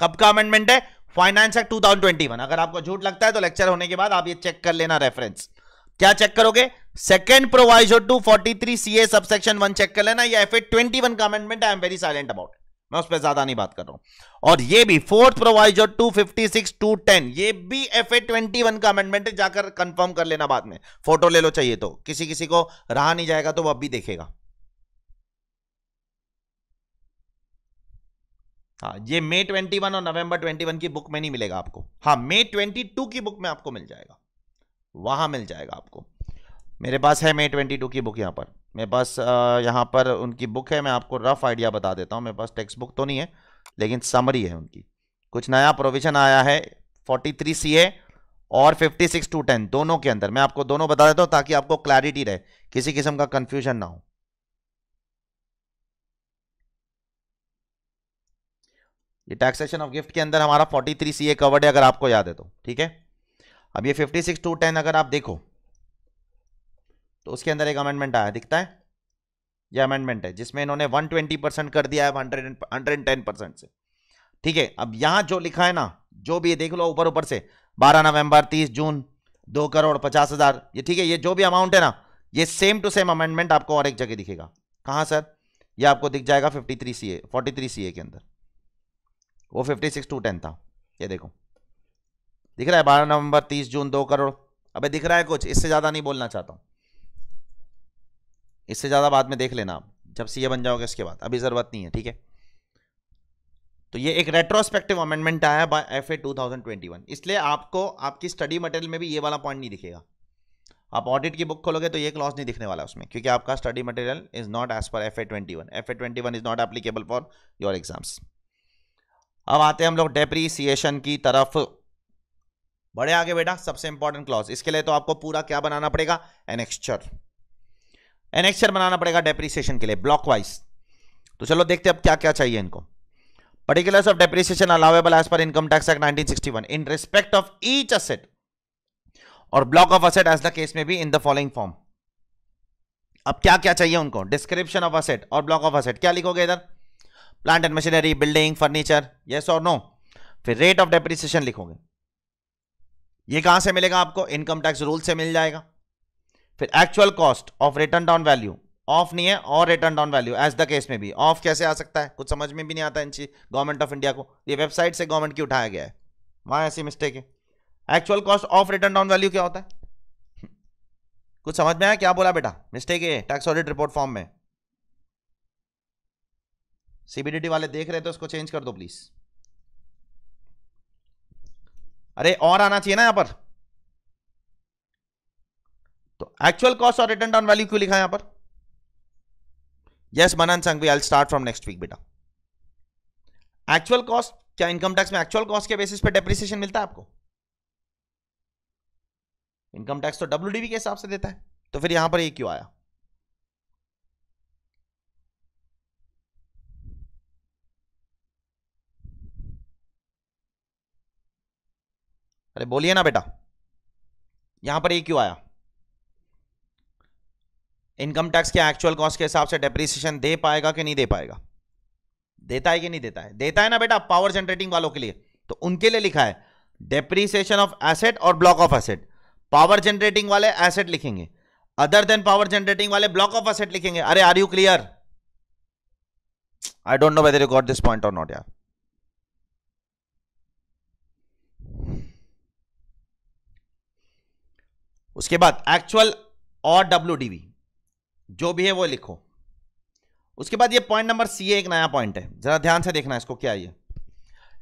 Speaker 1: कब का अमेंडमेंट है फाइनेंस एक्ट 2021 अगर आपको झूठ लगता है तो लेक्चर होने के बाद आप ये चेक कर लेना रेफरेंस क्या चेक करोगे second proviso to forty three C A subsection one check कर लेना या फिर ट्वेंटी वन का amendment I am very silent about मैं उस पर ज्यादा नहीं बात कर रहा हूं और ये भी fourth proviso to fifty six two ten ये भी एफ ए ट्वेंटी वन का अमेंडमेंट है जाकर कंफर्म कर लेना बाद में फोटो ले लो चाहिए तो किसी किसी को रहा नहीं जाएगा तो वो अब भी देखेगा हाँ ये मे ट्वेंटी वन और नवंबर ट्वेंटी वन की बुक में नहीं मिलेगा आपको हाँ मे ट्वेंटी टू की बुक में आपको मिल जाएगा वहां मिल जाएगा आपको मेरे पास है मे ट्वेंटी टू की बुक यहां पर मेरे पास यहाँ पर उनकी बुक है मैं आपको रफ आइडिया बता देता हूँ मेरे पास टेक्स्ट बुक तो नहीं है लेकिन समरी है उनकी कुछ नया प्रोविजन आया है 43 सी है और 56 टू टेन दोनों के अंदर मैं आपको दोनों बता देता हूँ ताकि आपको क्लैरिटी रहे किसी किस्म का कन्फ्यूजन ना हो ये टैक्सेशन ऑफ गिफ्ट के अंदर हमारा 43 सी ए कवर्ड है अगर आपको याद है तो ठीक है अब ये 56 टू टेन अगर आप देखो तो उसके अंदर एक अमेंडमेंट आया दिखता है ये अमेंडमेंट है जिसमें इन्होंने 120 परसेंट कर दिया है हंड्रेड टेन परसेंट से ठीक है अब यहां जो लिखा है ना जो भी देख लो ऊपर ऊपर से बारह नवंबर तीस जून दो करोड़ पचास हज़ार ये ठीक है ये जो भी अमाउंट है ना ये सेम टू सेम अमेंडमेंट आपको और एक जगह दिखेगा कहां सर ये आपको दिख जाएगा fifty three C A forty three C A के अंदर वो फिफ्टी सिक्स टू टेन था ये देखो दिख रहा है बारह नवंबर तीस जून दो करोड़ अब दिख रहा है कुछ इससे ज़्यादा नहीं बोलना चाहता हूं इससे ज़्यादा बाद में देख लेना आप जब ए बन जाओगे इसके बाद अभी ज़रूरत नहीं है ठीक है तो ये एक रेट्रोस्पेक्टिव अमेंडमेंट आया by F A two thousand twenty one इसलिए आपको आपकी स्टडी मटेरियल में भी ये वाला पॉइंट नहीं दिखेगा आप ऑडिट की बुक खोलोगे तो ये क्लॉज नहीं दिखने वाला उसमें क्योंकि आपका study material is not as per F A twenty one F A twenty one is not applicable for your exams अब आते हैं हम लोग डेप्रीसिएशन की तरफ बड़े आगे बेटा सबसे इंपॉर्टेंट क्लॉज इसके लिए तो आपको पूरा क्या बनाना पड़ेगा एनेक्स्चर एनेक्चर बनाना पड़ेगा डेप्रिसिएशन के लिए ब्लॉक वाइज तो चलो देखते हैं अब क्या क्या चाहिए इनको particulars of depreciation allowable as per income tax act 1961 in respect of each asset और block of asset as the case में भी इन द फॉलोइंग फॉर्म अब क्या क्या चाहिए उनको डिस्क्रिप्शन ऑफ असेट और ब्लॉक ऑफ असेट क्या लिखोगे इधर plant and machinery building furniture yes और नो फिर रेट ऑफ डेप्रिसिएशन लिखोगे ये कहां से मिलेगा आपको इनकम टैक्स रूल से मिल जाएगा फिर actual cost of written down value of नहीं है और written down value as the case में भी ऑफ कैसे आ सकता है कुछ समझ में भी नहीं आता इन चीज गवर्नमेंट ऑफ इंडिया को ये वेबसाइट से गवर्नमेंट की उठाया गया है वहां ऐसी मिस्टेक है actual cost of written down value क्या होता है कुछ समझ में आया क्या बोला बेटा मिस्टेक है टैक्स ऑडिट रिपोर्ट फॉर्म में सीबीडीटी वाले देख रहे थे तो उसको चेंज कर दो प्लीज अरे और आना चाहिए ना यहां पर तो एक्चुअल कॉस्ट और रिटर्न ऑन वैल्यू क्यों लिखा यहां पर yes Manan Sanghavi I start from next week बेटा एक्चुअल कॉस्ट क्या इनकम टैक्स में एक्चुअल कॉस्ट के बेसिस पर डेप्रिसिएशन मिलता है आपको इनकम टैक्स तो डब्ल्यू के हिसाब से देता है तो फिर यहां पर ये क्यों आया अरे बोलिए ना बेटा यहां पर ये क्यों आया इनकम टैक्स के एक्चुअल कॉस्ट के हिसाब से डेप्रिसिएशन दे पाएगा कि नहीं दे पाएगा देता है कि नहीं देता है देता है ना बेटा पावर जनरेटिंग वालों के लिए तो उनके लिए लिखा है डेप्रिसिएशन ऑफ एसेट और block of asset power generating वाले एसेट लिखेंगे अदर देन पावर जनरेटिंग वाले ब्लॉक ऑफ एसेट लिखेंगे अरे are you clear I don't know whether you got this point और नॉट यार उसके बाद एक्चुअल और डब्ल्यू डीवी जो भी है वो लिखो उसके बाद ये पॉइंट नंबर सी एक नया पॉइंट है जरा ध्यान से देखना इसको क्या ये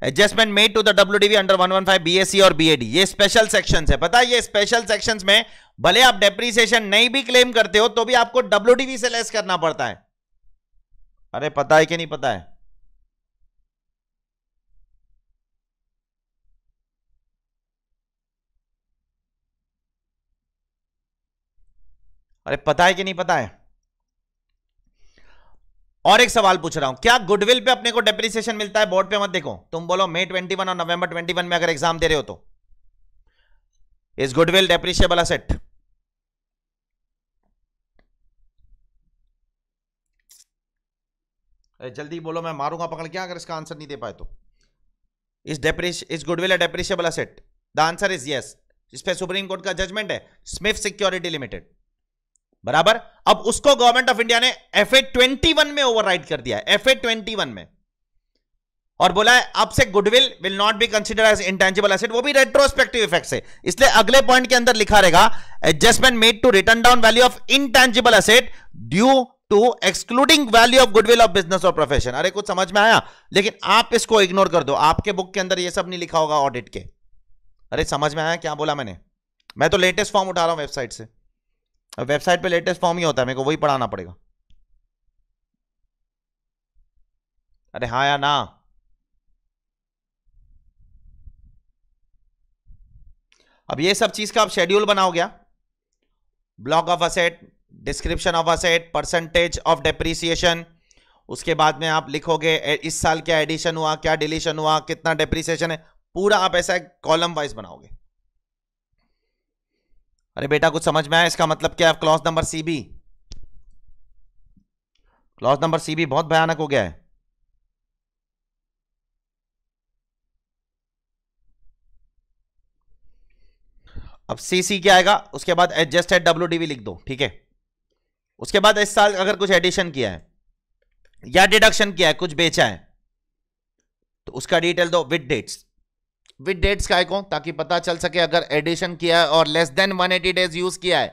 Speaker 1: adjustment made to the W DV under one one five B S C और बी एडी ये स्पेशल सेक्शन है पता है ये स्पेशल सेक्शन में भले आप डेप्रीसिएशन नहीं भी क्लेम करते हो तो भी आपको डब्ल्यू डीवी से लेस करना पड़ता है अरे पता है कि नहीं पता है अरे पता है कि नहीं पता है और एक सवाल पूछ रहा हूं क्या गुडविल पे अपने को डेप्रिसिएशन मिलता है बोर्ड पे मत देखो तुम बोलो मई 21 और नवंबर 21 में अगर एग्जाम दे रहे हो तो इज गुडविल डेप्रिशिएबल असेट जल्दी बोलो मैं मारूंगा पकड़ क्या अगर इसका आंसर नहीं दे पाए तो इज डेप्रिश is goodwill depreciable asset the answer is yes इस पर सुप्रीम कोर्ट का जजमेंट है स्मिथ सिक्योरिटी लिमिटेड बराबर अब उसको गवर्नमेंट ऑफ इंडिया ने एफ ए ट्वेंटी वन में ओवरराइड कर दिया एफ ए ट्वेंटी वन में और बोला है अब से goodwill will not be consider as intangible asset वो भी रेट्रोस्पेक्टिव इफेक्ट से इसलिए अगले पॉइंट के अंदर लिखा रहेगा adjustment made to written down value of intangible asset due to excluding value of goodwill of business और प्रोफेशन अरे कुछ समझ में आया लेकिन आप इसको इग्नोर कर दो आपके बुक के अंदर यह सब नहीं लिखा होगा ऑडिट के अरे समझ में आया क्या बोला मैंने मैं तो लेटेस्ट फॉर्म उठा रहा हूं वेबसाइट से अब वेबसाइट पे लेटेस्ट फॉर्म ही होता है मेरे को वही पढ़ाना पड़ेगा अरे हाँ या ना अब ये सब चीज का आप शेड्यूल बनाओ गया block of asset description of asset percentage of depreciation उसके बाद में आप लिखोगे इस साल क्या एडिशन हुआ क्या डिलीशन हुआ कितना डेप्रिसिएशन है पूरा आप ऐसा कॉलम वाइज बनाओगे अरे बेटा कुछ समझ में आया इसका मतलब क्या है clause number C B clause number C B बहुत भयानक हो गया है अब सी सी क्या आएगा उसके बाद एडजस्ट डब्ल्यू डीवी लिख दो ठीक है उसके बाद इस साल अगर कुछ एडिशन किया है या डिडक्शन किया है कुछ बेचा है तो उसका डिटेल दो विद डेट्स विद डेट्स का आइकॉन ताकि पता चल सके अगर एडिशन किया है और लेस देन 180 डेज यूज किया है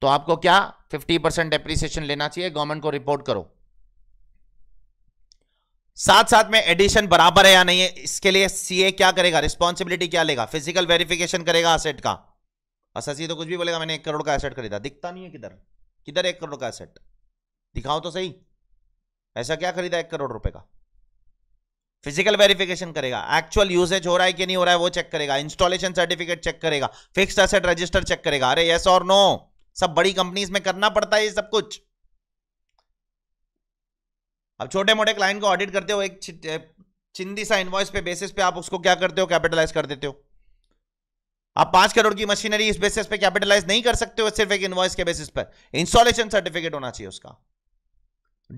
Speaker 1: तो आपको क्या 50 परसेंट डेप्रिसिएशन लेना चाहिए गवर्नमेंट को रिपोर्ट करो साथ साथ में एडिशन बराबर है या नहीं है इसके लिए सीए क्या करेगा रिस्पॉन्सिबिलिटी क्या लेगा फिजिकल वेरिफिकेशन करेगा एसेट का सी तो कुछ भी बोलेगा मैंने एक करोड़ का एसेट खरीदा दिखता नहीं है किधर किधर एक करोड़ का एसेट दिखाओ तो सही ऐसा क्या खरीदा एक करोड़ रुपए का फिजिकल वेरिफिकेशन करेगा एक्चुअल यूजेज हो रहा है कि नहीं हो रहा है वो चेक करेगा इंस्टॉलेशन सर्टिफिकेट चेक करेगा फिक्स्ड एसेट रजिस्टर चेक करेगा अरे यस और नो सब बड़ी कंपनीज में करना पड़ता है ये सब कुछ अब छोटे मोटे क्लाइंट को ऑडिट करते हो एक चिंदी सा इन्वॉइस पे बेसिस पे आप उसको क्या करते हो कैपिटलाइज कर देते हो आप पांच करोड़ की मशीनरी इस बेसिस पे कैपिटलाइज नहीं कर सकते हो सिर्फ एक इन्वॉइस के बेसिस पर इंस्टॉलेशन सर्टिफिकेट होना चाहिए उसका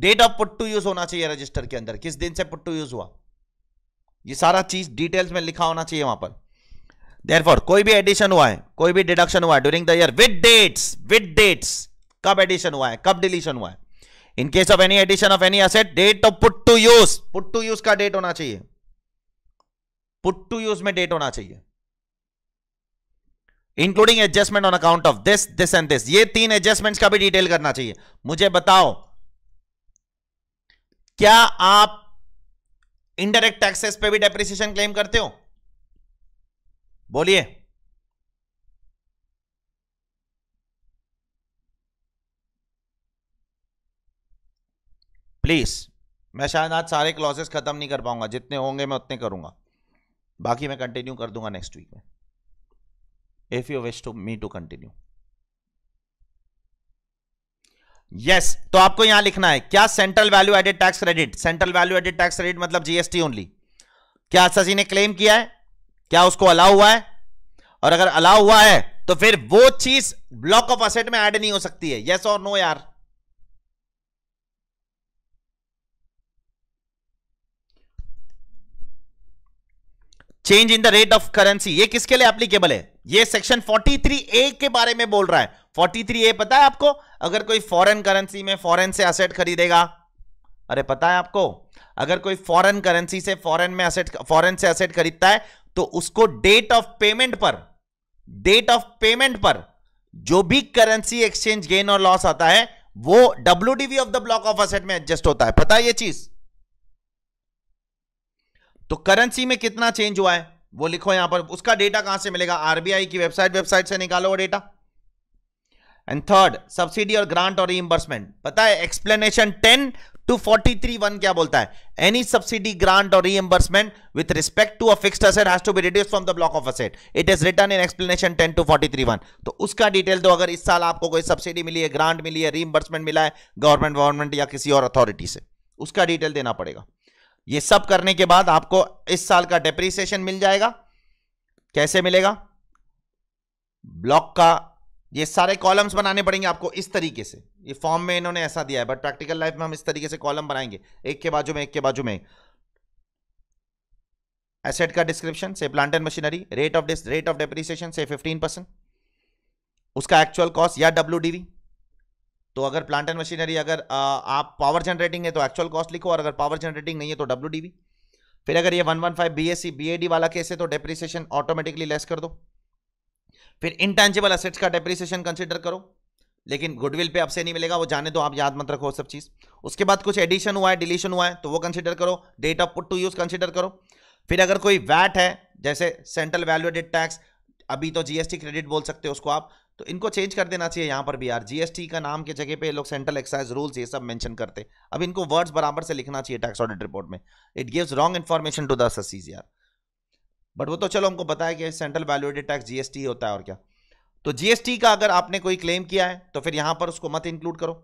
Speaker 1: date of put to use होना चाहिए रजिस्टर के अंदर किस दिन से पुट टू यूज हुआ ये सारा चीज डिटेल्स में लिखा होना चाहिए वहां पर फॉर कोई भी एडिशन हुआ है कोई भी डिडक्शन हुआ है during the year with dates with dates कब एडिशन हुआ है कब डिलीशन हुआ है in case of any addition of any asset date of put to use put to use का डेट होना चाहिए पुट टू यूज में डेट होना चाहिए including adjustment on account of this this and this ये तीन एडजस्टमेंट का भी डिटेल करना चाहिए मुझे बताओ क्या आप इनडायरेक्ट टैक्सेस पे भी डेप्रिसिएशन क्लेम करते हो बोलिए प्लीज मैं शायद आज सारे क्लॉसेस खत्म नहीं कर पाऊंगा जितने होंगे मैं उतने करूंगा बाकी मैं कंटिन्यू कर दूंगा नेक्स्ट वीक में if you wish to me to continue yes तो आपको यहां लिखना है क्या central value added tax credit central value added tax credit मतलब जीएसटी ओनली क्या ससी ने क्लेम किया है क्या उसको अलाउ हुआ है और अगर अलाउ हुआ है तो फिर वो चीज ब्लॉक ऑफ असेट में ऐड नहीं हो सकती है यस और नो यार change in the rate of currency ये किसके लिए एप्लीकेबल है ये सेक्शन 43 ए के बारे में बोल रहा है 43 ए पता है आपको अगर कोई फॉरेन करेंसी में फॉरेन से असेट खरीदेगा अरे पता है आपको अगर कोई फॉरेन करेंसी से फॉरेन में असेट फॉरेन से असेट खरीदता है तो उसको डेट ऑफ पेमेंट पर डेट ऑफ पेमेंट पर जो भी करेंसी एक्सचेंज गेन और लॉस आता है वो DV of the block of asset में एडजस्ट होता है पता है ये चीज तो करेंसी में कितना चेंज हुआ है वो लिखो यहां पर उसका डेटा कहां से मिलेगा आरबीआई की वेबसाइट वेबसाइट से निकालो वो डेटा एंड थर्ड सब्सिडी और ग्रांट और रिइम्बर्समेंट पता है explanation ten to forty three one क्या बोलता है एनी सब्सिडी ग्रांट और reimbursement with respect to a fixed asset has to be reduce from the block of asset it is written in explanation ten to forty three one तो उसका डिटेल दो अगर इस साल आपको कोई सब्सिडी मिली है ग्रांट मिली है रिइम्बर्समेंट मिला है गवर्नमेंट गवर्नमेंट या किसी और अथॉरिटी से उसका डिटेल देना पड़ेगा ये सब करने के बाद आपको इस साल का डेप्रीसिएशन मिल जाएगा कैसे मिलेगा ब्लॉक का ये सारे कॉलम्स बनाने पड़ेंगे आपको इस तरीके से ये फॉर्म में इन्होंने ऐसा दिया है बट प्रैक्टिकल लाइफ में हम इस तरीके से कॉलम बनाएंगे एक के बाजू में एक के बाजू में एसेट का डिस्क्रिप्शन से plant and machinery rate of rate of depreciation से 15 परसेंट उसका एक्चुअल कॉस्ट या डब्ल्यू तो अगर प्लांट एंड मशीनरी अगर आप पावर जनरेटिंग है तो एक्चुअल कॉस्ट लिखो और अगर पावर जनरेटिंग नहीं है तो डब्ल्यू फिर अगर ये one one five B S C B A वाला केस है तो डेप्रिसिएशन ऑटोमेटिकली लेस कर दो फिर इंटेंजिबल असेट्स का डेप्रिसिएशन कंसिडर करो लेकिन गुडविल पे आपसे नहीं मिलेगा वो जाने दो आप याद मत रखो सब चीज़ उसके बाद कुछ एडिशन हुआ है डिलीशन हुआ है तो वो कंसिडर करो date of put to use consider करो फिर अगर कोई वैट है जैसे सेंट्रल वैल्यूडेड टैक्स अभी तो जीएसटी क्रेडिट बोल सकते हो उसको आप तो इनको चेंज कर देना चाहिए यहाँ पर भी यार जीएसटी का नाम के जगह पे लोग सेंट्रल एक्साइज रूल्स ये सब मेंशन करते अब इनको वर्ड्स बराबर से लिखना चाहिए टैक्स ऑडिट रिपोर्ट में it gives wrong information to the ससीज यार बट वो तो चलो हमको बताया कि सेंट्रल वैल्यूएटेड टैक्स जीएसटी होता है और क्या तो जीएसटी का अगर आपने कोई क्लेम किया है तो फिर यहाँ पर उसको मत इंक्लूड करो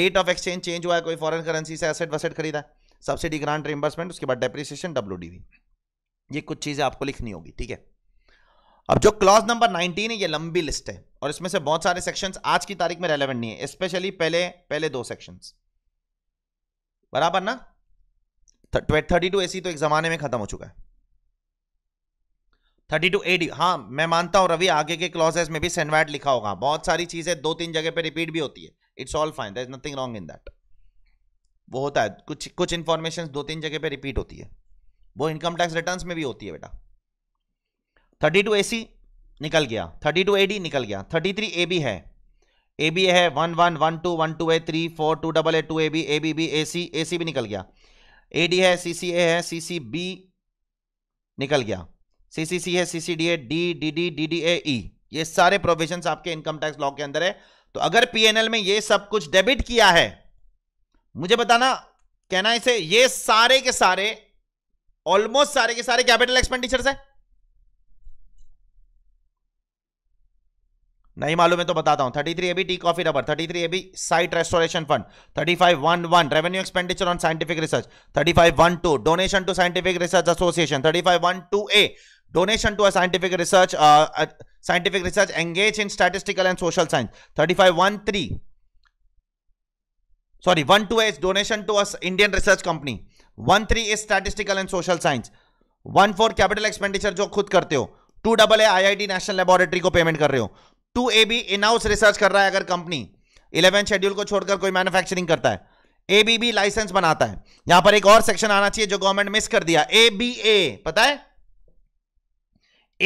Speaker 1: रेट ऑफ एक्सचेंज चेंज हुआ है कोई फॉरन करेंसी से एसेट वसेट खरीदा है सब्सिडी ग्रांट रिम्बर्समेंट उसके बाद डेप्रिसिएशन डब्ल्यू ये कुछ चीज़ें आपको लिखनी होगी ठीक है अब जो क्लॉज नंबर 19 है ये लंबी लिस्ट है और इसमें से बहुत सारे सेक्शंस आज की तारीख में रेलेवेंट नहीं है स्पेशली पहले पहले दो सेक्शंस बराबर ना थर्टी टू एसी तो एक जमाने में खत्म हो चुका है थर्टी टू एडी हाँ मैं मानता हूं रवि आगे के क्लॉजेस में भी सेनवैट लिखा होगा बहुत सारी चीजें दो तीन जगह पे रिपीट भी होती है it's all fine there is nothing wrong in that वो होता है कुछ कुछ इन्फॉर्मेशन दो तीन जगह पे रिपीट होती है वो इनकम टैक्स रिटर्न में भी होती है बेटा थर्टी टू ए सी निकल गया थर्टी टू ए डी निकल गया थर्टी थ्री ए बी है ए बी है one one one two one two A three four two double A two A B A B B A C A C भी निकल गया ए डी है सी सी ए है सी सी बी निकल गया सी सी सी है C C D A D D D D D A E ये सारे प्रोविजन आपके इनकम टैक्स लॉ के अंदर है तो अगर पी एन एल में ये सब कुछ डेबिट किया है मुझे बताना कहना इसे ये सारे के सारे ऑलमोस्ट सारे के सारे कैपिटल एक्सपेंडिचर्स है नहीं मालूम है तो बताता हूं thirty three A B tea coffee rubber thirty three A B site restoration fund thirty five one one revenue expenditure on scientific research thirty five one two donation to scientific research association thirty five one two A donation to a scientific research scientific research engage in statistical and social science thirty five one three sorry one two is donation to us indian research company one three is statistical and social one four capital expenditure जो खुद करते हो टू डबल है आईआईटी नेशनल लेबोरेटरी को पेमेंट कर रहे हो two A B in house research कर रहा है अगर कंपनी इलेवन शेड्यूल को छोड़कर कोई मैन्युफैक्चरिंग करता है ए बी लाइसेंस बनाता है यहां पर एक और सेक्शन आना चाहिए जो गवर्नमेंट मिस कर दिया ए पता है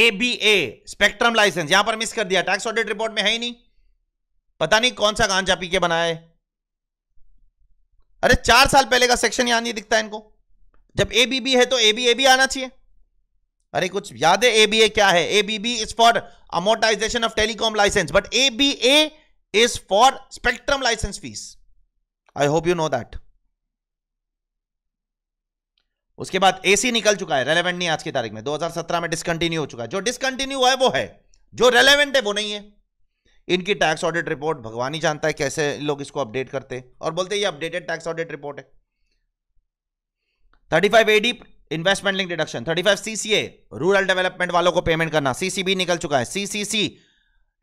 Speaker 1: ए स्पेक्ट्रम लाइसेंस यहां पर मिस कर दिया टैक्स ऑडिट रिपोर्ट में है ही नहीं पता नहीं कौन सा गांजा पी के बनाया है अरे चार साल पहले का सेक्शन यहां नहीं दिखता इनको जब एबीबी है तो एबीए बी आना चाहिए अरे कुछ याद है एबीए क्या है ABB is for amortisation of telecom licence but ABA is for spectrum licence fee I hope you know that उसके बाद एसी निकल चुका है रेलेवेंट नहीं आज की तारीख में 2017 में डिसकंटिन्यू हो चुका है जो डिसकंटिन्यू है वो है जो रेलेवेंट है वो नहीं है इनकी टैक्स ऑडिट रिपोर्ट भगवान ही जानता है कैसे लोग इसको अपडेट करते और बोलते ये अपडेटेड टैक्स ऑडिट रिपोर्ट है thirty five AD investment link deduction thirty five CCA rural development वालों को पेमेंट करना सीसीबी निकल चुका है CCC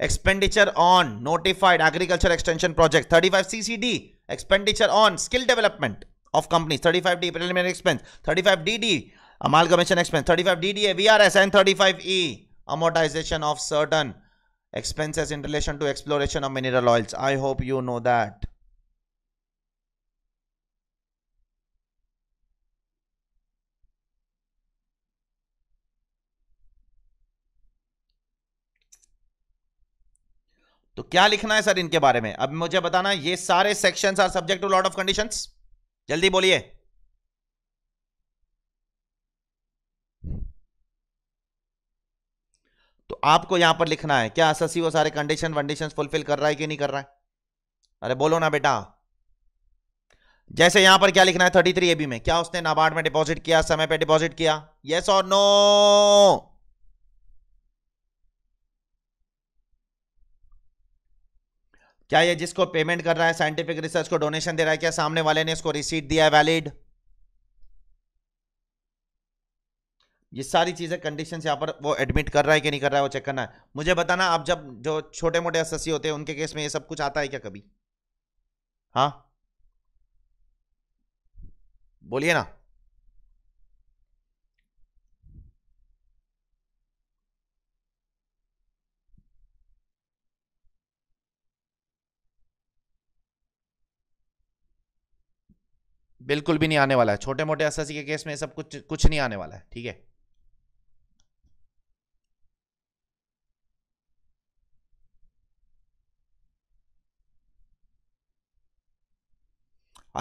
Speaker 1: expenditure on notified agriculture extension project thirty five CCD expenditure on skill development of company thirty five D preliminary expense thirty five D D अमाल commission expense thirty five D D A V R S and thirty five E amortisation of certain expenses in relation to exploration of mineral oils I hope you know that तो क्या लिखना है सर इनके बारे में अब मुझे बताना ये सारे sections are subject to lot of conditions जल्दी बोलिए तो आपको यहां पर लिखना है क्या एसएससी वो सारे कंडीशन वंडीशन फुलफिल कर रहा है कि नहीं कर रहा है अरे बोलो ना बेटा जैसे यहां पर क्या लिखना है थर्टी थ्री एबी में क्या उसने नाबार्ड में डिपॉजिट किया समय पे डिपॉजिट किया यस और नो क्या ये जिसको पेमेंट कर रहा है साइंटिफिक रिसर्च को डोनेशन दे रहा है क्या सामने वाले ने इसको रिसीट दिया है वैलिड ये सारी चीज़ें कंडीशन यहां पर वो एडमिट कर रहा है कि नहीं कर रहा है वो चेक करना है मुझे बताना आप जब जो छोटे मोटे एस होते हैं उनके केस में ये सब कुछ आता है क्या कभी हाँ बोलिए ना बिल्कुल भी नहीं आने वाला है छोटे मोटे एस के केस में सब कुछ कुछ नहीं आने वाला है ठीक है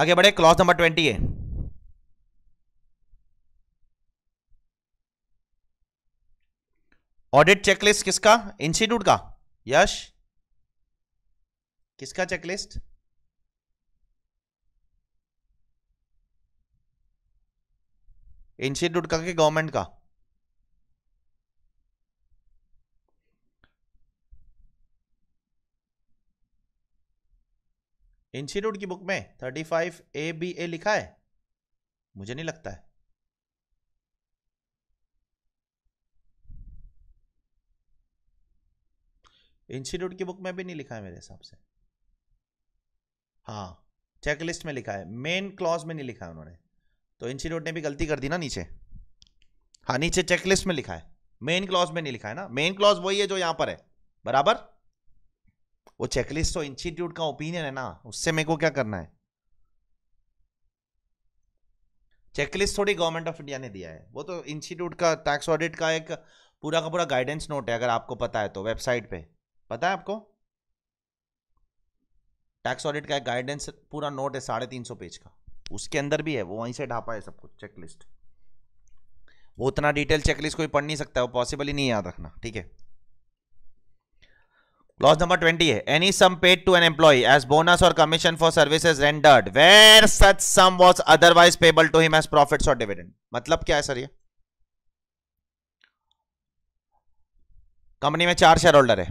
Speaker 1: आगे बढ़े क्लॉज नंबर ट्वेंटी है ऑडिट चेकलिस्ट किसका इंस्टीट्यूट का यश किसका चेकलिस्ट इंस्टीट्यूट का के गवर्नमेंट का इंस्टीट्यूट की बुक में thirty five A B A लिखा है मुझे नहीं लगता है इंस्टीट्यूट की बुक में भी नहीं लिखा है मेरे हिसाब से हाँ चेकलिस्ट में लिखा है मेन क्लॉज में नहीं लिखा है उन्होंने तो इंस्टीट्यूट ने भी गलती कर दी ना नीचे हाँ नीचे चेकलिस्ट में लिखा है मेन क्लॉज में नहीं लिखा है ना मेन क्लॉज वही है जो यहां पर है बराबर वो चेकलिस्ट तो इंस्टीट्यूट का ओपिनियन है ना उससे मेरे को क्या करना है चेकलिस्ट थोड़ी गवर्नमेंट ऑफ इंडिया ने दिया है वो तो इंस्टीट्यूट का टैक्स ऑडिट का एक पूरा का पूरा गाइडेंस नोट है अगर आपको पता है तो वेबसाइट पे पता है आपको टैक्स ऑडिट का एक गाइडेंस पूरा नोट है साढ़े तीन सौ पेज का उसके अंदर भी है वो वहीं से ढापा है सब कुछ चेकलिस्ट वो उतना डिटेल चेकलिस्ट कोई पढ़ नहीं सकता है वो पॉसिबल ही नहीं याद रखना ठीक है क्लॉज नंबर ट्वेंटी है any sum paid to an employee as bonus और commission for services rendered where such sum was otherwise payable to him as profit और डिविडेंड मतलब क्या है सर ये कंपनी में चार शेयर होल्डर है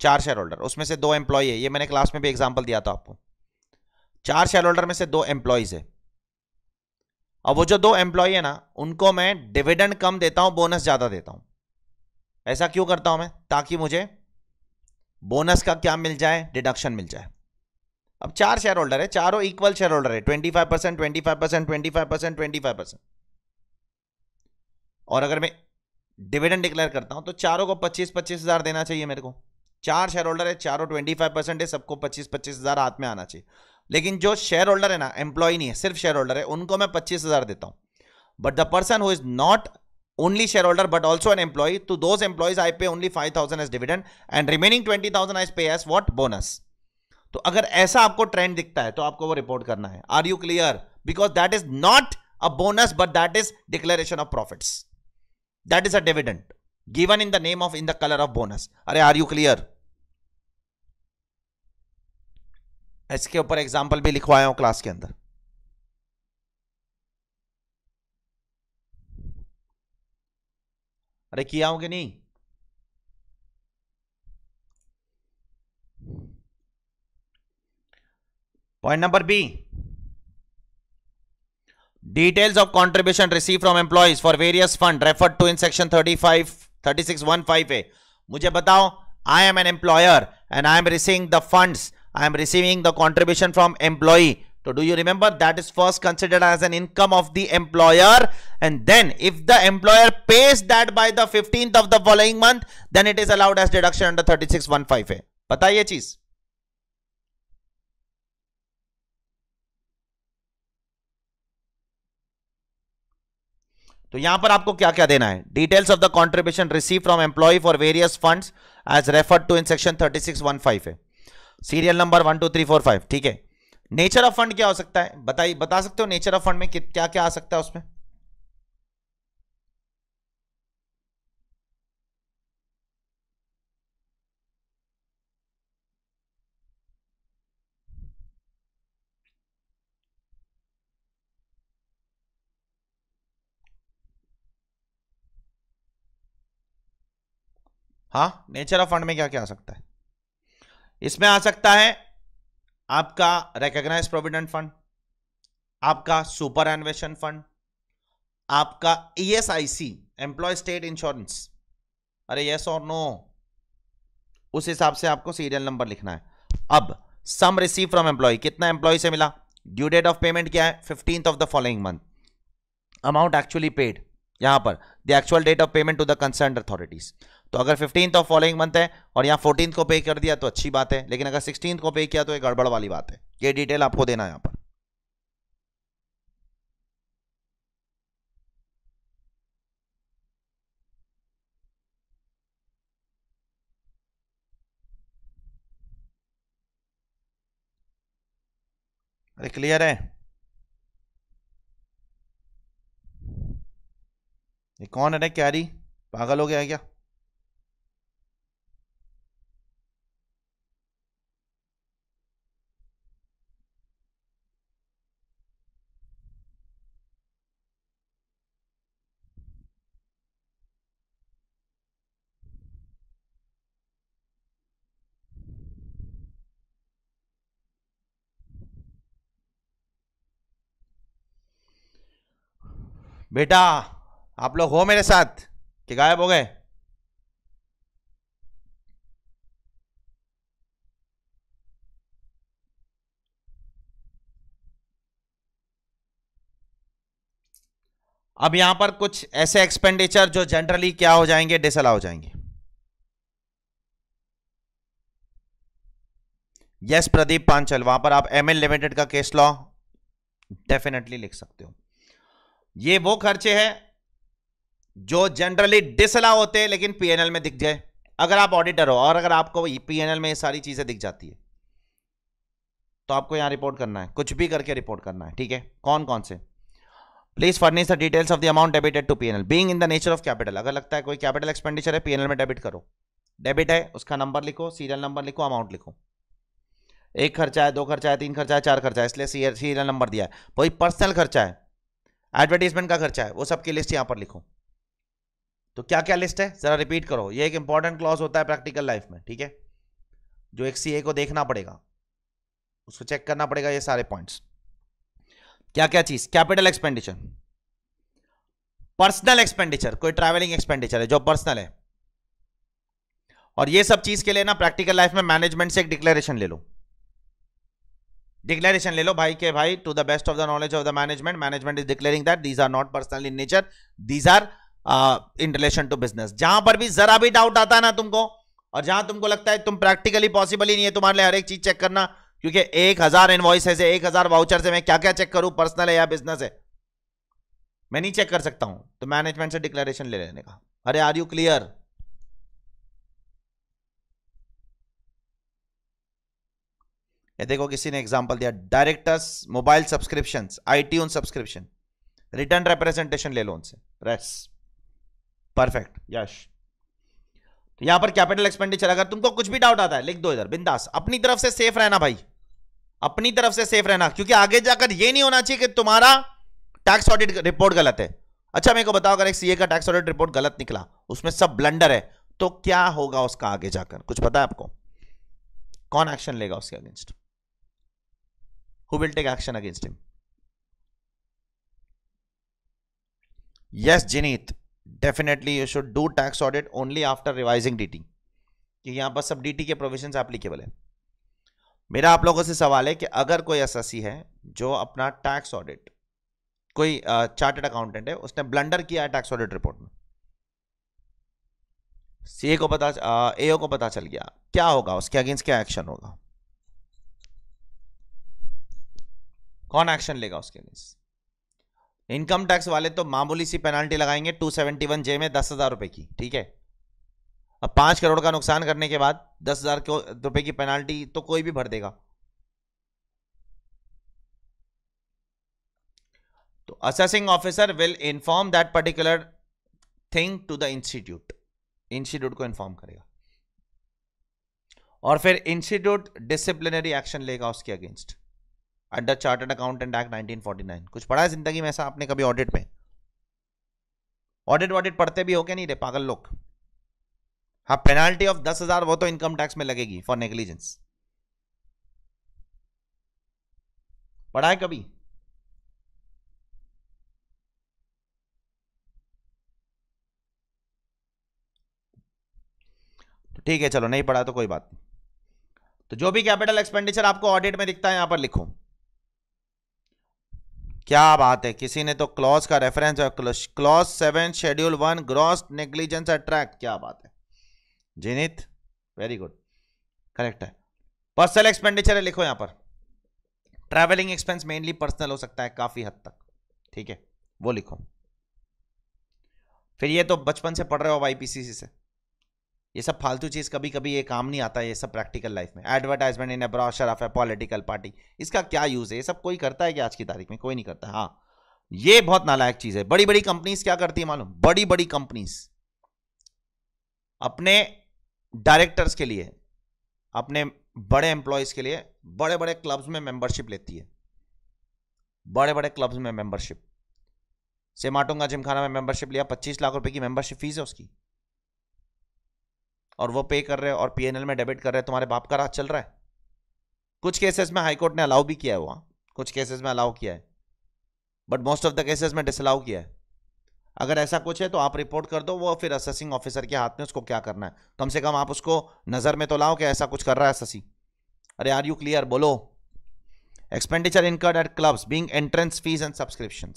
Speaker 1: चार शेयर होल्डर उसमें से दो एम्प्लॉय है ये मैंने क्लास में भी एग्जाम्पल दिया था आपको चार शेयर होल्डर में से दो एम्प्लॉयज है और वो जो दो एम्प्लॉय है ना उनको मैं डिविडेंड कम देता हूं बोनस ज्यादा देता हूं ऐसा क्यों करता हूं मैं ताकि मुझे बोनस का क्या मिल जाए डिडक्शन मिल जाए अब चार शेयर होल्डर है चारों इक्वल शेयर होल्डर है twenty five percent twenty five percent twenty five percent twenty five percent और अगर मैं डिविडेंड डिक्लेयर करता हूं तो चारों को पच्चीस पच्चीस हजार देना चाहिए मेरे को चार शेयर होल्डर है चारों ट्वेंटी फाइव परसेंट है सबको पच्चीस पच्चीस हजार हाथ में आना चाहिए लेकिन जो शेयर होल्डर है ना एम्प्लॉय नहीं है सिर्फ शेयर होल्डर है उनको मैं पच्चीस हजार देता हूं but the person who is not only share but also an employee too employee employees I pay only five thousand as dividend and remaining twenty thousand आइज पे एज वॉट बोनस तो अगर ऐसा आपको ट्रेंड दिखता है तो आपको वो रिपोर्ट करना है are you clear because that is not a bonus but that is declaration of profits that is a dividend given in the name of in the colour of bonus अरे आर यू क्लियर इसके ऊपर एग्जाम्पल भी लिखवाया हूं क्लास के अंदर अरे किया हूं कि नहीं point number B details of contribution receive from employees for various fund refer to in section thirty five thirty six one five A मुझे बताओ I am an employer and I am receiving the funds I am receiving the contribution from employee. So do you remember that is first considered as an income of the employer and then if the employer pays that by the 15th of the following month then it is allowed as deduction under 3615A. पता ये चीज तो यहां पर आपको क्या क्या देना है details of the contribution receive from employee for various funds as referred to in section 3615 है serial number one two three four five ठीक है नेचर ऑफ फंड क्या हो सकता है बताइए बता सकते हो नेचर ऑफ फंड में क्या क्या आ सकता है उसमें हाँ नेचर ऑफ फंड में क्या क्या आ सकता है इसमें आ सकता है आपका रिकग्नाइज प्रोविडेंट फंड आपका सुपर एनवेशन फंड आपका ईएसआईसी एम्प्लॉय स्टेट इंश्योरेंस अरे यस और नो उस हिसाब से आपको सीरियल नंबर लिखना है अब सम रिसीव फ्रॉम एम्प्लॉय कितना एम्प्लॉय से मिला ड्यू डेट ऑफ पेमेंट क्या है fifteen of the following month amount actually paid यहां पर the actual date of payment to the concern authorities तो अगर फिफ्टींथ ऑफ फॉलोइंग मंथ है और यहाँ फोर्टीन को पे कर दिया तो अच्छी बात है लेकिन अगर सिक्सटीन को पे किया तो एक गड़बड़ वाली बात है ये डिटेल आपको देना है यहाँ पर अरे क्लियर है ये कौन है ना कैरी पागल हो गया क्या बेटा आप लोग हो मेरे साथ कि गायब हो गए अब यहां पर कुछ ऐसे एक्सपेंडिचर जो जनरली क्या हो जाएंगे डिसला हो जाएंगे यस प्रदीप पांचल वहां पर आप एमएल लिमिटेड का केस लॉ डेफिनेटली लिख सकते हो ये वो खर्चे हैं जो जनरली डिसला होते हैं लेकिन पीएनएल में दिख जाए अगर आप ऑडिटर हो और अगर आपको पीएनएल में ये सारी चीज़ें दिख जाती है तो आपको यहां रिपोर्ट करना है कुछ भी करके रिपोर्ट करना है ठीक है कौन कौन से please furnish the details of the amount debited to PNL being in the nature of capital अगर लगता है कोई कैपिटल एक्सपेंडिचर है पीएनएल में डेबिट करो डेबिट है उसका नंबर लिखो सीरियल नंबर लिखो अमाउंट लिखो एक खर्चा है दो खर्चा है तीन खर्चा है चार खर्चा है इसलिए सीरियल नंबर दिया है कोई पर्सनल खर्चा है एडवर्टीजमेंट का खर्चा है वो सबकी लिस्ट यहां पर लिखो तो क्या क्या लिस्ट है ज़रा रिपीट करो ये एक इंपॉर्टेंट क्लॉज होता है प्रैक्टिकल लाइफ में ठीक है जो एक सी को देखना पड़ेगा उसको चेक करना पड़ेगा ये सारे पॉइंट्स क्या क्या चीज़ कैपिटल एक्सपेंडिचर पर्सनल एक्सपेंडिचर कोई ट्रैवलिंग एक्सपेंडिचर है जो पर्सनल है और ये सब चीज़ के लिए ना प्रैक्टिकल लाइफ में मैनेजमेंट से एक डिक्लेरेशन ले लो डिक्लेरेशन ले लो भाई के भाई to the best of the knowledge of the management management is declaring that these are not personal in nature these are in relation to business जहां पर भी जरा भी डाउट आता है ना तुमको और जहां तुमको लगता है तुम प्रैक्टिकली पॉसिबल ही नहीं है तुम्हारे लिए हर एक चीज चेक करना क्योंकि एक हजार इनवॉइस है एक हजार वाउचर से मैं क्या क्या चेक करूं पर्सनल है या बिजनेस है मैं नहीं चेक कर सकता हूं तो मैनेजमेंट से डिक्लेरेशन ले लेने का अरे आर यू क्लियर ये देखो किसी ने एग्जाम्पल दिया directors mobile subscription I subscription written representation ले लो उनसे रेस परफेक्ट यश तो यहां पर कैपिटल एक्सपेंडिचर अगर तुमको कुछ भी डाउट आता है लिख दो इधर बिंदास अपनी तरफ से सेफ रहना भाई अपनी तरफ से सेफ रहना क्योंकि आगे जाकर ये नहीं होना चाहिए कि तुम्हारा टैक्स ऑडिट रिपोर्ट गलत है अच्छा मेरे को बताओ अगर एक सीए का टैक्स ऑडिट रिपोर्ट गलत निकला उसमें सब ब्लंडर है तो क्या होगा उसका आगे जाकर कुछ पता है आपको कौन एक्शन लेगा उसके against who will take action against him yes jinit definitely you should do tax audit only after revising dt कि यहाँ पर सब डीटी के प्रोविजन एप्लीकेबल है मेरा आप लोगों से सवाल है कि अगर कोई एस है जो अपना टैक्स ऑडिट कोई चार्टेड अकाउंटेंट है उसने ब्लंडर किया है टैक्स ऑडिट रिपोर्ट में सीए को पता एओ को पता चल गया क्या होगा उसके अगेंस्ट क्या एक्शन होगा कौन एक्शन लेगा उसके अगेंस्ट इनकम टैक्स वाले तो मामूली सी पेनाल्टी लगाएंगे टू सेवेंटी वन जे में दस हज़ार रुपए की ठीक है अब पांच करोड़ का नुकसान करने के बाद दस हज़ार रुपए की पेनाल्टी तो कोई भी भर देगा तो assessing officer will inform that particular thing to the institute institute को इन्फॉर्म करेगा और फिर इंस्टीट्यूट डिसिप्लिनरी एक्शन लेगा उसके against at accountant act nineteen forty 1949 कुछ पढ़ा है जिंदगी में ऐसा आपने कभी ऑडिट पे ऑडिट वॉडिट पढ़ते भी हो क्या नहीं रे पागल लोग हाँ पेनाल्टी ऑफ दस हजार वो तो इनकम टैक्स में लगेगी फॉर नेग्लिजेंस पढ़ा है कभी तो ठीक है चलो नहीं पढ़ा तो कोई बात नहीं तो जो भी कैपिटल एक्सपेंडिचर आपको ऑडिट में दिखता है यहां पर लिखो क्या बात है किसी ने तो क्लॉज का रेफरेंस और clause seven schedule one gross negligence attract क्या बात है जीनित वेरी गुड करेक्ट है पर्सनल एक्सपेंडिचर है लिखो यहां पर ट्रैवलिंग एक्सपेंस मेनली पर्सनल हो सकता है काफ़ी हद तक ठीक है वो लिखो फिर ये तो बचपन से पढ़ रहे हो अब आईपीसीसी से ये सब फालतू चीज़ कभी कभी ये काम नहीं आता ये सब प्रैक्टिकल लाइफ में एडवर्टाइजमेंट इन अब्रॉ शराफ है पॉलिटिकल पार्टी इसका क्या यूज़ है ये सब कोई करता है क्या आज की तारीख में कोई नहीं करता हाँ ये बहुत नालायक चीज़ है बड़ी बड़ी कंपनीज क्या करती है मालूम बड़ी बड़ी कंपनीज अपने डायरेक्टर्स के लिए अपने बड़े एम्प्लॉयज के लिए बड़े बड़े क्लब्स में मेंबरशिप लेती है बड़े बड़े क्लब्स में मेंबरशिप सेमाटोंगा जिमखाना में मेंबरशिप लिया पच्चीस लाख रुपए की मेंबरशिप फीस है उसकी और वो पे कर रहे हो और पीएनएल में डेबिट कर रहे हैं तुम्हारे बाप का राज चल रहा है कुछ केसेस में हाईकोर्ट ने अलाउ भी किया है वहाँ कुछ केसेस में अलाउ किया है but most of the cases में डिसअलाउ किया है अगर ऐसा कुछ है तो आप रिपोर्ट कर दो वो फिर असेसिंग ऑफिसर के हाथ में उसको क्या करना है कम से कम आप उसको नज़र में तो लाओ कि ऐसा कुछ कर रहा है असेसिंग अरे आर यू क्लियर बोलो expenditure incurred at clubs being entrance fees and subscription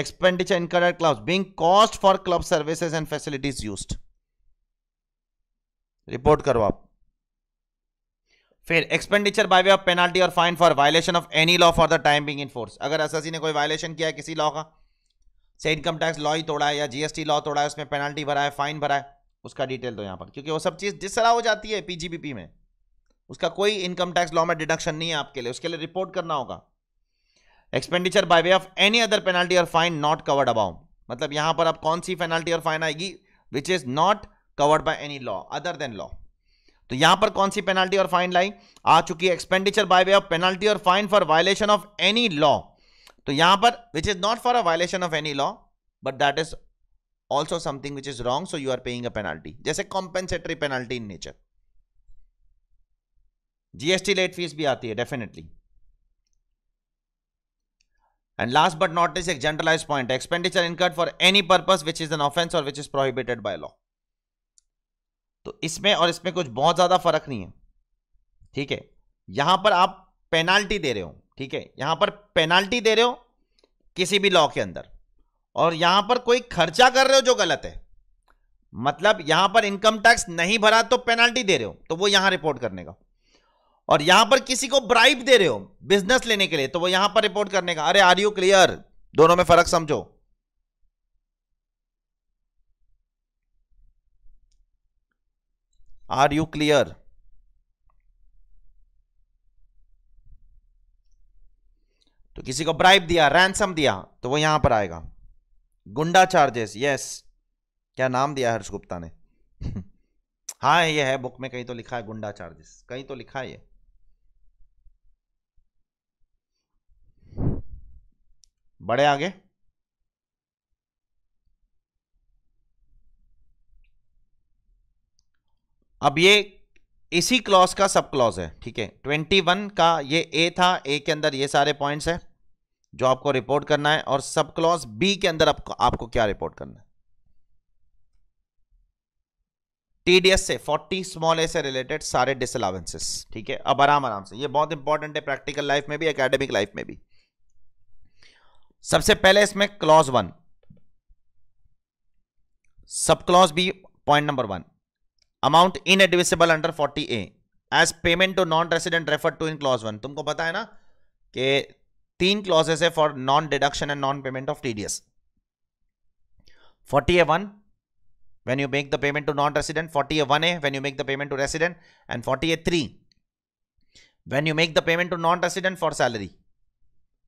Speaker 1: expenditure incurred at clubs being cost for club services and facilities used report करो आप फिर expenditure by way of penalty और fine for violation of any law for the time being in force अगर एस ने कोई वायलेशन किया है किसी लॉ का से इनकम टैक्स लॉ ही तोड़ा है या जीएसटी लॉ तोड़ा है उसमें पेनाल्टी भरा है फाइन भरा है उसका डिटेल दो यहाँ पर क्योंकि वो सब चीज़ डिसरा हो जाती है पीजीबीपी में उसका कोई इनकम टैक्स लॉ में डिडक्शन नहीं है आपके लिए उसके लिए रिपोर्ट करना होगा expenditure by way of any other penalty और फाइन नॉट कवर्ड अबाउ मतलब यहाँ पर अब कौन सी पेनाल्टी और फाइन आएगी which is not covered by any law other than law तो यहां पर कौन सी पेनाल्टी और फाइन लाई आ चुकी है expenditure by way of penalty और fine for violation of any law तो यहां पर which is not for a violation of any law but that is also something which is wrong so you are paying a penalty जैसे compensatory penalty in nature GST late fees भी आती है definitely And last but not least, a generalized point expenditure incurred for any purpose which is an offense or which is prohibited by law. तो इसमें और इसमें कुछ बहुत ज़्यादा फर्क नहीं है ठीक है यहां पर आप पेनाल्टी दे रहे हो ठीक है यहां पर पेनाल्टी दे रहे हो किसी भी लॉ के अंदर और यहां पर कोई खर्चा कर रहे हो जो गलत है मतलब यहां पर इनकम टैक्स नहीं भरा तो पेनाल्टी दे रहे हो तो वो यहां रिपोर्ट करने का और यहां पर किसी को ब्राइब दे रहे हो बिजनेस लेने के लिए तो वो यहां पर रिपोर्ट करने का अरे आर यू क्लियर दोनों में फर्क समझो आर यू क्लियर तो किसी को ब्राइब दिया रैंसम दिया तो वो यहां पर आएगा गुंडा चार्जेस यस क्या नाम दिया हर्ष गुप्ता ने हाँ ये है बुक में कहीं तो लिखा है गुंडा चार्जेस कहीं तो लिखा है ये बड़े आगे अब ये इसी क्लॉज का सब क्लॉज है ठीक है ट्वेंटी वन का ये ए था ए के अंदर ये सारे पॉइंट्स हैं जो आपको रिपोर्ट करना है और सब क्लॉज बी के अंदर आपको आपको क्या रिपोर्ट करना है टीडीएस से 40 स्मॉल ए से रिलेटेड सारे डिसअलावेंसेस ठीक है अब आराम आराम से ये बहुत इंपॉर्टेंट है प्रैक्टिकल लाइफ में भी एकेडमिक लाइफ में भी सबसे पहले इसमें clause one sub clause B point number one amount inadmissible under forty A as payment to non resident refer to in clause one तुमको पता है ना कि तीन क्लॉजेस है for non deduction and non payment of TDS forty A one when you make the payment to non resident forty A one A when you make the payment to resident and forty A three when you make the payment to non resident for salary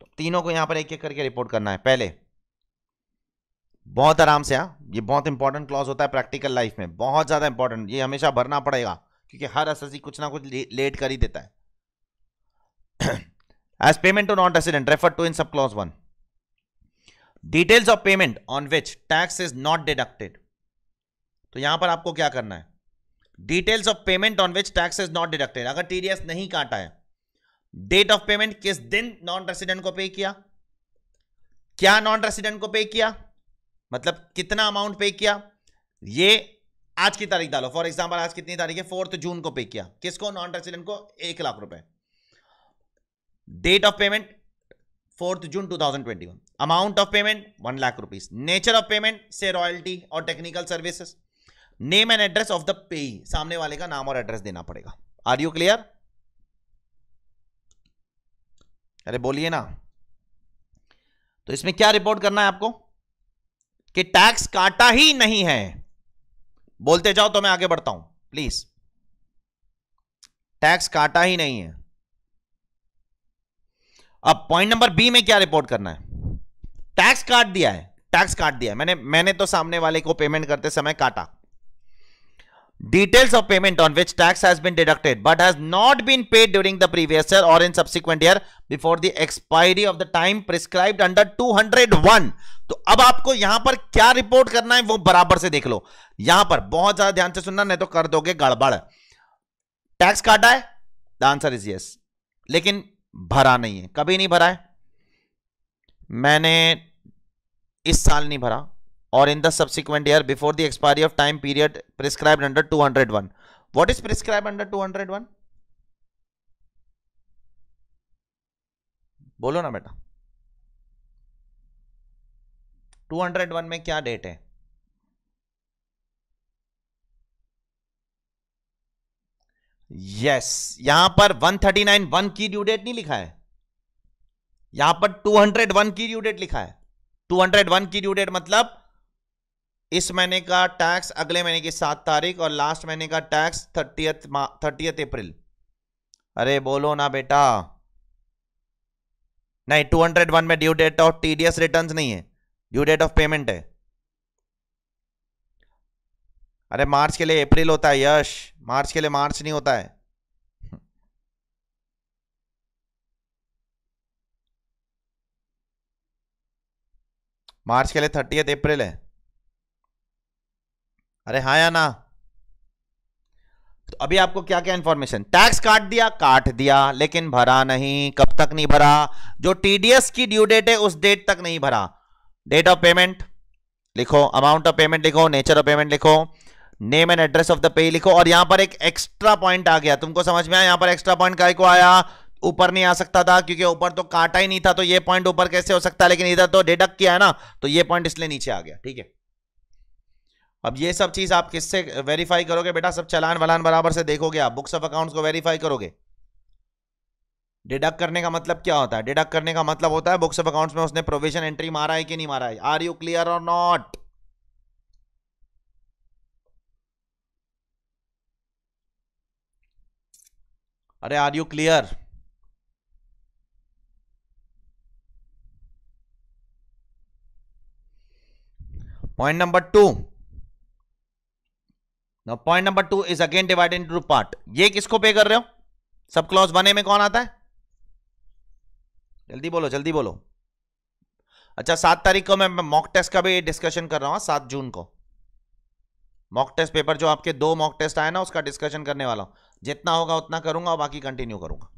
Speaker 1: तो तीनों को यहां पर एक एक करके रिपोर्ट करना है पहले बहुत आराम से हाँ ये बहुत इंपॉर्टेंट क्लॉज होता है प्रैक्टिकल लाइफ में बहुत ज़्यादा इंपॉर्टेंट ये हमेशा भरना पड़ेगा क्योंकि हर एस कुछ ना कुछ ले, लेट कर ही देता है as payment to not resident refer to in sub clause one details of payment on which tax is not deducted तो यहां पर आपको क्या करना है details of payment on which tax is not deducted अगर टीडीएस नहीं काटा है डेट ऑफ पेमेंट किस दिन नॉन रेसिडेंट को पे किया क्या नॉन रेसिडेंट को पे किया मतलब कितना अमाउंट पे किया ये आज की तारीख डालो फॉर एग्जाम्पल आज कितनी तारीख है फोर्थ जून को पे किया किसको नॉन रेसिडेंट को एक लाख रुपए date of payment fourth June 2021 amount of payment one lakh rupees nature of payment say royalty और technical services name and address of the payee सामने वाले का नाम और एड्रेस देना पड़ेगा आर यू क्लियर अरे बोलिए ना तो इसमें क्या रिपोर्ट करना है आपको कि टैक्स काटा ही नहीं है बोलते जाओ तो मैं आगे बढ़ता हूं प्लीज टैक्स काटा ही नहीं है अब पॉइंट नंबर बी में क्या रिपोर्ट करना है टैक्स काट दिया है टैक्स काट दिया है मैंने मैंने तो सामने वाले को पेमेंट करते समय काटा details of payment on which tax has been deducted but has not been paid during the previous year or in subsequent year before the expiry of the time prescribed under 201 to ab aapko yahan par kya report karna hai wo barabar se dekh lo yahan par bahut zyada dhyan se sunna nahi to kar doge gadbad tax काटा hai the answer is yes lekin bhara nahi hai kabhi nahi bhara hai maine is saal nahi bhara or in the subsequent year before the expiry of time period prescribed under 201. What is prescribed under 201? बोलो ना बेटा 201 में क्या डेट है यस yes, यहां पर 139 वन की ड्यू डेट नहीं लिखा है यहां पर 201 की ड्यू डेट लिखा है 201 की ड्यू डेट मतलब इस महीने का टैक्स अगले महीने की सात तारीख और लास्ट महीने का टैक्स थर्टियथ थर्टियथ अप्रैल अरे बोलो ना बेटा नहीं टू हंड्रेड वन में due date of TDS returns नहीं है ड्यू डेट ऑफ पेमेंट है अरे मार्च के लिए अप्रैल होता है यश मार्च के लिए मार्च नहीं होता है मार्च के लिए थर्टियथ अप्रैल है अरे हाँ या ना तो अभी आपको क्या क्या इंफॉर्मेशन टैक्स काट दिया काट दिया लेकिन भरा नहीं कब तक नहीं भरा जो टीडीएस की ड्यू डेट है उस डेट तक नहीं भरा डेट ऑफ पेमेंट लिखो अमाउंट ऑफ पेमेंट लिखो नेचर ऑफ पेमेंट लिखो name and address of the payee लिखो और यहां पर एक एक्स्ट्रा पॉइंट आ गया तुमको समझ में आया यहां पर एक्स्ट्रा पॉइंट का को आया ऊपर नहीं आ सकता था क्योंकि ऊपर तो काटा ही नहीं था तो ये पॉइंट ऊपर कैसे हो सकता है लेकिन इधर तो डिडक्ट किया है ना तो ये पॉइंट इसलिए नीचे आ गया ठीक है अब ये सब चीज़ आप किससे वेरीफाई करोगे बेटा सब चलान वलान बराबर से देखोगे आप बुक्स ऑफ अकाउंट्स को वेरीफाई करोगे डिडक्ट करने का मतलब क्या होता है डिडक्ट करने का मतलब होता है बुक्स ऑफ अकाउंट्स में उसने प्रोविजन एंट्री मारा है कि नहीं मारा है आर यू क्लियर और नॉट अरे are you clear point number two now point number two is again divided into part ये किसको पे कर रहे हो सब क्लॉज बने में कौन आता है जल्दी बोलो जल्दी बोलो अच्छा सात तारीख को मैं मॉक टेस्ट का भी डिस्कशन कर रहा हूं हाँ, सात जून को मॉक टेस्ट पेपर जो आपके दो मॉक टेस्ट आए ना उसका डिस्कशन करने वाला हूं जितना होगा उतना करूंगा और बाकी कंटिन्यू करूंगा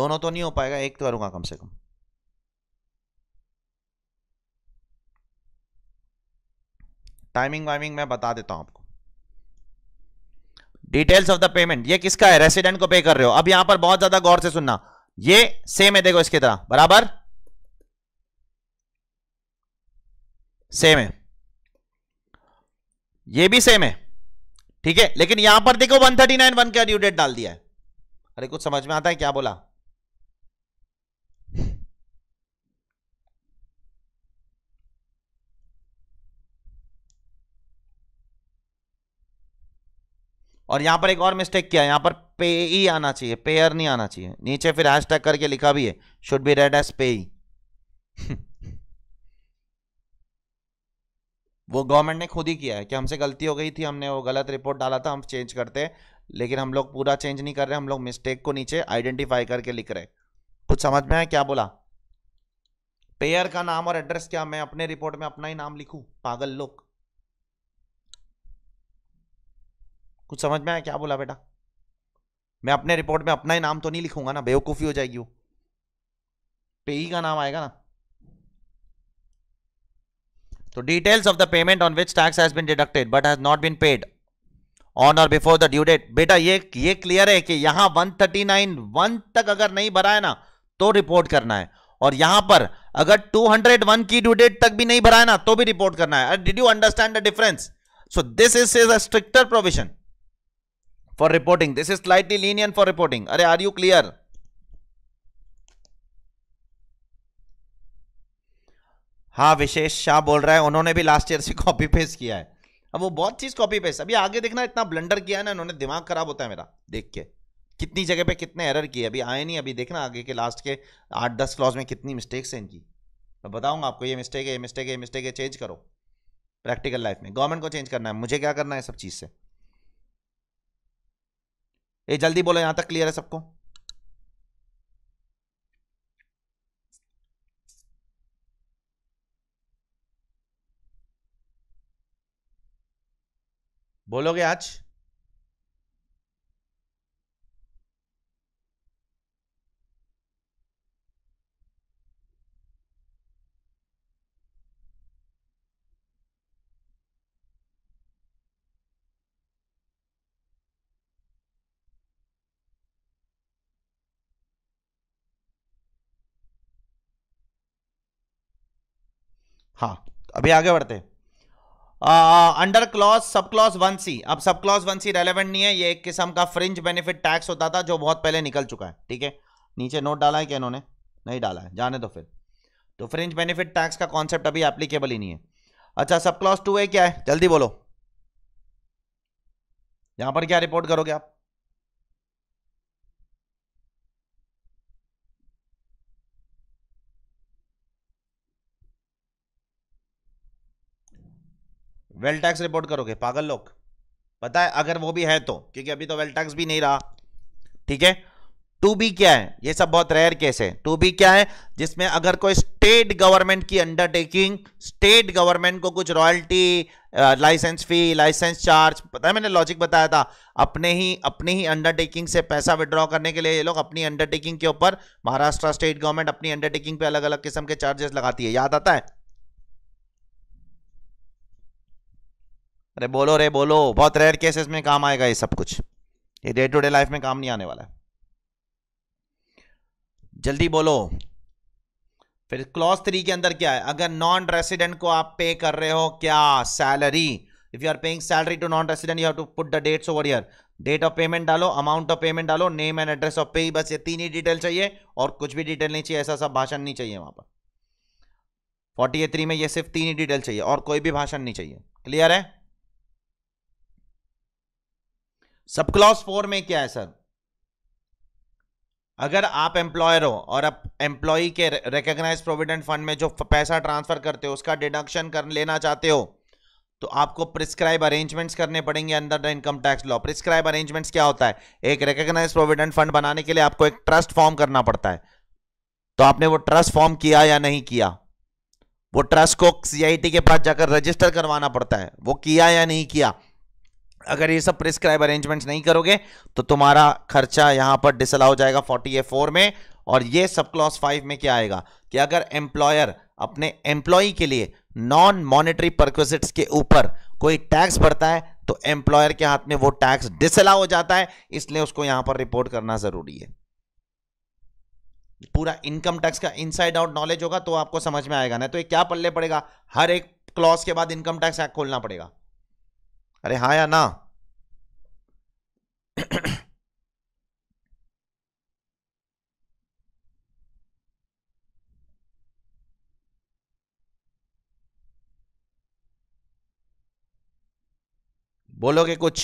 Speaker 1: दोनों तो नहीं हो पाएगा एक तो करूंगा कम से कम टाइमिंग वाइमिंग मैं बता देता हूं आपको डिटेल्स ऑफ द पेमेंट ये किसका है रेसिडेंट को पे कर रहे हो अब यहां पर बहुत ज्यादा गौर से सुनना ये सेम है देखो इसकी तरह बराबर सेम है ये भी सेम है ठीक है लेकिन यहां पर देखो 139 वन का ड्यू डेट डाल दिया है अरे कुछ समझ में आता है क्या बोला और यहाँ पर एक और मिस्टेक किया यहाँ पर पे ई आना चाहिए पेयर नहीं आना चाहिए नीचे फिर हैश टैग करके लिखा भी है शुड बी रेड एस पे ई वो गवर्नमेंट ने खुद ही किया है कि हमसे गलती हो गई थी हमने वो गलत रिपोर्ट डाला था हम चेंज करते लेकिन हम लोग पूरा चेंज नहीं कर रहे हम लोग मिस्टेक को नीचे आइडेंटिफाई करके लिख रहे कुछ समझ में आया क्या बोला पेयर का नाम और एड्रेस क्या मैं अपने रिपोर्ट में अपना ही नाम लिखूं पागल लोग कुछ समझ में आया क्या बोला बेटा मैं अपने रिपोर्ट में अपना ही नाम तो नहीं लिखूंगा ना बेवकूफ़ी हो जाएगी वो पेई का नाम आएगा ना तो details of the payment on which tax has been deducted but has not been paid on or before the due date बेटा ये ये क्लियर है कि यहां नाइन वन तक अगर नहीं भरा है ना तो रिपोर्ट करना है और यहां पर अगर 201 की ड्यू डेट तक भी नहीं भरा है ना तो भी रिपोर्ट करना है did you understand the difference so this is is a stricter provision for reporting this is slightly lenient for reporting अरे आर यू क्लियर हाँ विशेष शाह बोल रहा है उन्होंने भी लास्ट ईयर से कॉपी पेस्ट किया है अब वो बहुत चीज कॉपी पेस्ट अभी आगे देखना इतना ब्लंडर किया है ना उन्होंने दिमाग खराब होता है मेरा देख के कितनी जगह पे कितने एरर किए अभी आए नहीं अभी देखना आगे के लास्ट के आठ दस क्लॉज में कितनी मिस्टेक्स हैं इनकी मैं बताऊंगा आपको ये मिस्टेक है ये मिस्टेक है ये मिस्टेक है चेंज करो प्रैक्टिकल लाइफ में गवर्नमेंट को चेंज करना है मुझे क्या करना है सब चीज़ से ये जल्दी बोलो यहां तक क्लियर है सबको बोलोगे आज हाँ अभी आगे बढ़ते हैं under clause sub clause one C अब सब क्लॉज वन सी रेलिवेंट नहीं है ये एक किस्म का फ्रिंज बेनिफिट टैक्स होता था जो बहुत पहले निकल चुका है ठीक है नीचे नोट डाला है क्या इन्होंने नहीं डाला है जाने दो फिर तो फ्रिंज बेनिफिट टैक्स का कॉन्सेप्ट अभी एप्लीकेबल ही नहीं है अच्छा सब क्लॉज टू है क्या है जल्दी बोलो यहां पर क्या रिपोर्ट करोगे आप वेल टैक्स रिपोर्ट करोगे पागल लोग पता है अगर वो भी है तो क्योंकि अभी तो वेल टैक्स भी नहीं रहा ठीक है टू बी क्या है ये सब बहुत रेयर केस है टू बी क्या है जिसमें अगर कोई स्टेट गवर्नमेंट की अंडरटेकिंग स्टेट गवर्नमेंट को कुछ royalty license fee license charge पता है मैंने लॉजिक बताया था अपने ही अपने ही अंडरटेकिंग से पैसा विड्रॉ करने के लिए ये लोग अपनी अंडरटेकिंग के ऊपर महाराष्ट्र स्टेट गवर्नमेंट अपनी अंडरटेकिंग पे अलग अलग किस्म के चार्जेस लगाती है याद आता है अरे बोलो रे बोलो बहुत रेयर केसेस में काम आएगा ये सब कुछ ये डे टू डे लाइफ में काम नहीं आने वाला है जल्दी बोलो फिर क्लॉज थ्री के अंदर क्या है अगर नॉन रेसिडेंट को आप पे कर रहे हो क्या salary if you are paying salary to non resident you have to put the dates over year date of payment डालो अमाउंट ऑफ पेमेंट डालो name and address of payee बस ये तीन ही डिटेल चाहिए और कुछ भी डिटेल नहीं चाहिए ऐसा सब भाषण नहीं चाहिए वहां पर फोर्टी थ्री में ये सिर्फ तीन ही डिटेल चाहिए और कोई भी भाषण नहीं चाहिए क्लियर है सब क्लॉज फोर में क्या है सर अगर आप एम्प्लॉयर हो और आप एम्प्लॉई के रिकग्नाइज प्रोविडेंट फंड में जो पैसा ट्रांसफर करते हो उसका डिडक्शन कर लेना चाहते हो तो आपको प्रिस्क्राइब अरेंजमेंट्स करने पड़ेंगे under the income tax law prescribe arrangements क्या होता है एक रिकग्नाइज प्रोविडेंट फंड बनाने के लिए आपको एक ट्रस्ट फॉर्म करना पड़ता है तो आपने वो ट्रस्ट फॉर्म किया या नहीं किया वो ट्रस्ट को सीआईटी के पास जाकर रजिस्टर करवाना पड़ता है वो किया या नहीं किया अगर ये सब प्रिस्क्राइब अरेंजमेंट नहीं करोगे तो तुम्हारा खर्चा यहां पर डिसअलाउ जाएगा फोर्टी ए फोर में और ये सब क्लॉस फाइव में क्या आएगा कि अगर एम्प्लॉयर अपने एम्प्लॉय के लिए नॉन मॉनिटरी परक्विजिट के ऊपर कोई टैक्स भरता है तो एम्प्लॉयर के हाथ में वो टैक्स डिसअलाउ हो जाता है इसलिए उसको यहां पर रिपोर्ट करना जरूरी है पूरा इनकम टैक्स का इनसाइड आउट नॉलेज होगा तो आपको समझ में आएगा ना तो ये क्या पल्ले पड़ेगा हर एक क्लॉज के बाद इनकम टैक्स एक्ट खोलना पड़ेगा अरे हाँ या ना बोलोगे कुछ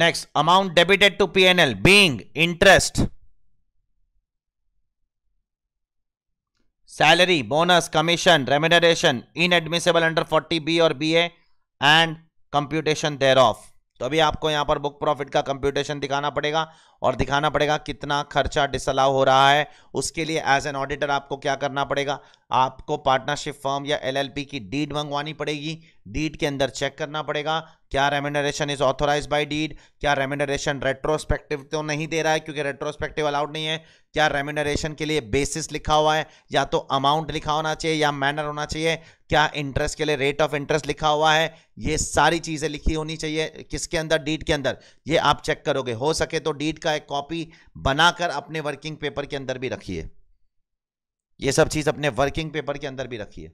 Speaker 1: next amount debited to PNL being interest salary, bonus, commission, remuneration inadmissible under 40B और BA and computation thereof. तो अभी आपको यहाँ पर बुक प्रॉफिट का कंप्यूटेशन दिखाना पड़ेगा और दिखाना पड़ेगा कितना खर्चा डिसअलाउ हो रहा है उसके लिए एज एन ऑडिटर आपको क्या करना पड़ेगा आपको पार्टनरशिप फर्म या एलएलपी की डीड मंगवानी पड़ेगी डीड के अंदर चेक करना पड़ेगा क्या remuneration is authorised by deed क्या रेमेंडरेशन रेट्रोस्पेक्टिव तो नहीं दे रहा है क्योंकि रेट्रोस्पेक्टिव अलाउड नहीं है क्या रेमेंडरेशन के लिए बेसिस लिखा हुआ है या तो अमाउंट लिखा होना चाहिए या मैनर होना चाहिए क्या इंटरेस्ट के लिए रेट ऑफ इंटरेस्ट लिखा हुआ है ये सारी चीज़ें लिखी होनी चाहिए किसके अंदर डीड के अंदर ये आप चेक करोगे हो सके तो डीड का एक कॉपी बनाकर अपने वर्किंग पेपर के अंदर भी रखिए ये सब चीज़ अपने वर्किंग पेपर के अंदर भी रखिए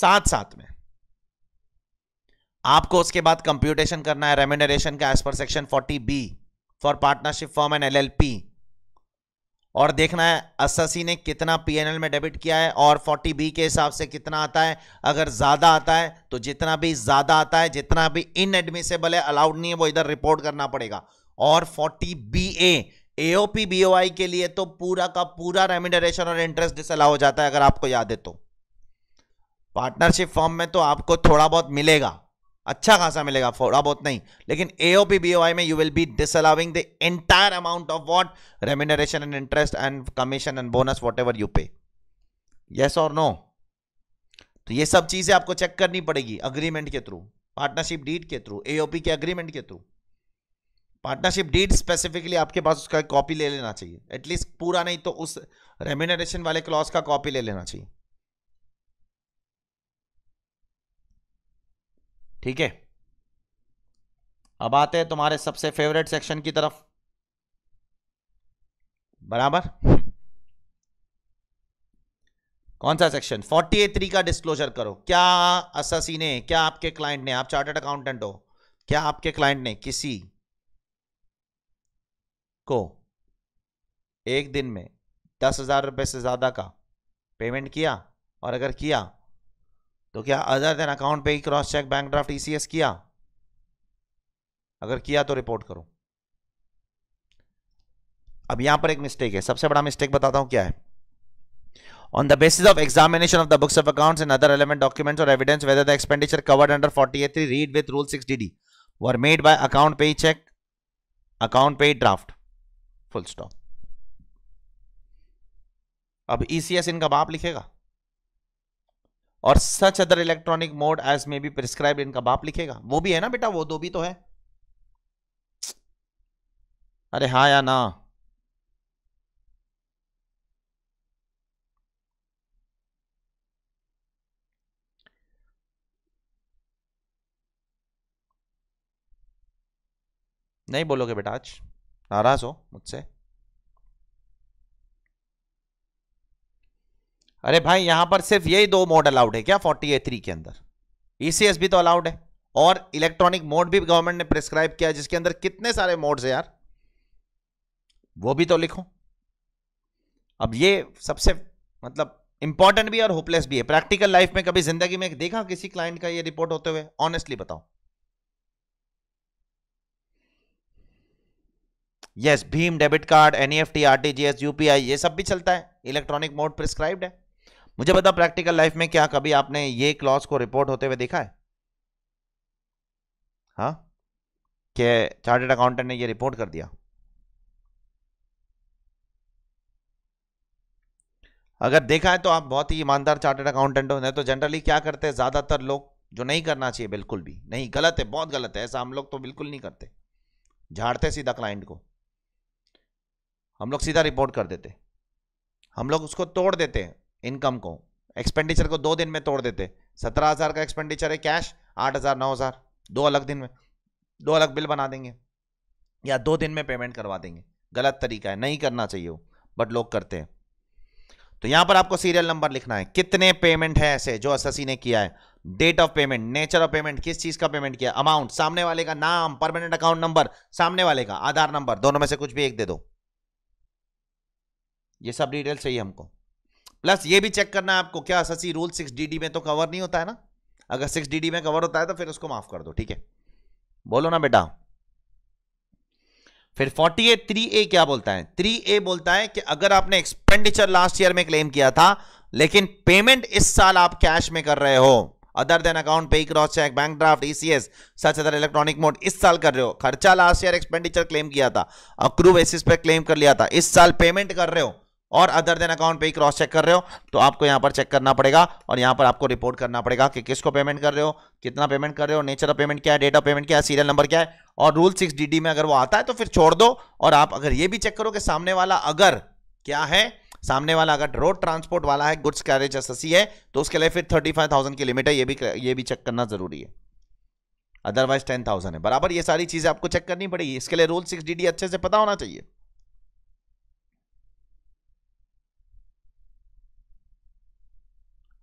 Speaker 1: साथ साथ में आपको उसके बाद कंप्यूटेशन करना है रेम्यूनरेशन का as per section forty B for partnership firm and LLP और देखना है अससी ने कितना पीएनएल में डेबिट किया है और 40 बी के हिसाब से कितना आता है अगर ज़्यादा आता है तो जितना भी ज़्यादा आता है जितना भी इनएडमिसेबल है अलाउड नहीं है वो इधर रिपोर्ट करना पड़ेगा और forty B A AOP BOI के लिए तो पूरा का पूरा रेमिडरेशन और इंटरेस्ट डिसअलाउ हो जाता है अगर आपको याद है तो पार्टनरशिप फॉर्म में तो आपको थोड़ा बहुत मिलेगा अच्छा खासा मिलेगा थोड़ा बहुत नहीं लेकिन एओपी बीओआई में you will be disallowing the entire amount of what remuneration and interest and commission and bonus whatever you pay yes और नो तो ये सब चीजें आपको चेक करनी पड़ेगी अग्रीमेंट के थ्रू पार्टनरशिप डीड के थ्रू एओपी के अग्रीमेंट के थ्रू पार्टनरशिप डीड स्पेसिफिकली आपके पास उसका कॉपी ले लेना चाहिए एटलीस्ट पूरा नहीं तो उस रेम्यूनरेशन वाले क्लॉज का कॉपी ले लेना चाहिए ठीक है अब आते हैं तुम्हारे सबसे फेवरेट सेक्शन की तरफ बराबर कौन सा सेक्शन फोर्टी ए थ्री का डिस्क्लोजर करो क्या अससी ने क्या आपके क्लाइंट ने आप चार्टर्ड अकाउंटेंट हो क्या आपके क्लाइंट ने किसी को एक दिन में दस हजार रुपए से ज़्यादा का पेमेंट किया और अगर किया तो क्या अदर देन अकाउंट पे ही cross cheque bank draft ECS किया अगर किया तो रिपोर्ट करो अब यहां पर एक मिस्टेक है सबसे बड़ा मिस्टेक बताता हूं क्या है on the basis of examination of the books of accounts and other element documents और evidence whether the expenditure covered under forty A three read with rule six D D were made by account payee ही cheque account payee draft full stop अब ईसीएस e इनका बाप लिखेगा और such other electronic mode as may be prescribe इनका बाप लिखेगा वो भी है ना बेटा वो दो भी तो है अरे हाँ या ना नहीं बोलोगे बेटा आज नाराज हो मुझसे अरे भाई यहां पर सिर्फ यही दो मोड अलाउड है क्या फोर्टी ए थ्री के अंदर ईसीएस e भी तो अलाउड है और इलेक्ट्रॉनिक मोड भी गवर्नमेंट ने प्रिस्क्राइब किया जिसके अंदर कितने सारे मोड्स है यार वो भी तो लिखो अब ये सबसे मतलब इंपॉर्टेंट भी और होपलेस भी है प्रैक्टिकल लाइफ में कभी जिंदगी में देखा किसी क्लाइंट का ये रिपोर्ट होते हुए ऑनेस्टली बताओ यस भीम debit card NEFT RTGS UPI ये सब भी चलता है इलेक्ट्रॉनिक मोड प्रिस्क्राइब्ड है मुझे बता प्रैक्टिकल लाइफ में क्या कभी आपने ये क्लॉज को रिपोर्ट होते हुए देखा है हाँ के चार्टेड अकाउंटेंट ने ये रिपोर्ट कर दिया अगर देखा है तो आप बहुत ही ईमानदार चार्टेड अकाउंटेंट हो नहीं तो जनरली क्या करते हैं ज़्यादातर लोग जो नहीं करना चाहिए बिल्कुल भी नहीं गलत है बहुत गलत है ऐसा हम लोग तो बिल्कुल नहीं करते झाड़ते सीधा क्लाइंट को हम लोग सीधा रिपोर्ट कर देते हम लोग उसको तोड़ देते हैं इनकम को एक्सपेंडिचर को दो दिन में तोड़ देते सत्रह हज़ार का एक्सपेंडिचर है कैश आठ हज़ार नौ हज़ार दो अलग दिन में दो अलग बिल बना देंगे या दो दिन में पेमेंट करवा देंगे गलत तरीका है नहीं करना चाहिए वो बट लोग करते हैं तो यहां पर आपको सीरियल नंबर लिखना है कितने पेमेंट है ऐसे जो एस ने किया है date of payment nature of payment किस चीज का पेमेंट किया अमाउंट सामने वाले का नाम परमानेंट अकाउंट नंबर सामने वाले का आधार नंबर दोनों में से कुछ भी एक दे दो ये सब डिटेल चाहिए हमको प्लस ये भी चेक करना है आपको क्या ससी रूल सिक्स डी में तो कवर नहीं होता है ना अगर सिक्स डी में कवर होता है तो फिर उसको माफ कर दो ठीक है बोलो ना बेटा फिर फोर्टी एट थ्री ए क्या बोलता है थ्री ए बोलता है कि अगर आपने एक्सपेंडिचर लास्ट ईयर में क्लेम किया था लेकिन पेमेंट इस साल आप कैश में कर रहे हो other than account payee cross cheque bank draft ECS such other electronic mode इस साल कर रहे हो खर्चा लास्ट ईयर एक्सपेंडिचर क्लेम किया था अक्रू बेसिस पे क्लेम कर लिया था इस साल पेमेंट कर रहे हो और अदर देन अकाउंट पे ही क्रॉस चेक कर रहे हो तो आपको यहाँ पर चेक करना पड़ेगा और यहाँ पर आपको रिपोर्ट करना पड़ेगा कि किसको पेमेंट कर रहे हो कितना पेमेंट कर रहे हो नेचर ऑफ पेमेंट क्या है डेट ऑफ पेमेंट क्या है सीरियल नंबर क्या है और रूल सिक्स डी में अगर वो आता है तो फिर छोड़ दो और आप अगर ये भी चेक करो कि सामने वाला अगर क्या है सामने वाला अगर रोड ट्रांसपोर्ट वाला है गुड्स कैरेज एसएससी है तो उसके लिए फिर थर्टी फाइव थाउजेंड की लिमिट है ये भी ये भी चेक करना जरूरी है अदरवाइज टेन थाउजेंड है बराबर ये सारी चीजें आपको चेक करनी पड़ेगी इसके लिए रूल सिक्स डी अच्छे से पता होना चाहिए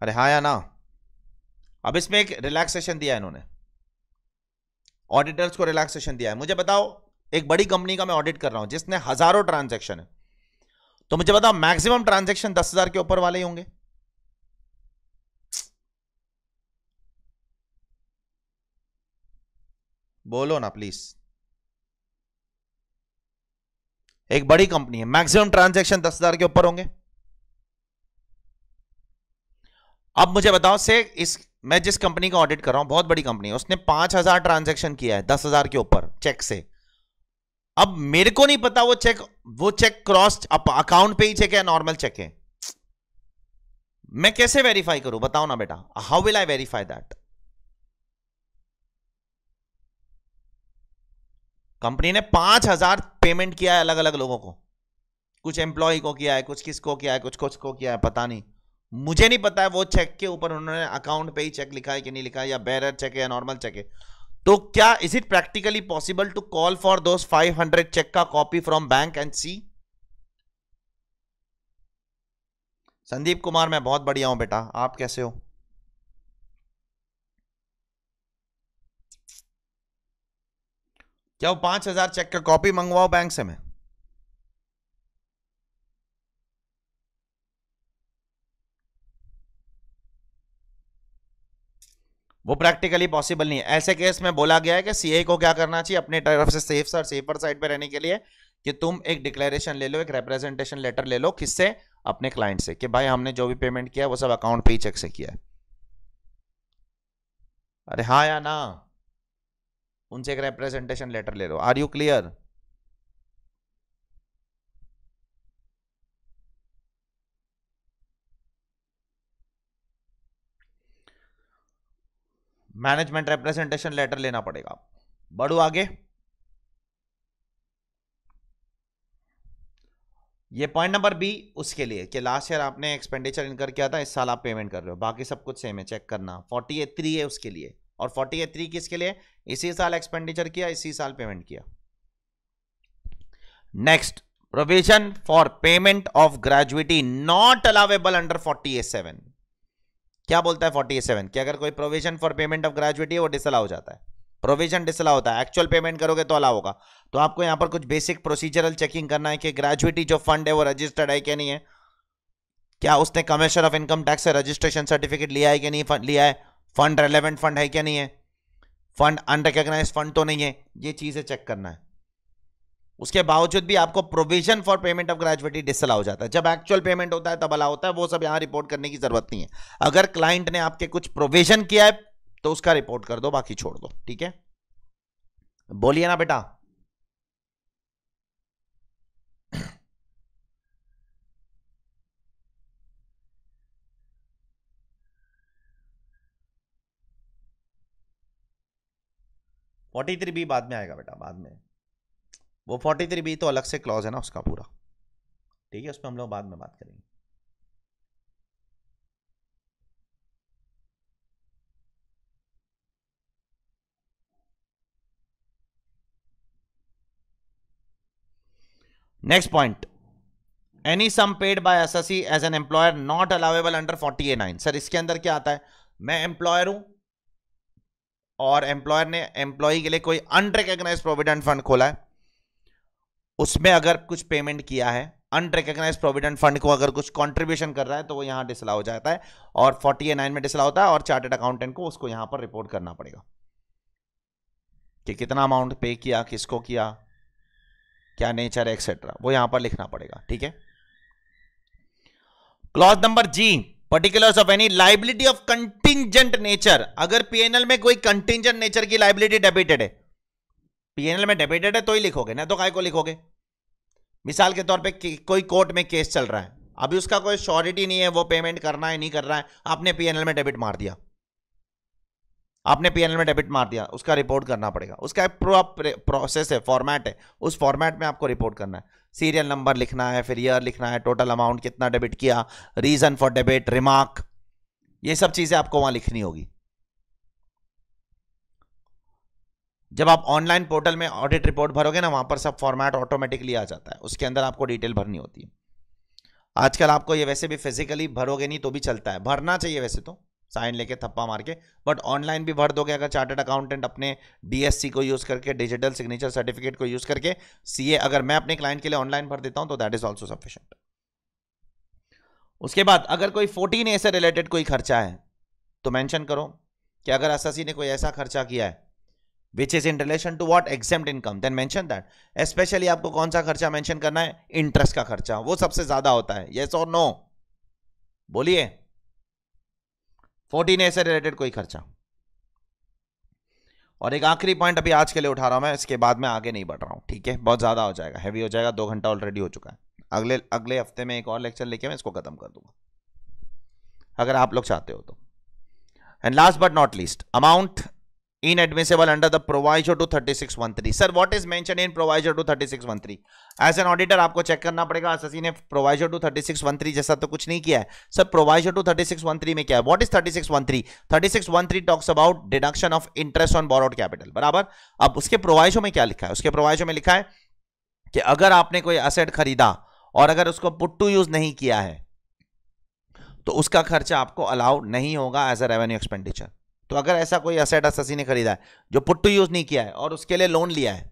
Speaker 1: अरे हाँ या ना अब इसमें एक रिलैक्सेशन दिया है इन्होंने ऑडिटर्स को रिलैक्सेशन दिया है मुझे बताओ एक बड़ी कंपनी का मैं ऑडिट कर रहा हूं जिसने हजारों ट्रांजेक्शन है तो मुझे बताओ मैक्सिमम ट्रांजेक्शन दस हजार के ऊपर वाले ही होंगे बोलो ना प्लीज एक बड़ी कंपनी है मैक्सिमम ट्रांजेक्शन दस हजार के ऊपर होंगे अब मुझे बताओ से इस मैं जिस कंपनी का ऑडिट कर रहा हूं बहुत बड़ी कंपनी है उसने पांच हजार ट्रांजेक्शन किया है दस हजार के ऊपर चेक से अब मेरे को नहीं पता वो चेक वो चेक क्रॉस अकाउंट पे ही चेक है नॉर्मल चेक है मैं कैसे वेरीफाई करूं बताओ ना बेटा how will I verify that company ने पांच हजार पेमेंट किया है अलग अलग लोगों को कुछ एम्प्लॉय को किया है कुछ किसको किया है कुछ कुछ को किया है पता नहीं मुझे नहीं पता है वो चेक के ऊपर उन्होंने अकाउंट पे ही चेक लिखा है कि नहीं लिखा है या बैरर चेक है या नॉर्मल चेक है तो क्या is it practically possible to call for those 500 cheque का कॉपी फ्रॉम बैंक एंड सी संदीप कुमार मैं बहुत बढ़िया हूं बेटा आप कैसे हो क्या वो पांच हजार चेक का कॉपी मंगवाओ बैंक से मैं वो प्रैक्टिकली पॉसिबल नहीं है ऐसे केस में बोला गया है कि सीए को क्या करना चाहिए अपने तरफ से सेफ सर सेफर साइड पर रहने के लिए कि तुम एक डिक्लेरेशन ले लो एक रिप्रेजेंटेशन लेटर ले लो किससे अपने क्लाइंट से कि भाई हमने जो भी पेमेंट किया वो सब अकाउंट पे ही चेक से किया है अरे हाँ या ना उनसे एक रिप्रेजेंटेशन लेटर ले लो are you clear management representation letter लेना पड़ेगा बढ़ू आगे ये पॉइंट नंबर बी उसके लिए कि लास्ट ईयर आपने एक्सपेंडिचर इनकर किया था इस साल आप पेमेंट कर रहे हो बाकी सब कुछ सेम है चेक करना फोर्टी ए थ्री है उसके लिए और फोर्टी ए थ्री किसके लिए इसी साल एक्सपेंडिचर किया इसी साल पेमेंट किया next provision for payment of gratuity not allowable under forty A seven क्या बोलता है फोर्टी सेवन कि अगर कोई provision for payment of gratuity है वो डिसअला हो जाता है प्रोविजन डिसला होता है एक्चुअल पेमेंट करोगे तो अलाव होगा तो आपको यहाँ पर कुछ बेसिक प्रोसीजरल चेकिंग करना है कि ग्रेजुएटी जो फंड है वो रजिस्टर्ड है क्या नहीं है क्या उसने कमिश्नर ऑफ इनकम टैक्स से रजिस्ट्रेशन सर्टिफिकेट लिया है कि नहीं फंड लिया है फंड रेलिवेंट फंड है क्या नहीं है फंड अनरिकग्नाइज फंड तो नहीं है ये चीज़ें चेक करना है उसके बावजूद भी आपको provision for payment of gratuity disallow हो जाता है जब एक्चुअल पेमेंट होता है तब अला होता है वो सब यहां रिपोर्ट करने की जरूरत नहीं है अगर क्लाइंट ने आपके कुछ प्रोविजन किया है तो उसका रिपोर्ट कर दो बाकी छोड़ दो ठीक है बोलिए ना बेटा फोर्टी थ्री बी बाद में आएगा बेटा बाद में वो फोर्टी थ्री बी तो अलग से क्लॉज है ना उसका पूरा ठीक है उस पर हम लोग बाद में बात करेंगे next point any sum paid by एस as an employer not allowable under forty A nine sir इसके अंदर क्या आता है मैं एम्प्लॉयर हूं और एम्प्लॉयर ने एम्प्लॉय के लिए कोई अनरिकग्नाइज प्रोविडेंट फंड खोला है उसमें अगर कुछ पेमेंट किया है अनरिकग्नाइज प्रोविडेंट फंड को अगर कुछ कॉन्ट्रीब्यूशन कर रहा है तो वो यहाँ डिसला हो जाता है और फोर्टी ए नाइन में डिसला होता है और चार्टेड अकाउंटेंट को उसको यहाँ पर रिपोर्ट करना पड़ेगा कि कितना अमाउंट पे किया किसको किया क्या नेचर है एक्सेट्रा वो यहाँ पर लिखना पड़ेगा ठीक है clause number G particulars of any liability of contingent nature अगर पीएनएल में कोई कंटिजेंट नेचर की लाइबिलिटी डेबिटेड है पीएनएल में डेबिटेड है तो ही लिखोगे ना तो काय को लिखोगे मिसाल के तौर पे कोई कोर्ट में केस चल रहा है अभी उसका कोई श्योरिटी नहीं है वो पेमेंट करना है नहीं कर रहा है आपने पीएनएल में डेबिट मार दिया आपने पीएनएल में डेबिट मार दिया उसका रिपोर्ट करना पड़ेगा उसका एक प्रोसेस है फॉर्मेट है उस फॉर्मेट में आपको रिपोर्ट करना है सीरियल नंबर लिखना है फिर ईयर लिखना है टोटल अमाउंट कितना डेबिट किया रीजन फॉर डेबिट रिमार्क ये सब चीज़ें आपको वहां लिखनी होगी जब आप ऑनलाइन पोर्टल में ऑडिट रिपोर्ट भरोगे ना वहां पर सब फॉर्मेट ऑटोमेटिकली आ जाता है उसके अंदर आपको डिटेल भरनी होती है आजकल आपको ये वैसे भी फिजिकली भरोगे नहीं तो भी चलता है भरना चाहिए वैसे तो साइन लेके थप्पा मार के बट ऑनलाइन भी भर दोगे अगर चार्टर्ड अकाउंटेंट अपने डीएससी को यूज़ करके डिजिटल सिग्नेचर सर्टिफिकेट को यूज़ करके सीए अगर मैं अपने क्लाइंट के लिए ऑनलाइन भर देता हूँ तो दैट इज़ ऑल्सो सफिशेंट उसके बाद अगर कोई फोर्टीन ए से रिलेटेड कोई खर्चा है तो मैंशन करो कि अगर एस ने कोई ऐसा खर्चा किया है which is in relation to what exempt income then mention that specially आपको कौन सा खर्चा मैंशन करना है इंटरेस्ट का खर्चा वो सबसे ज्यादा होता है येस और नो बोलिए फोर्टीन ए से रिलेटेड कोई खर्चा और एक आखिरी पॉइंट अभी आज के लिए उठा रहा हूं मैं इसके बाद मैं आगे नहीं बढ़ रहा हूं ठीक है बहुत ज्यादा हो जाएगा हैवी हो जाएगा दो घंटा ऑलरेडी हो चुका है अगले अगले हफ्ते में एक और लेक्चर लेके मैं इसको खत्म कर दूंगा अगर आप लोग चाहते हो तो and last but not least amount inadmissible under the proviso to thirty six one three sir what is मैं in proviso to thirty six one three as an auditor आपको चेक करना पड़ेगा एस ने proviso to thirty six one three जैसा तो कुछ नहीं किया है sir proviso to thirty six one three में क्या है what is thirty six one three thirty six one three talks about deduction of interest on borrowed capital बराबर अब उसके प्रोवाइजों में क्या लिखा है उसके प्रोवाइजो में लिखा है कि अगर आपने कोई असेट खरीदा और अगर उसको पुट टू यूज नहीं किया है तो उसका खर्चा आपको अलाउड नहीं होगा एज अ रेवेन्यू एक्सपेंडिचर तो अगर ऐसा कोई असेट अससी ने खरीदा है जो पुट टू यूज़ नहीं किया है और उसके लिए लोन लिया है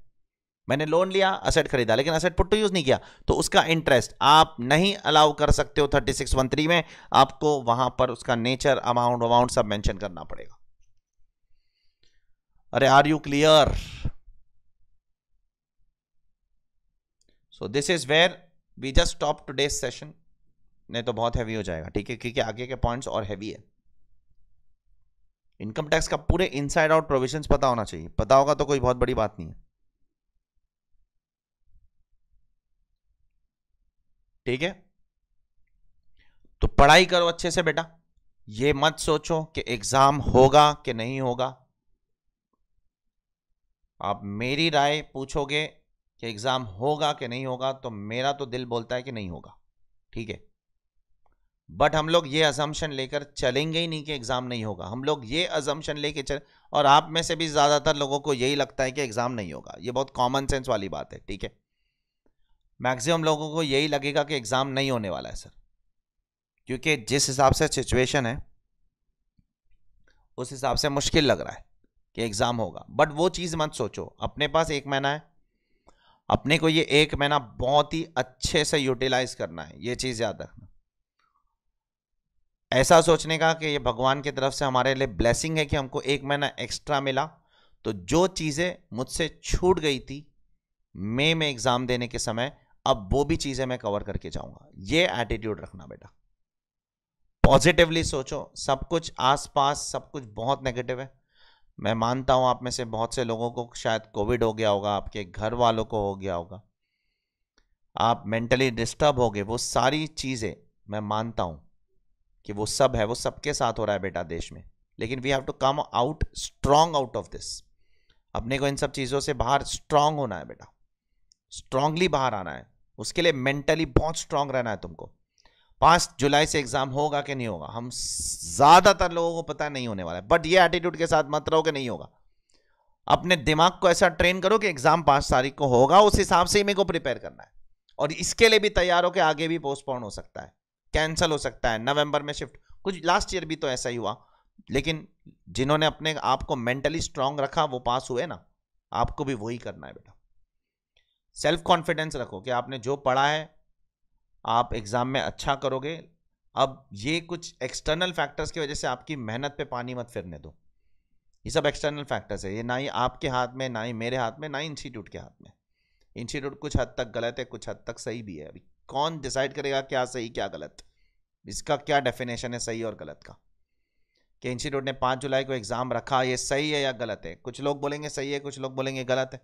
Speaker 1: मैंने लोन लिया असेट खरीदा लेकिन असेट पुट टू यूज़ नहीं किया तो उसका इंटरेस्ट आप नहीं अलाउ कर सकते हो थर्टी सिक्स वन थ्री में आपको वहां पर उसका नेचर अमाउंट अमाउंट सब मेंशन करना पड़ेगा अरे are you clear so this is where we just stop today's session नहीं तो बहुत हैवी हो जाएगा ठीक है क्योंकि आगे के पॉइंट्स और हैवी है इनकम टैक्स का पूरे इनसाइड आउट प्रोविजंस पता होना चाहिए पता होगा तो कोई बहुत बड़ी बात नहीं है ठीक है तो पढ़ाई करो अच्छे से बेटा ये मत सोचो कि एग्जाम होगा कि नहीं होगा आप मेरी राय पूछोगे कि एग्जाम होगा कि नहीं होगा तो मेरा तो दिल बोलता है कि नहीं होगा ठीक है बट हम लोग ये अजम्पन लेकर चलेंगे ही नहीं कि एग्ज़ाम नहीं होगा हम लोग ये अजम्पन लेके चल और आप में से भी ज़्यादातर लोगों को यही लगता है कि एग्ज़ाम नहीं होगा ये बहुत कॉमन सेंस वाली बात है ठीक है मैक्सिमम लोगों को यही लगेगा कि एग्ज़ाम नहीं होने वाला है सर क्योंकि जिस हिसाब से सिचुएशन है उस हिसाब से मुश्किल लग रहा है कि एग्ज़ाम होगा बट वो चीज़ मत सोचो अपने पास एक महीना है अपने को ये एक महीना बहुत ही अच्छे से यूटिलाइज करना है ये चीज़ याद रखना ऐसा सोचने का कि ये भगवान की तरफ से हमारे लिए ब्लेसिंग है कि हमको एक महीना एक्स्ट्रा मिला तो जो चीज़ें मुझसे छूट गई थी मे में एग्ज़ाम देने के समय अब वो भी चीज़ें मैं कवर करके जाऊंगा ये एटीट्यूड रखना बेटा पॉजिटिवली सोचो सब कुछ आसपास सब कुछ बहुत नेगेटिव है मैं मानता हूं आप में से बहुत से लोगों को शायद कोविड हो गया होगा आपके घर वालों को हो गया होगा आप मेंटली डिस्टर्ब हो गए वो सारी चीज़ें मैं मानता हूं कि वो सब है वो सबके साथ हो रहा है बेटा देश में लेकिन we have to come out strong out of this अपने को इन सब चीज़ों से बाहर स्ट्रांग होना है बेटा स्ट्रांगली बाहर आना है उसके लिए मेंटली बहुत स्ट्रांग रहना है तुमको पाँच जुलाई से एग्ज़ाम होगा कि नहीं होगा हम ज़्यादातर लोगों को पता नहीं होने वाला है बट ये एटीट्यूड के साथ मत रहो कि नहीं होगा अपने दिमाग को ऐसा ट्रेन करो कि एग्ज़ाम पाँच तारीख को होगा उस हिसाब से ही मेरे को प्रिपेयर करना है और इसके लिए भी तैयार हो कि आगे भी पोस्टपोन हो सकता है कैंसिल हो सकता है नवंबर में शिफ्ट कुछ लास्ट ईयर भी तो ऐसा ही हुआ लेकिन जिन्होंने अपने आप को मेंटली स्ट्रांग रखा वो पास हुए ना आपको भी वही करना है बेटा सेल्फ कॉन्फिडेंस रखो कि आपने जो पढ़ा है आप एग्ज़ाम में अच्छा करोगे अब ये कुछ एक्सटर्नल फैक्टर्स की वजह से आपकी मेहनत पे पानी मत फिरने दो ये सब एक्सटर्नल फैक्टर्स है ये ना ही आपके हाथ में ना ही मेरे हाथ में ना ही इंस्टीट्यूट के हाथ में इंस्टीट्यूट कुछ हद तक गलत है कुछ हद तक सही भी है अभी कौन डिसाइड करेगा क्या सही क्या गलत इसका क्या डेफिनेशन है सही और गलत का कि इंस्टीट्यूट ने पाँच जुलाई को एग्ज़ाम रखा ये सही है या गलत है कुछ लोग बोलेंगे सही है कुछ लोग बोलेंगे गलत है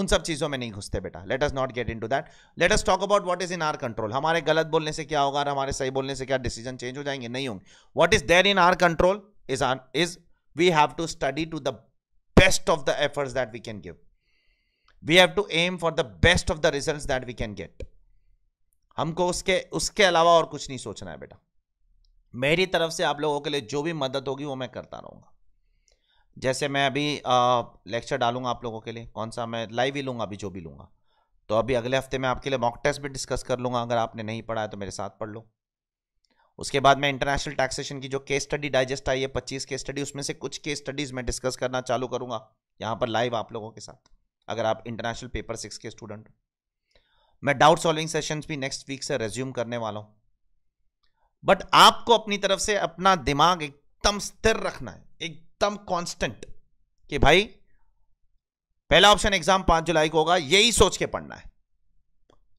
Speaker 1: उन सब चीज़ों में नहीं घुसते बेटा let us not get into that let us talk about what is in our control हमारे गलत बोलने से क्या होगा और हमारे सही बोलने से क्या डिसीजन चेंज हो जाएंगे नहीं होंगे what is there in our control is are is we have to study to the best of the efforts that we can give we have to aim for the best of the result that we can get हमको उसके उसके अलावा और कुछ नहीं सोचना है बेटा मेरी तरफ से आप लोगों के लिए जो भी मदद होगी वो मैं करता रहूँगा जैसे मैं अभी लेक्चर डालूंगा आप लोगों के लिए कौन सा मैं लाइव ही लूँगा अभी जो भी लूँगा तो अभी अगले हफ्ते मैं आपके लिए मॉक टेस्ट भी डिस्कस कर लूँगा अगर आपने नहीं पढ़ा है तो मेरे साथ पढ़ लो उसके बाद मैं इंटरनेशनल टैक्सेशन की जो केस स्टडी डाइजेस्ट आई है पच्चीस केस स्टडी उसमें से कुछ केस स्टडीज़ मैं डिस्कस करना चालू करूँगा यहाँ पर लाइव आप लोगों के साथ अगर आप इंटरनेशनल पेपर सिक्स के स्टूडेंट हो मैं डाउट सॉल्विंग सेशंस भी नेक्स्ट वीक से रेज्यूम करने वाला हूं बट आपको अपनी तरफ से अपना दिमाग एकदम स्थिर रखना है एकदम कांस्टेंट कि भाई पहला ऑप्शन एग्जाम पांच जुलाई को होगा यही सोच के पढ़ना है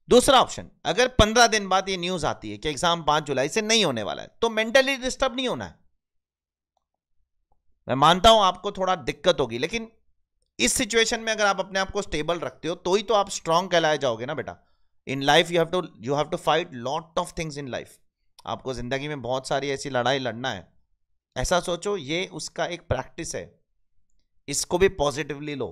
Speaker 1: दूसरा ऑप्शन अगर पंद्रह दिन बाद ये न्यूज आती है कि एग्जाम पांच जुलाई से नहीं होने वाला है तो मेंटली डिस्टर्ब नहीं होना है मैं मानता हूं आपको थोड़ा दिक्कत होगी लेकिन इस सिचुएशन में अगर आप अपने आप को स्टेबल रखते हो तो ही तो आप स्ट्रांग कहलाए जाओगे ना बेटा in life you have to you have to fight lot of things in life आपको ज़िंदगी में बहुत सारी ऐसी लड़ाई लड़ना है ऐसा सोचो ये उसका एक प्रैक्टिस है इसको भी पॉजिटिवली लो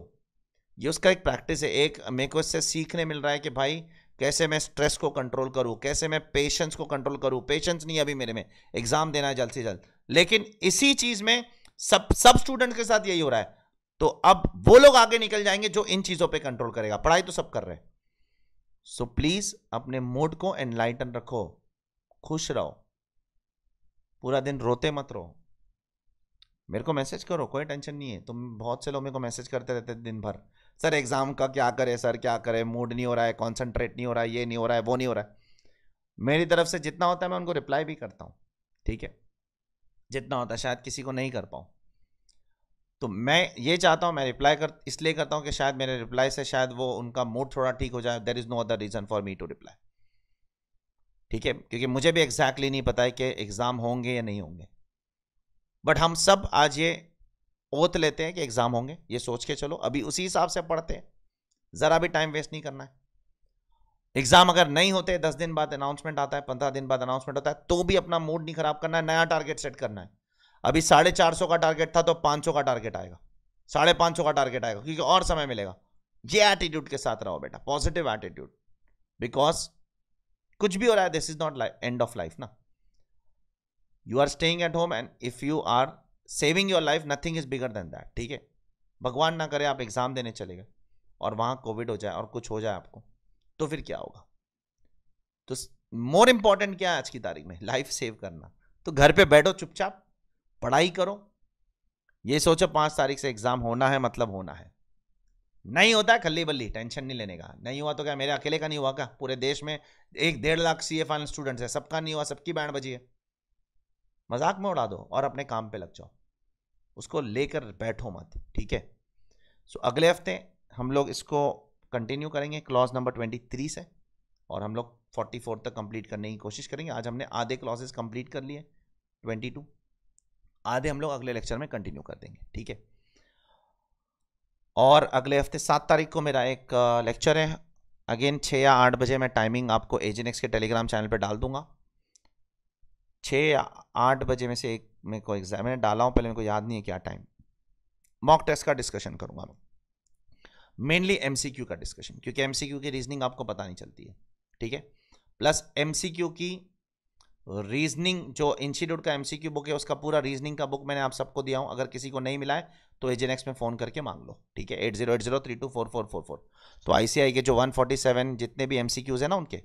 Speaker 1: ये उसका एक प्रैक्टिस है एक मेरे को इससे सीखने मिल रहा है कि भाई कैसे मैं स्ट्रेस को कंट्रोल करूँ कैसे मैं पेशेंस को कंट्रोल करूँ पेशेंस नहीं अभी मेरे में एग्ज़ाम देना है जल्द से जल्द लेकिन इसी चीज़ में सब सब स्टूडेंट के साथ यही हो रहा है तो अब वो लोग आगे निकल जाएंगे जो इन चीज़ों पे कंट्रोल करेगा पढ़ाई तो सब कर रहे हैं सो प्लीज अपने मूड को एनलाइटन रखो खुश रहो पूरा दिन रोते मत रहो मेरे को मैसेज करो कोई टेंशन नहीं है तुम बहुत से लोग मेरे को मैसेज करते रहते दिन भर सर एग्ज़ाम का क्या करे सर क्या करे मूड नहीं हो रहा है कॉन्सेंट्रेट नहीं हो रहा है ये नहीं हो रहा है वो नहीं हो रहा है मेरी तरफ से जितना होता है मैं उनको रिप्लाई भी करता हूँ ठीक है जितना होता है शायद किसी को नहीं कर पाऊँ तो मैं ये चाहता हूँ मैं रिप्लाई कर इसलिए करता हूँ कि शायद मेरे रिप्लाई से शायद वो उनका मूड थोड़ा ठीक हो जाए there is no other reason for me to reply ठीक है क्योंकि मुझे भी एग्जैक्टली exactly नहीं पता है कि एग्ज़ाम होंगे या नहीं होंगे बट हम सब आज ये ओत लेते हैं कि एग्ज़ाम होंगे ये सोच के चलो अभी उसी हिसाब से पढ़ते हैं ज़रा भी टाइम वेस्ट नहीं करना है एग्ज़ाम अगर नहीं होते दस दिन बाद अनाउंसमेंट आता है पंद्रह दिन बाद अनाउंसमेंट होता है तो भी अपना मूड नहीं ख़राब करना है नया टारगेट सेट करना है अभी साढ़े चार सौ का टारगेट था तो पाँच सौ का टारगेट आएगा साढ़े पाँच सौ का टारगेट आएगा क्योंकि और समय मिलेगा ये एटीट्यूड के साथ रहो बेटा पॉजिटिव एटीट्यूड बिकॉज कुछ भी हो रहा है this is not end of life ना you are staying at home and if you are saving your life nothing is bigger than that ठीक है भगवान ना करे आप एग्जाम देने चले गए और वहां कोविड हो जाए और कुछ हो जाए आपको तो फिर क्या होगा तो मोर इंपॉर्टेंट क्या है आज की तारीख में लाइफ सेव करना तो घर पे बैठो चुपचाप पढ़ाई करो ये सोचो पांच तारीख से एग्जाम होना है मतलब होना है नहीं होता है खल्ली बल्ली टेंशन नहीं लेने का नहीं हुआ तो क्या मेरे अकेले का नहीं हुआ क्या पूरे देश में एक डेढ़ lakh C A final students है सबका नहीं हुआ सबकी बैंड बजी है मजाक में उड़ा दो और अपने काम पे लग जाओ उसको लेकर बैठो मत ठीक है सो अगले हफ्ते हम लोग इसको कंटिन्यू करेंगे क्लॉज नंबर ट्वेंटी थ्री से और हम लोग फोर्टी फोर तक कंप्लीट करने की कोशिश करेंगे आज हमने आधे क्लॉजेस कंप्लीट कर लिए ट्वेंटी टू आधे हम लोग अगले लेक्चर में कंटिन्यू कर देंगे ठीक है और अगले हफ्ते सात तारीख को मेरा एक लेक्चर है अगेन छः या आठ बजे मैं टाइमिंग आपको एजेनेक्स के टेलीग्राम चैनल पर डाल दूंगा छः या आठ बजे में से एक मेरे को एग्जाम मैंने डाला हूँ पहले मेरे को याद नहीं है क्या टाइम मॉक टेस्ट का डिस्कशन करूँगा मैं मेनली एम का डिस्कशन क्योंकि एम की रीजनिंग आपको पता नहीं चलती है ठीक है प्लस एम की रीजनिंग जो इंस्टीट्यूट का एमसीक्यू बुक है उसका पूरा रीजनिंग का बुक मैंने आप सबको दिया हूं अगर किसी को नहीं मिला है तो एजेनेक्स में फोन करके मांग लो ठीक है eight zero eight zero three two four four four four तो आईसीआई के जो वन फोर्टी सेवन जितने भी एमसीक्यूज है ना उनके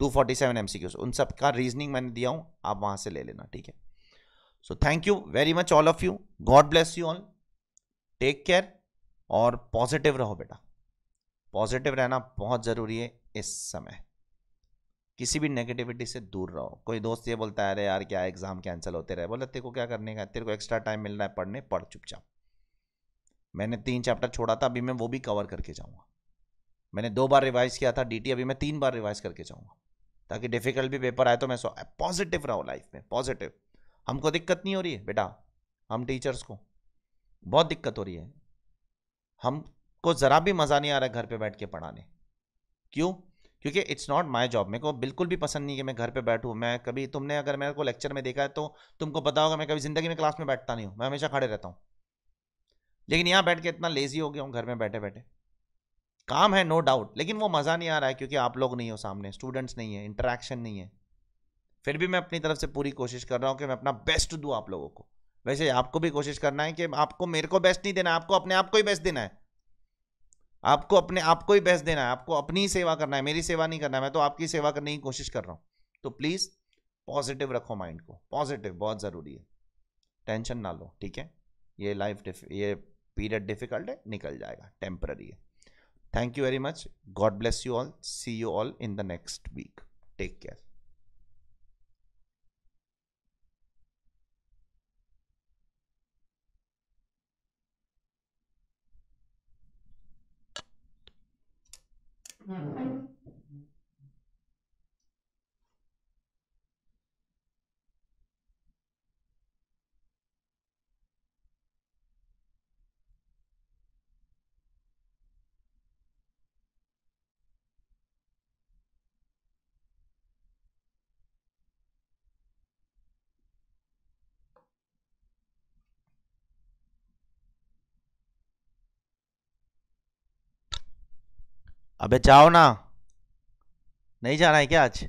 Speaker 1: टू फोर्टी सेवन एमसीक्यूज उन सबका रीजनिंग मैंने दिया हूं आप वहां से ले लेना ठीक है so thank you very much all of you God bless you all take care और पॉजिटिव रहो बेटा पॉजिटिव रहना बहुत ज़रूरी है इस समय किसी भी नेगेटिविटी से दूर रहो कोई दोस्त ये बोलता है अरे यार क्या एग्ज़ाम कैंसिल होते रहे बोले तेरे को क्या करने का तेरे को एक्स्ट्रा टाइम मिल रहा है पढ़ने पढ़ चुपचाप मैंने तीन चैप्टर छोड़ा था अभी मैं वो भी कवर करके जाऊँगा मैंने दो बार रिवाइज़ किया था डीटी अभी मैं तीन बार रिवाइज़ करके जाऊँगा ताकि डिफिकल्ट भी पेपर आए तो मैं पॉजिटिव रहो लाइफ में पॉजिटिव हमको दिक्कत नहीं हो रही है बेटा हम टीचर्स को बहुत दिक्कत हो रही है हमको ज़रा भी मज़ा नहीं आ रहा घर पे बैठ के पढ़ाने क्यों क्योंकि इट्स नॉट माई जॉब मेरे को बिल्कुल भी पसंद नहीं कि मैं घर पे बैठूँ मैं कभी तुमने अगर मेरे को लेक्चर में देखा है तो तुमको पता होगा मैं कभी ज़िंदगी में क्लास में बैठता नहीं हूँ मैं हमेशा खड़े रहता हूँ लेकिन यहाँ बैठ के इतना लेजी हो गया हूँ घर में बैठे बैठे काम है नो डाउट लेकिन वो मज़ा नहीं आ रहा है क्योंकि आप लोग नहीं हो सामने स्टूडेंट्स नहीं है इंटरेक्शन नहीं है फिर भी मैं अपनी तरफ से पूरी कोशिश कर रहा हूँ कि मैं अपना बेस्ट दूँ आप लोगों को वैसे आपको भी कोशिश करना है कि आपको मेरे को बेस्ट नहीं देना आपको अपने आप को ही बेस्ट देना है आपको अपने आपको ही बेस्ट देना है आपको अपनी ही सेवा करना है मेरी सेवा नहीं करना है मैं तो आपकी सेवा करने की कोशिश कर रहा हूँ तो प्लीज़ पॉजिटिव रखो माइंड को पॉजिटिव बहुत ज़रूरी है टेंशन ना लो ठीक है ये लाइफ ये पीरियड डिफिकल्ट है निकल जाएगा टेम्पररी है thank you very much God bless you all see you all in the next week take care mm अबे जाओ ना नहीं जाना है क्या आज